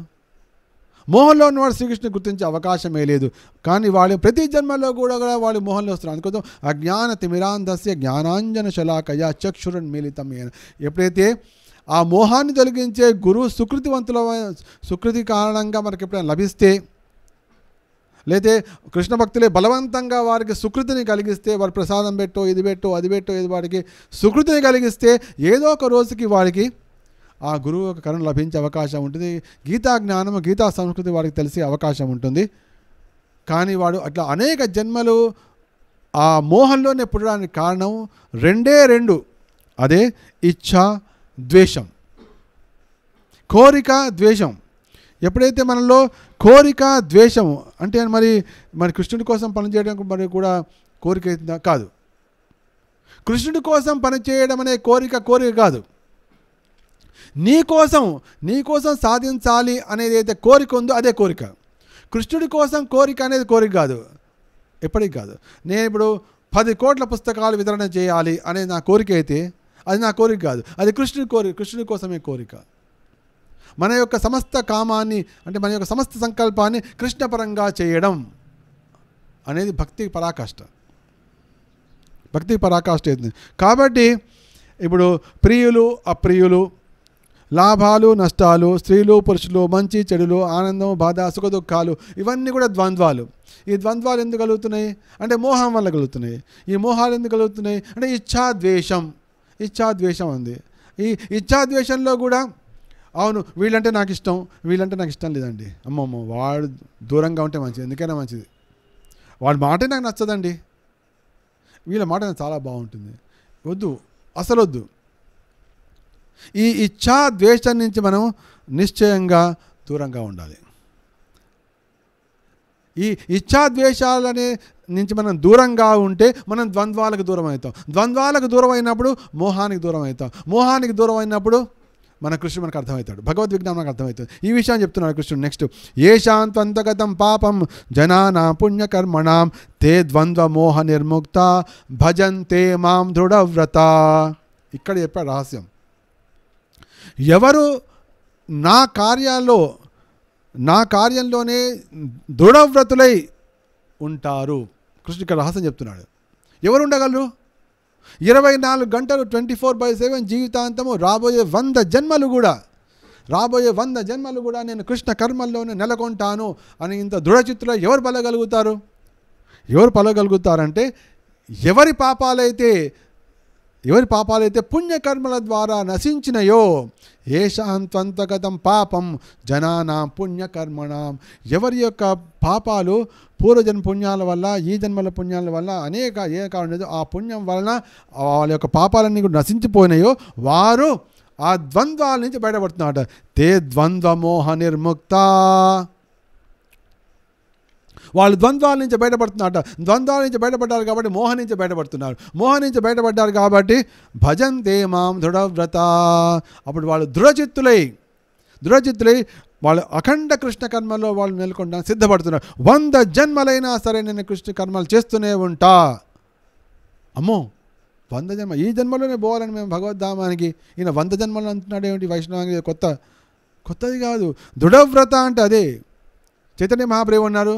మోహన్లో ఉన్నవాడు శ్రీకృష్ణుని గుర్తించే అవకాశమే లేదు కానీ వాడు ప్రతి జన్మలో కూడా కూడా వాడు మోహన్లో వస్తున్నారు అందుకోసం అజ్ఞాన తిమిరాంధస్య జ్ఞానాంజన శలాకయ చక్షురన్ మిలితమైన ఎప్పుడైతే ఆ మోహాన్ని తొలగించే గురువు సుకృతివంతుల సుకృతి కారణంగా మనకి ఎప్పుడైనా లభిస్తే లేదా కృష్ణ భక్తులే బలవంతంగా వారికి సుకృతిని కలిగిస్తే వారు ప్రసాదం పెట్టో ఇది పెట్టో అది పెట్టో ఇది వారికి సుకృతిని కలిగిస్తే ఏదో ఒక రోజుకి వారికి ఆ గురువు యొక్క కరుణ లభించే అవకాశం ఉంటుంది గీతా జ్ఞానము గీతా సంస్కృతి వారికి తెలిసే అవకాశం ఉంటుంది కానీ వాడు అట్లా అనేక జన్మలు ఆ మోహంలోనే పుట్టడానికి కారణం రెండే రెండు అదే ఇచ్ఛ ద్వేషం కోరిక ద్వేషం ఎప్పుడైతే మనలో కోరిక ద్వేషము అంటే మరి మరి కృష్ణుడి కోసం పనిచేయడానికి మరి కూడా కోరిక అవుతుందా కాదు కృష్ణుడి కోసం పనిచేయడం అనే కోరిక కోరిక కాదు నీ కోసం నీ కోసం సాధించాలి అనేది అయితే కోరిక ఉందో అదే కోరిక కృష్ణుడి కోసం కోరిక అనేది కోరిక కాదు ఎప్పటికి కాదు నేను ఇప్పుడు పది కోట్ల పుస్తకాలు వితరణ చేయాలి అనేది నా కోరిక అయితే అది నా కోరిక కాదు అది కృష్ణుడి కోరిక కృష్ణుడి కోసమే కోరిక మన యొక్క సమస్త కామాన్ని అంటే మన యొక్క సమస్త సంకల్పాన్ని కృష్ణపరంగా చేయడం అనేది భక్తి పరాకాష్ట భక్తి పరాకాష్ట అవుతుంది కాబట్టి ఇప్పుడు ప్రియులు అప్రియులు లాభాలు నష్టాలు స్త్రీలు పురుషులు మంచి చెడులు ఆనందం బాధ సుఖ దుఃఖాలు ఇవన్నీ కూడా ద్వంద్వాలు ఈ ద్వంద్వాలు ఎందుకు కలుగుతున్నాయి అంటే మోహం వల్ల కలుగుతున్నాయి ఈ మోహాలు ఎందుకు కలుగుతున్నాయి అంటే ఇచ్ఛాద్వేషం ఇచ్ఛాద్వేషం ఉంది ఈ ఇచ్ఛాద్వేషంలో కూడా అవును వీళ్ళంటే నాకు ఇష్టం వీళ్ళంటే నాకు ఇష్టం లేదండి అమ్మమ్మ వాడు దూరంగా ఉంటే మంచిది ఎందుకైనా మంచిది వాడి మాటే నాకు నచ్చదండి వీళ్ళ మాట చాలా బాగుంటుంది వద్దు అసలు వద్దు ఈ ఇచ్ఛా ద్వేషం నుంచి మనం నిశ్చయంగా దూరంగా ఉండాలి ఈ ద్వేషాలని నుంచి మనం దూరంగా ఉంటే మనం ద్వంద్వాలకు దూరం అవుతాం ద్వంద్వాలకు దూరం అయినప్పుడు మోహానికి దూరం అవుతాం మోహానికి దూరం అయినప్పుడు మన కృష్ణుడు మనకు అర్థమవుతాడు భగవద్విజ్ఞానం మనకు అర్థమవుతుంది ఈ విషయాన్ని చెప్తున్నాడు కృష్ణుడు నెక్స్ట్ శాంతంతగతం పాపం జనానా పుణ్యకర్మణాం తే ద్వంద్వ మోహ నిర్ముక్త భజంతే మాం దృఢవ్రత ఇక్కడ చెప్పాడు రహస్యం ఎవరు నా కార్యాల్లో నా కార్యంలోనే దృఢవ్రతులై ఉంటారు కృష్ణుడు ఇక్కడ రహస్యం చెప్తున్నాడు ఎవరు ఉండగలరు ఇరవై నాలుగు గంటలు ట్వంటీ ఫోర్ బై సెవెన్ జీవితాంతము రాబోయే వంద జన్మలు కూడా రాబోయే వంద జన్మలు కూడా నేను కృష్ణ కర్మల్లోనే నెలకొంటాను అని ఇంత దృఢచిత్తులో ఎవరు పలగలుగుతారు ఎవరు పలగలుగుతారంటే ఎవరి పాపాలైతే ఎవరి పాపాలు అయితే పుణ్యకర్మల ద్వారా నశించినయో ఏషాంత్వంతగతం పాపం జనానాం పుణ్యకర్మణం ఎవరి యొక్క పాపాలు పూర్వజన్ పుణ్యాల వల్ల ఈ జన్మల పుణ్యాల వల్ల అనేక ఏ కారణం ఆ పుణ్యం వలన వాళ్ళ యొక్క పాపాలన్నీ కూడా నశించిపోయినాయో వారు ఆ ద్వంద్వాల నుంచి బయటపడుతున్నారు తే మోహ నిర్ముక్త వాళ్ళు ద్వంద్వాల నుంచి బయటపడుతున్నట ద్వంద్వాల నుంచి బయటపడ్డారు కాబట్టి మోహం నుంచి బయటపడుతున్నారు మోహం నుంచి బయటపడ్డారు కాబట్టి భజంతే మాం దృఢవ్రత అప్పుడు వాళ్ళు దృఢచిత్తులై దృఢచిత్తులై వాళ్ళు అఖండ కృష్ణ కర్మలో వాళ్ళు నెలకొనడానికి సిద్ధపడుతున్నారు వంద జన్మలైనా సరే నేను కృష్ణ కర్మలు చేస్తూనే ఉంటా అమ్మో వంద జన్మ ఈ జన్మలోనే పోవాలని మేము భగవద్ధామానికి ఈయన వంద జన్మలు అంటున్నాడు ఏమిటి వైష్ణవానికి కొత్త కొత్తది కాదు దృఢవ్రత అంటే అదే చైతన్య మహాప్రేమ ఉన్నారు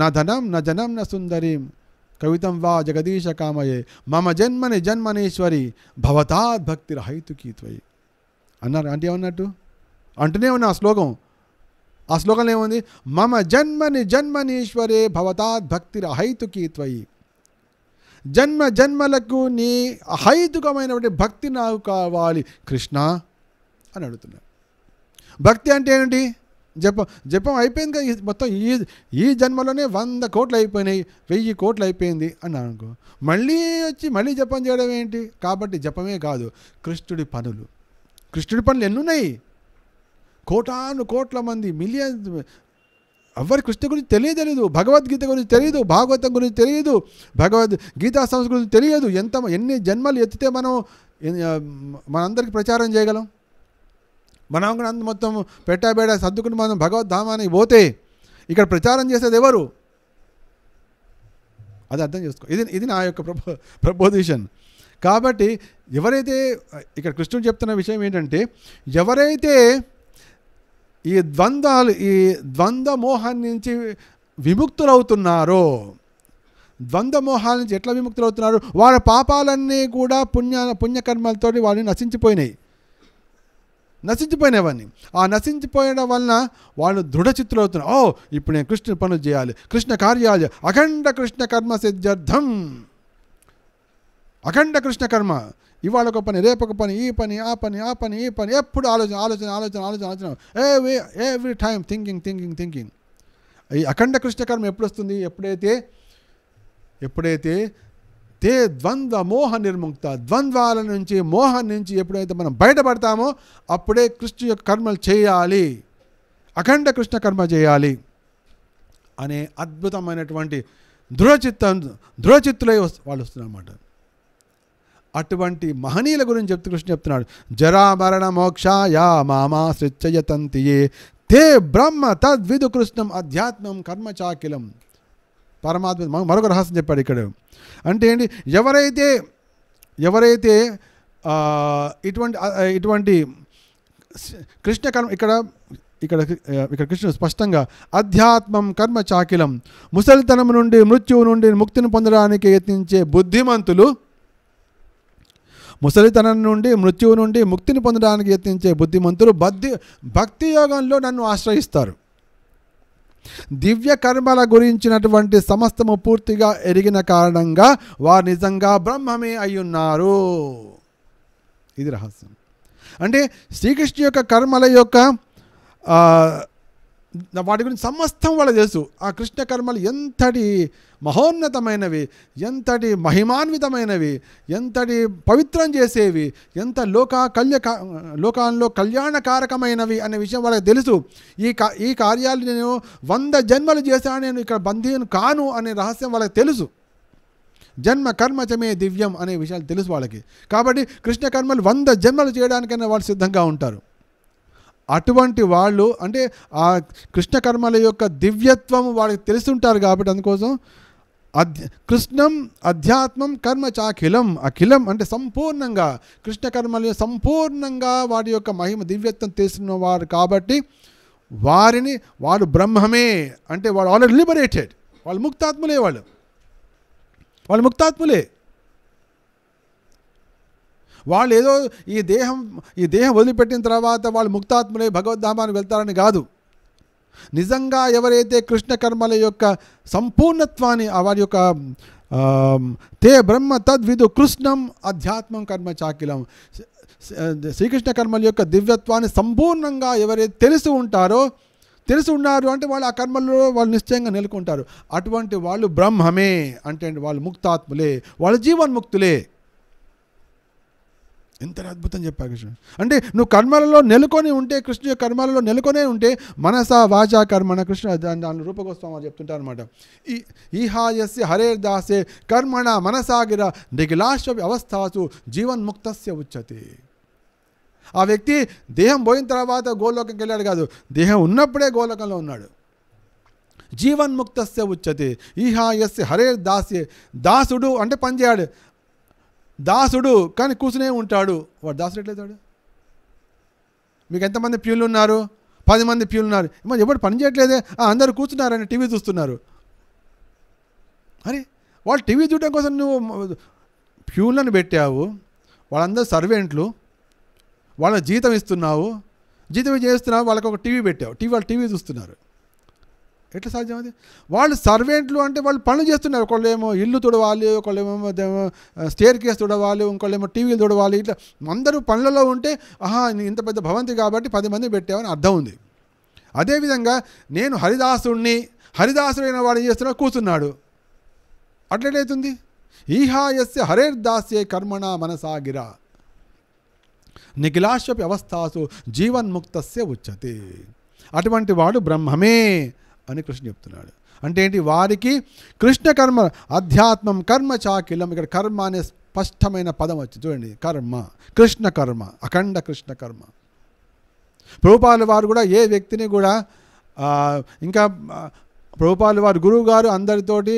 నా ధనం నా జనం నా సుందరీం కవితం వా జగదీశ కామయే మమ జన్మని జన్మనేశ్వరి భవతాద్ భక్తి రహితుకి త్వయి అన్నారు అంటే ఏమన్నట్టు అంటూనే ఉన్నా ఆ శ్లోకం ఆ శ్లోకంలో ఏముంది మమ జన్మని జన్మనీశ్వరే భవతాద్ భక్తి రహితుకి త్వయి జన్మ జన్మలకు నీ అహైతుకమైనటువంటి భక్తి నాకు కావాలి కృష్ణ అని అడుగుతున్నాడు భక్తి అంటే ఏంటి జపం జపం అయిపోయింది కదా మొత్తం ఈ ఈ జన్మలోనే వంద కోట్లు అయిపోయినాయి వెయ్యి కోట్లు అయిపోయింది అని అనుకో మళ్ళీ వచ్చి మళ్ళీ జపం చేయడం ఏంటి కాబట్టి జపమే కాదు కృష్ణుడి పనులు కృష్ణుడి పనులు ఎన్నున్నాయి కోటాను కోట్ల మంది మిలియన్ ఎవరి కృష్ణ గురించి తెలియదు భగవద్గీత గురించి తెలియదు భాగవతం గురించి తెలియదు భగవద్ గీతా సంస్కృతి తెలియదు ఎంత ఎన్ని జన్మలు ఎత్తితే మనం మనందరికీ ప్రచారం చేయగలం మనం కూడా మొత్తం పెట్టాబేడ సర్దుకుని మనం భగవద్ధామానికి పోతే ఇక్కడ ప్రచారం చేసేది ఎవరు అది అర్థం చేసుకో ఇది ఇది నా యొక్క ప్రపో ప్రపోజిషన్ కాబట్టి ఎవరైతే ఇక్కడ కృష్ణుడు చెప్తున్న విషయం ఏంటంటే ఎవరైతే ఈ ద్వంద్వాలు ఈ ద్వంద్వ మోహాన్ని నుంచి విముక్తులవుతున్నారో ద్వంద్వ మోహాల నుంచి ఎట్లా విముక్తులవుతున్నారు వారి పాపాలన్నీ కూడా పుణ్య పుణ్యకర్మలతోటి వాళ్ళని నశించిపోయినాయి నసిஞ்சிపోయిన వాని ఆ నసిஞ்சிపోయడ వల్న వాడు దృడచిత్తులవుతాడు ఓ ఇప్పుడు నేను కృష్ణుని పనులు చేయాలి కృష్ణ కార్య అఖండ కృష్ణ కర్మసేత్ జర్ధమ్ అఖండ కృష్ణ కర్మ ఇవాలకొక పని రేపక పని ఈ పని ఆ పని ఆ పని ఈ పని ఎప్పుడు ఆలోచన ఆలోచన ఆలోచన ఆలోచన ఎహే every time thinking thinking thinking ఈ అఖండ కృష్ణ కర్మ ఎప్పుడుస్తుంది ఎప్పుడైతే ఎప్పుడైతే తే ద్వంద్వ మోహ నిర్ముక్త ద్వంద్వాల నుంచి మోహం నుంచి ఎప్పుడైతే మనం బయటపడతామో అప్పుడే కృష్ణ యొక్క కర్మలు చేయాలి అఖండ కృష్ణ కర్మ చేయాలి అనే అద్భుతమైనటువంటి దృఢచిత్త దృఢచిత్తులై వాళ్ళు వస్తున్నారన్నమాట అటువంటి మహనీయుల గురించి చెప్తూ కృష్ణ చెప్తున్నాడు జరామరణ మోక్షాయ మామా సృచ్చయతంతియే తే బ్రహ్మ తద్విదు కృష్ణం అధ్యాత్మం కర్మచాకిలం పరమాత్మ మరొక రహస్యం చెప్పాడు ఇక్కడ అంటే ఏంటి ఎవరైతే ఎవరైతే ఇటువంటి ఇటువంటి కృష్ణ కర్మ ఇక్కడ ఇక్కడ ఇక్కడ కృష్ణుడు స్పష్టంగా అధ్యాత్మం కర్మ చాకిలం ముసలితనం నుండి మృత్యువు నుండి ముక్తిని పొందడానికి యత్నించే బుద్ధిమంతులు ముసలితనం నుండి మృత్యువు నుండి ముక్తిని పొందడానికి యత్నించే బుద్ధిమంతులు బద్ధి భక్తి యోగంలో నన్ను ఆశ్రయిస్తారు దివ్య కర్మల గురించినటువంటి సమస్తము పూర్తిగా ఎరిగిన కారణంగా వారు నిజంగా బ్రహ్మమే అయ్యున్నారు ఇది రహస్యం అంటే శ్రీకృష్ణ యొక్క కర్మల యొక్క వాటి గురించి సమస్తం వాళ్ళ తెలుసు ఆ కృష్ణ కర్మలు ఎంతటి మహోన్నతమైనవి ఎంతటి మహిమాన్వితమైనవి ఎంతటి పవిత్రం చేసేవి ఎంత లోక కళ్య లోకాల్లో కళ్యాణకారకమైనవి అనే విషయం వాళ్ళకి తెలుసు ఈ కా ఈ కార్యాలు నేను వంద జన్మలు చేశాను నేను ఇక్కడ బంధీను కాను అనే రహస్యం వాళ్ళకి తెలుసు జన్మ కర్మ చమే దివ్యం అనే విషయాలు తెలుసు వాళ్ళకి కాబట్టి కృష్ణ కర్మలు వంద జన్మలు చేయడానికైనా వాళ్ళు సిద్ధంగా ఉంటారు అటువంటి వాళ్ళు అంటే ఆ కృష్ణ కర్మల యొక్క దివ్యత్వం వాళ్ళకి తెలుసుంటారు కాబట్టి అందుకోసం అధ్య కృష్ణం అధ్యాత్మం కర్మ చాఖిలం అఖిలం అంటే సంపూర్ణంగా కృష్ణ కర్మలు సంపూర్ణంగా వాటి యొక్క మహిమ దివ్యత్వం తెలిసిన వారు కాబట్టి వారిని వారు బ్రహ్మమే అంటే వాడు ఆల్రెడీ లిబరేటెడ్ వాళ్ళు ముక్తాత్ములే వాళ్ళు వాళ్ళు ముక్తాత్ములే వాళ్ళు ఏదో ఈ దేహం ఈ దేహం వదిలిపెట్టిన తర్వాత వాళ్ళు ముక్తాత్ములే భగవద్ధామానికి వెళ్తారని కాదు నిజంగా ఎవరైతే కృష్ణ కర్మల యొక్క సంపూర్ణత్వాన్ని వారి యొక్క తే బ్రహ్మ తద్విదు కృష్ణం అధ్యాత్మం కర్మ చాకిలం శ్రీకృష్ణ కర్మల యొక్క దివ్యత్వాన్ని సంపూర్ణంగా ఎవరైతే తెలిసి ఉంటారో తెలిసి ఉన్నారు అంటే వాళ్ళు ఆ కర్మల్లో వాళ్ళు నిశ్చయంగా నెలకొంటారు అటువంటి వాళ్ళు బ్రహ్మమే అంటే వాళ్ళు ముక్తాత్ములే వాళ్ళు జీవన్ముక్తులే ఎంత అద్భుతం చెప్పా కృష్ణ అంటే నువ్వు కర్మలలో నెలకొని ఉంటే కృష్ణ యొక్క కర్మలలో నెలకొనే ఉంటే మనస వాచా కర్మణ కృష్ణ దాని రూపగోస్వామి చెప్తుంటారు అనమాట ఈ ఈహాయస్య హరేర్దాసే కర్మణ మనసాగిర నిఖిలాశ అవస్థాసు జీవన్ముక్తస్య ఉచ్యతే ఆ వ్యక్తి దేహం పోయిన తర్వాత గోలోకంకి వెళ్ళాడు కాదు దేహం ఉన్నప్పుడే గోలోకంలో ఉన్నాడు జీవన్ముక్తస్య ఉచ్యతే ఈహాయస్య హరేర్ దాసే దాసుడు అంటే పనిచేయాడు దాసుడు కానీ కూర్చునే ఉంటాడు వాడు దాసుడు ఎట్లయితాడు మీకు ఎంతమంది ప్యూలు ఉన్నారు పది మంది ప్యూలు ఉన్నారు మరి ఎవరు పని చేయట్లేదే అందరూ కూర్చున్నారని టీవీ చూస్తున్నారు అరే వాళ్ళు టీవీ చూడటం కోసం నువ్వు ప్యూన్లను పెట్టావు వాళ్ళందరూ సర్వెంట్లు వాళ్ళ జీతం ఇస్తున్నావు జీతం చేస్తున్నావు వాళ్ళకి ఒక టీవీ పెట్టావు టీవీ వాళ్ళు టీవీ చూస్తున్నారు ఎట్లా సాధ్యం అది వాళ్ళు సర్వెంట్లు అంటే వాళ్ళు పనులు చేస్తున్నారు ఒకళ్ళేమో ఇల్లు తుడవాలి ఒకళ్ళేమో స్టేర్ కేస్ తుడవాలి ఇంకోళ్ళేమో టీవీలు తుడవాలి ఇట్లా అందరూ పనులలో ఉంటే ఆహా ఇంత పెద్ద భవంతి కాబట్టి పది మంది పెట్టామని అర్థం ఉంది అదేవిధంగా నేను హరిదాసుడిని హరిదాసుడైన వాడు చేస్తున్నా కూర్చున్నాడు అట్లెట్లయితుంది ఈహాయస్య హరేర్దాస్యే కర్మణ మనసాగిరా నిఖిలాశ్వపి అవస్థాసు జీవన్ముక్తస్య ఉచ్యతే అటువంటి వాడు బ్రహ్మమే అని కృష్ణ చెప్తున్నాడు అంటే ఏంటి వారికి కృష్ణ కర్మ అధ్యాత్మం కర్మ చాకిలం ఇక్కడ కర్మ అనే స్పష్టమైన పదం వచ్చింది చూడండి కర్మ కృష్ణ కర్మ అఖండ కృష్ణ కర్మ ప్రభుపాలు వారు కూడా ఏ వ్యక్తిని కూడా ఇంకా ప్రభుపాలు వారు గురువు గారు అందరితోటి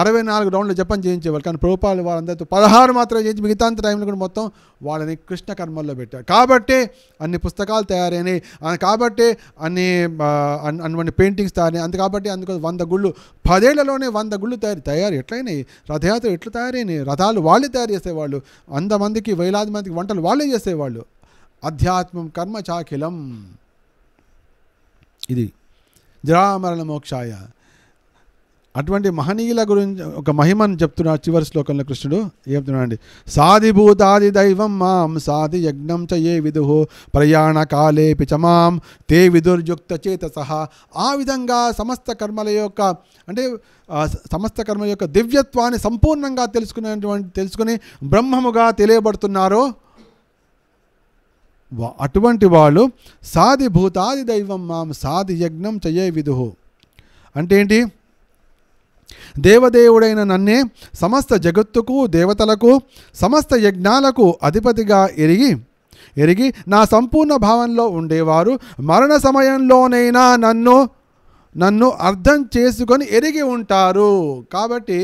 అరవై నాలుగు రౌండ్లు జపం చేయించేవాళ్ళు కానీ ప్రభుపాలు వాళ్ళందరితో పదహారు మాత్రమే చేయించి మిగతా టైంలో కూడా మొత్తం వాళ్ళని కృష్ణ కర్మల్లో పెట్టారు కాబట్టి అన్ని పుస్తకాలు తయారైనాయి కాబట్టి అన్ని అన్ని పెయింటింగ్స్ తయారైనాయి అంత కాబట్టి అందుకు వంద గుళ్ళు పదేళ్లలోనే వంద గుళ్ళు తయారు తయారు ఎట్లయినాయి రథయాత్ర ఎట్లా తయారైనాయి రథాలు వాళ్ళే తయారు చేసేవాళ్ళు అంతమందికి వేలాది మందికి వంటలు వాళ్ళే చేసేవాళ్ళు అధ్యాత్మం కర్మ చాఖిలం ఇది జరామరణ మోక్షాయ అటువంటి మహనీయుల గురించి ఒక మహిమను చెప్తున్నాడు చివరి శ్లోకంలో కృష్ణుడు చెప్తున్నాడు అండి సాధిభూతాది దైవం మాం సాది యజ్ఞం చ ఏ విదుహు ప్రయాణ కాలే పిచమాం తే విదుర్యుక్త చేత సహా ఆ విధంగా సమస్త కర్మల యొక్క అంటే సమస్త కర్మ యొక్క దివ్యత్వాన్ని సంపూర్ణంగా తెలుసుకునేటువంటి తెలుసుకుని బ్రహ్మముగా తెలియబడుతున్నారో అటువంటి వాళ్ళు సాది భూతాది దైవం మాం సాది యజ్ఞం చయే విధు అంటే ఏంటి దేవదేవుడైన నన్నే సమస్త జగత్తుకు దేవతలకు సమస్త యజ్ఞాలకు అధిపతిగా ఎరిగి ఎరిగి నా సంపూర్ణ భావంలో ఉండేవారు మరణ సమయంలోనైనా నన్ను నన్ను అర్థం చేసుకొని ఎరిగి ఉంటారు కాబట్టి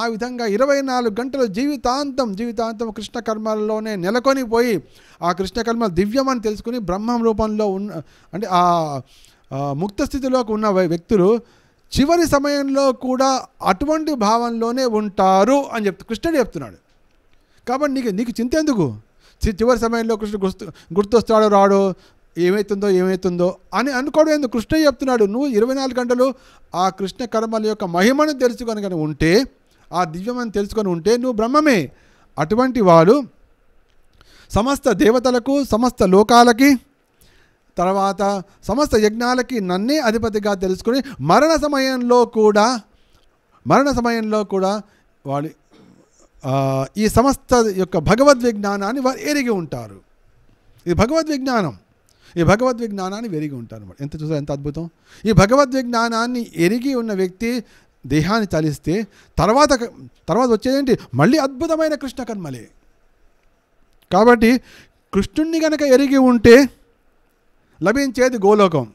ఆ విధంగా ఇరవై నాలుగు గంటలు జీవితాంతం జీవితాంతం కృష్ణ కర్మల్లోనే నెలకొని పోయి ఆ కృష్ణకర్మ దివ్యమని తెలుసుకుని బ్రహ్మం రూపంలో ఉన్న అంటే ఆ ముక్త స్థితిలోకి ఉన్న వ్యక్తులు చివరి సమయంలో కూడా అటువంటి భావంలోనే ఉంటారు అని చెప్తు కృష్ణుడు చెప్తున్నాడు కాబట్టి నీకు నీకు చింత ఎందుకు చివరి సమయంలో కృష్ణుడు గుర్తు గుర్తొస్తాడో రాడో ఏమవుతుందో ఏమవుతుందో అని అనుకోవడం ఎందుకు కృష్ణ చెప్తున్నాడు నువ్వు ఇరవై నాలుగు గంటలు ఆ కృష్ణ కర్మల యొక్క మహిమను తెలుసుకొని కనుక ఉంటే ఆ దివ్యమని తెలుసుకొని ఉంటే నువ్వు బ్రహ్మమే అటువంటి వాడు సమస్త దేవతలకు సమస్త లోకాలకి తర్వాత సమస్త యజ్ఞాలకి నన్నే అధిపతిగా తెలుసుకుని మరణ సమయంలో కూడా మరణ సమయంలో కూడా వాడి ఈ సమస్త యొక్క భగవద్విజ్ఞానాన్ని వారు ఎరిగి ఉంటారు ఇది భగవద్విజ్ఞానం ఈ భగవద్విజ్ఞానాన్ని వెరిగి ఎరిగి ఉంటారు ఎంత చూసారు ఎంత అద్భుతం ఈ భగవద్విజ్ఞానాన్ని ఎరిగి ఉన్న వ్యక్తి దేహాన్ని తలిస్తే తర్వాత తర్వాత వచ్చేదేంటి మళ్ళీ అద్భుతమైన కృష్ణ కర్మలే కాబట్టి కృష్ణుణ్ణి కనుక ఎరిగి ఉంటే లభించేది గోలోకం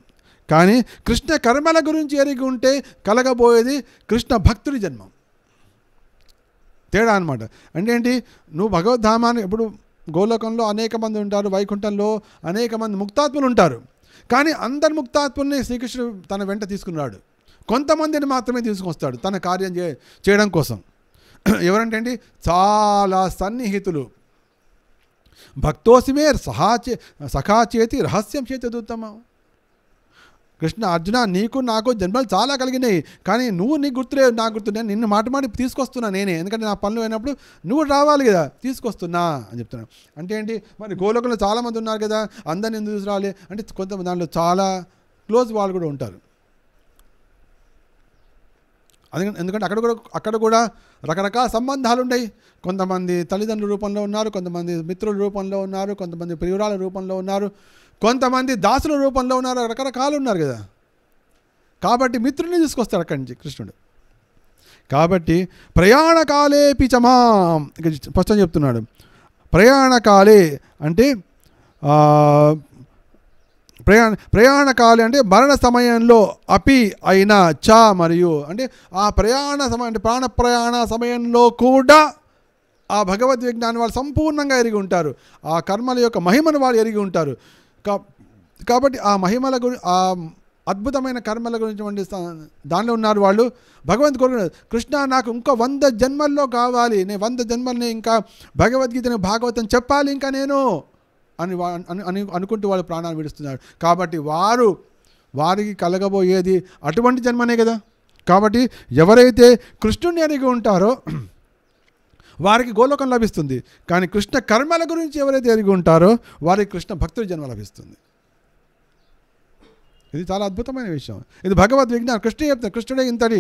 కానీ కృష్ణ కర్మల గురించి ఎరిగి ఉంటే కలగబోయేది కృష్ణ భక్తుడి జన్మం తేడా అనమాట అంటే ఏంటి నువ్వు భగవద్ధామాన్ని ఇప్పుడు గోలోకంలో అనేక మంది ఉంటారు వైకుంఠంలో అనేక మంది ముక్తాత్ములు ఉంటారు కానీ అందరి ముక్తాత్ముల్ని శ్రీకృష్ణుడు తన వెంట తీసుకున్నాడు కొంతమందిని మాత్రమే తీసుకొస్తాడు తన కార్యం చేయడం కోసం ఎవరంటే చాలా సన్నిహితులు భక్తోసి మే సహాచే సఖాచేతి రహస్యం చేతి చదువుతాము కృష్ణ అర్జున నీకు నాకు జన్మలు చాలా కలిగినాయి కానీ నువ్వు నీకు గుర్తులే నాకు గుర్తుండే నిన్ను మాట మాటి తీసుకొస్తున్నా నేనే ఎందుకంటే నా పనులు అయినప్పుడు నువ్వు రావాలి కదా తీసుకొస్తున్నా అని చెప్తున్నాను అంటే ఏంటి మరి గోలోకంలో చాలామంది ఉన్నారు కదా అందరిని ఎందుకు రావాలి అంటే కొంతమంది దాంట్లో చాలా క్లోజ్ వాళ్ళు కూడా ఉంటారు ఎందుకంటే అక్కడ కూడా అక్కడ కూడా రకరకాల సంబంధాలు ఉన్నాయి కొంతమంది తల్లిదండ్రుల రూపంలో ఉన్నారు కొంతమంది మిత్రుల రూపంలో ఉన్నారు కొంతమంది ప్రియురాల రూపంలో ఉన్నారు కొంతమంది దాసుల రూపంలో ఉన్నారు రకరకాలు ఉన్నారు కదా కాబట్టి మిత్రుని తీసుకొస్తాడు అక్కడి నుంచి కృష్ణుడు కాబట్టి ప్రయాణకాలే పిచమాం స్పష్టం చెప్తున్నాడు ప్రయాణకాలే అంటే ప్రయాణ ప్రయాణ కాలే అంటే మరణ సమయంలో అపి అయిన చ మరియు అంటే ఆ ప్రయాణ సమయం అంటే ప్రాణ ప్రయాణ సమయంలో కూడా ఆ భగవద్ విజ్ఞానం వాళ్ళు సంపూర్ణంగా ఎరిగి ఉంటారు ఆ కర్మల యొక్క మహిమను వాళ్ళు ఎరిగి ఉంటారు కాబట్టి ఆ మహిమల గురి ఆ అద్భుతమైన కర్మల గురించి దానిలో ఉన్నారు వాళ్ళు భగవంత్ కోరుకు కృష్ణ నాకు ఇంకో వంద జన్మల్లో కావాలి నేను వంద జన్మల్ని ఇంకా భగవద్గీతని భాగవతం చెప్పాలి ఇంకా నేను అని అని అనుకుంటూ వాళ్ళు ప్రాణాలు విడుస్తున్నారు కాబట్టి వారు వారికి కలగబోయేది అటువంటి జన్మనే కదా కాబట్టి ఎవరైతే కృష్ణుని అడిగి ఉంటారో వారికి గోలోకం లభిస్తుంది కానీ కృష్ణ కర్మల గురించి ఎవరైతే ఎరిగి ఉంటారో వారికి కృష్ణ భక్తుడి జన్మ లభిస్తుంది ఇది చాలా అద్భుతమైన విషయం ఇది భగవద్ విజ్ఞానం కృష్ణ చెప్తాడు కృష్ణుడే ఇంతటి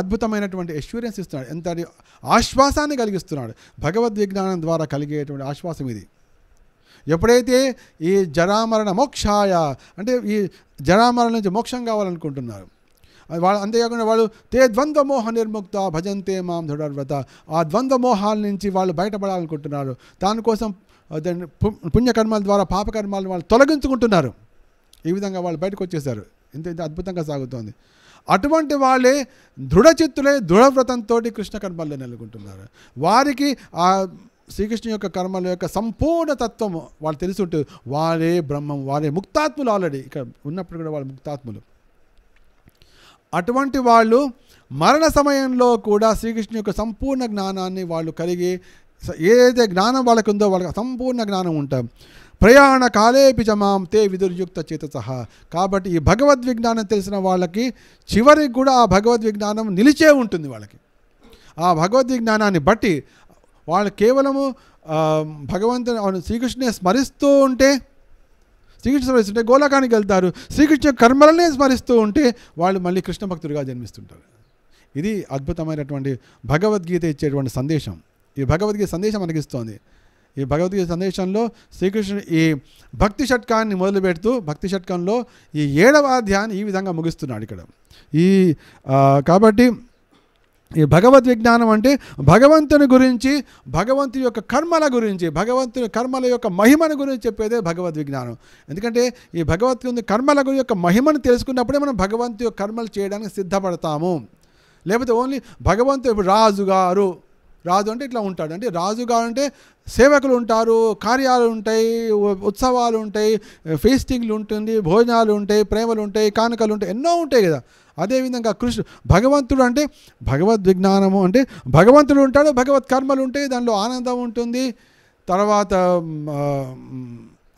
అద్భుతమైనటువంటి ఎష్యూరియన్స్ ఇస్తున్నాడు ఇంతటి ఆశ్వాసాన్ని కలిగిస్తున్నాడు భగవద్ విజ్ఞానం ద్వారా కలిగేటువంటి ఆశ్వాసం ఇది ఎప్పుడైతే ఈ జరామరణ మోక్షాయ అంటే ఈ జరామరణ నుంచి మోక్షం కావాలనుకుంటున్నారు వాళ్ళు అంతేకాకుండా వాళ్ళు తే ద్వంద్వమోహ నిర్ముక్త భజంతే మాం దృఢర్వత ఆ ద్వంద్వమోహాల నుంచి వాళ్ళు బయటపడాలనుకుంటున్నారు దానికోసం దాన్ని పుణ్యకర్మాల ద్వారా పాపకర్మాలను వాళ్ళు తొలగించుకుంటున్నారు ఈ విధంగా వాళ్ళు బయటకు వచ్చేసారు ఇంత ఇంత అద్భుతంగా సాగుతోంది అటువంటి వాళ్ళే దృఢచిత్తులే దృఢవ్రతంతో కృష్ణ కర్మల్లో నెలకొంటున్నారు వారికి ఆ శ్రీకృష్ణ యొక్క కర్మల యొక్క సంపూర్ణ తత్వం వాళ్ళు తెలిసి ఉంటుంది వారే బ్రహ్మం వారే ముక్తాత్ములు ఆల్రెడీ ఇక్కడ ఉన్నప్పుడు కూడా వాళ్ళు ముక్తాత్ములు అటువంటి వాళ్ళు మరణ సమయంలో కూడా శ్రీకృష్ణ యొక్క సంపూర్ణ జ్ఞానాన్ని వాళ్ళు కలిగి ఏదైతే జ్ఞానం వాళ్ళకు ఉందో వాళ్ళకి సంపూర్ణ జ్ఞానం ఉంటాం ప్రయాణ కాలేపి జమాం తే విదుర్యుక్త చేత సహా కాబట్టి ఈ భగవద్విజ్ఞానం తెలిసిన వాళ్ళకి చివరికి కూడా ఆ భగవద్ విజ్ఞానం నిలిచే ఉంటుంది వాళ్ళకి ఆ భగవద్విజ్ఞానాన్ని బట్టి వాళ్ళు కేవలము భగవంతుని అవును శ్రీకృష్ణుని స్మరిస్తూ ఉంటే శ్రీకృష్ణ స్మరిస్తుంటే గోలాకానికి వెళ్తారు శ్రీకృష్ణ కర్మలనే స్మరిస్తూ ఉంటే వాళ్ళు మళ్ళీ కృష్ణ భక్తుడిగా జన్మిస్తుంటారు ఇది అద్భుతమైనటువంటి భగవద్గీత ఇచ్చేటువంటి సందేశం ఈ భగవద్గీత సందేశం మనకిస్తోంది ఈ భగవద్గీత సందేశంలో శ్రీకృష్ణుడు ఈ భక్తి షట్కాన్ని మొదలు పెడుతూ భక్తి షట్కంలో ఈ ఏడవ అధ్యాయాన్ని ఈ విధంగా ముగిస్తున్నాడు ఇక్కడ ఈ కాబట్టి ఈ భగవద్ విజ్ఞానం అంటే భగవంతుని గురించి భగవంతుని యొక్క కర్మల గురించి భగవంతుని కర్మల యొక్క మహిమను గురించి చెప్పేదే భగవద్ విజ్ఞానం ఎందుకంటే ఈ భగవద్గీత కర్మల గురి యొక్క మహిమను తెలుసుకున్నప్పుడే మనం భగవంతు యొక్క కర్మలు చేయడానికి సిద్ధపడతాము లేకపోతే ఓన్లీ భగవంతు రాజుగారు రాజు అంటే ఇట్లా ఉంటాడు అంటే రాజుగారు అంటే సేవకులు ఉంటారు కార్యాలు ఉంటాయి ఉత్సవాలు ఉంటాయి ఫీస్టింగ్లు ఉంటుంది భోజనాలు ఉంటాయి ప్రేమలు ఉంటాయి కానుకలు ఉంటాయి ఎన్నో ఉంటాయి కదా అదేవిధంగా కృష్ణుడు భగవంతుడు అంటే భగవద్ విజ్ఞానము అంటే భగవంతుడు ఉంటాడు భగవత్ కర్మలు ఉంటాయి దానిలో ఆనందం ఉంటుంది తర్వాత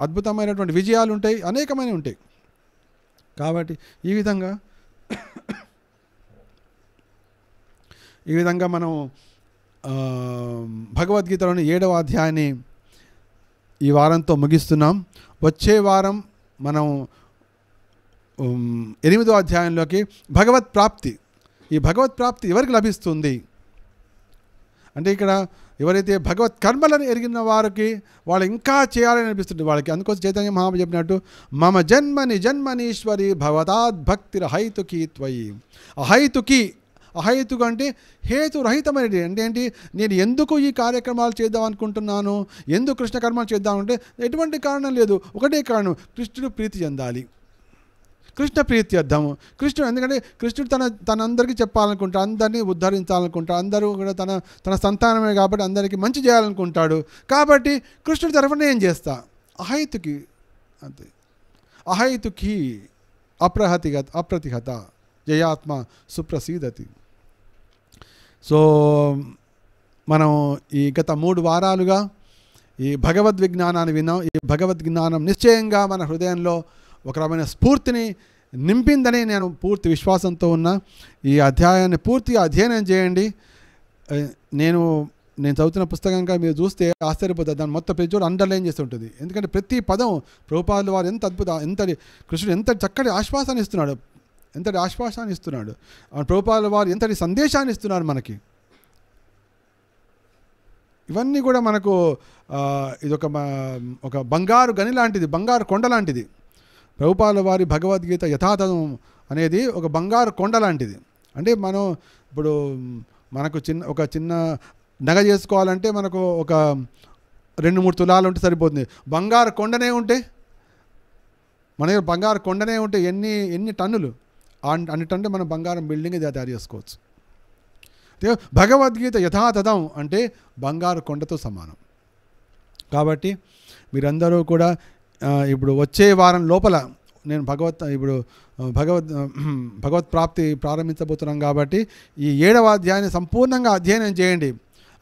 అద్భుతమైనటువంటి విజయాలు ఉంటాయి అనేకమైన ఉంటాయి కాబట్టి ఈ విధంగా ఈ విధంగా మనం భగవద్గీతలోని ఏడవ అధ్యాయాన్ని ఈ వారంతో ముగిస్తున్నాం వచ్చే వారం మనం ఎనిమిదో అధ్యాయంలోకి భగవత్ ప్రాప్తి ఈ భగవత్ ప్రాప్తి ఎవరికి లభిస్తుంది అంటే ఇక్కడ ఎవరైతే భగవత్ కర్మలను ఎరిగిన వారికి వాళ్ళు ఇంకా చేయాలని అనిపిస్తుంది వాళ్ళకి అందుకోసం చైతన్య మహామ చెప్పినట్టు మమ జన్మని జన్మనీశ్వరి భవతాద్భక్తి హైతుకి త్వయి అహైతుకి అహేతుకు అంటే హేతురహితమైనది అంటే ఏంటి నేను ఎందుకు ఈ కార్యక్రమాలు చేద్దాం అనుకుంటున్నాను ఎందుకు కృష్ణ కర్మలు చేద్దామంటే ఎటువంటి కారణం లేదు ఒకటే కారణం కృష్ణుడు ప్రీతి చెందాలి కృష్ణ ప్రీతి అర్థం కృష్ణుడు ఎందుకంటే కృష్ణుడు తన తనందరికీ చెప్పాలనుకుంటాడు అందరినీ ఉద్ధరించాలనుకుంటాడు అందరూ కూడా తన తన సంతానమే కాబట్టి అందరికీ మంచి చేయాలనుకుంటాడు కాబట్టి కృష్ణుడి తరఫున ఏం చేస్తా అహైతుకి అంతే అహైతుకి అప్రహతిగత అప్రతిహత జయాత్మ సుప్రసీదతి సో మనం ఈ గత మూడు వారాలుగా ఈ భగవద్విజ్ఞానాన్ని విన్నాం ఈ భగవద్ జ్ఞానం నిశ్చయంగా మన హృదయంలో ఒక రకమైన స్ఫూర్తిని నింపిందని నేను పూర్తి విశ్వాసంతో ఉన్న ఈ అధ్యాయాన్ని పూర్తిగా అధ్యయనం చేయండి నేను నేను చదువుతున్న పుస్తకం మీరు చూస్తే ఆశ్చర్యపోతుంది దాని మొత్తం పేజ్ కూడా అండర్లైన్ చేసి ఉంటుంది ఎందుకంటే ప్రతి పదం ప్రభుపాదులు వారు ఎంత అద్భుత ఎంత కృష్ణుడు ఎంత చక్కటి ఆశ్వాసాన్ని ఇస్తున్నాడు ఎంతటి ఆశ్వాసాన్ని ఇస్తున్నాడు ప్రభుపాదుల వారు ఎంతటి సందేశాన్ని ఇస్తున్నారు మనకి ఇవన్నీ కూడా మనకు ఇదొక ఒక బంగారు గని లాంటిది బంగారు కొండ లాంటిది ప్రభుపాల వారి భగవద్గీత యథాతథం అనేది ఒక బంగారు కొండ లాంటిది అంటే మనం ఇప్పుడు మనకు చిన్న ఒక చిన్న నగ చేసుకోవాలంటే మనకు ఒక రెండు మూడు తులాలు ఉంటే సరిపోతుంది బంగారు కొండనే ఉంటే మన దగ్గర బంగారు కొండనే ఉంటే ఎన్ని ఎన్ని టన్నులు అన్ని టన్నులు మనం బంగారం బిల్డింగ్ తయారు చేసుకోవచ్చు భగవద్గీత యథాతథం అంటే బంగారు కొండతో సమానం కాబట్టి మీరందరూ కూడా ఇప్పుడు వచ్చే వారం లోపల నేను భగవత్ ఇప్పుడు భగవద్ భగవత్ ప్రాప్తి ప్రారంభించబోతున్నాం కాబట్టి ఈ ఏడవ అధ్యాయాన్ని సంపూర్ణంగా అధ్యయనం చేయండి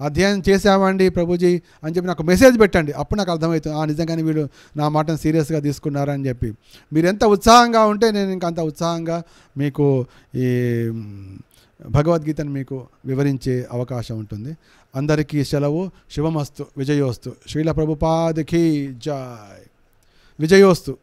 అధ్యయనం చేసామండి ప్రభుజీ అని చెప్పి నాకు మెసేజ్ పెట్టండి అప్పుడు నాకు అర్థమవుతుంది ఆ నిజంగానే వీళ్ళు నా మాటను సీరియస్గా తీసుకున్నారని చెప్పి మీరు ఎంత ఉత్సాహంగా ఉంటే నేను ఇంకా అంత ఉత్సాహంగా మీకు ఈ భగవద్గీతను మీకు వివరించే అవకాశం ఉంటుంది అందరికీ సెలవు శుభమస్తు విజయోస్తు శ్రీల ప్రభుపాదికి జాయ్ విజయోస్తు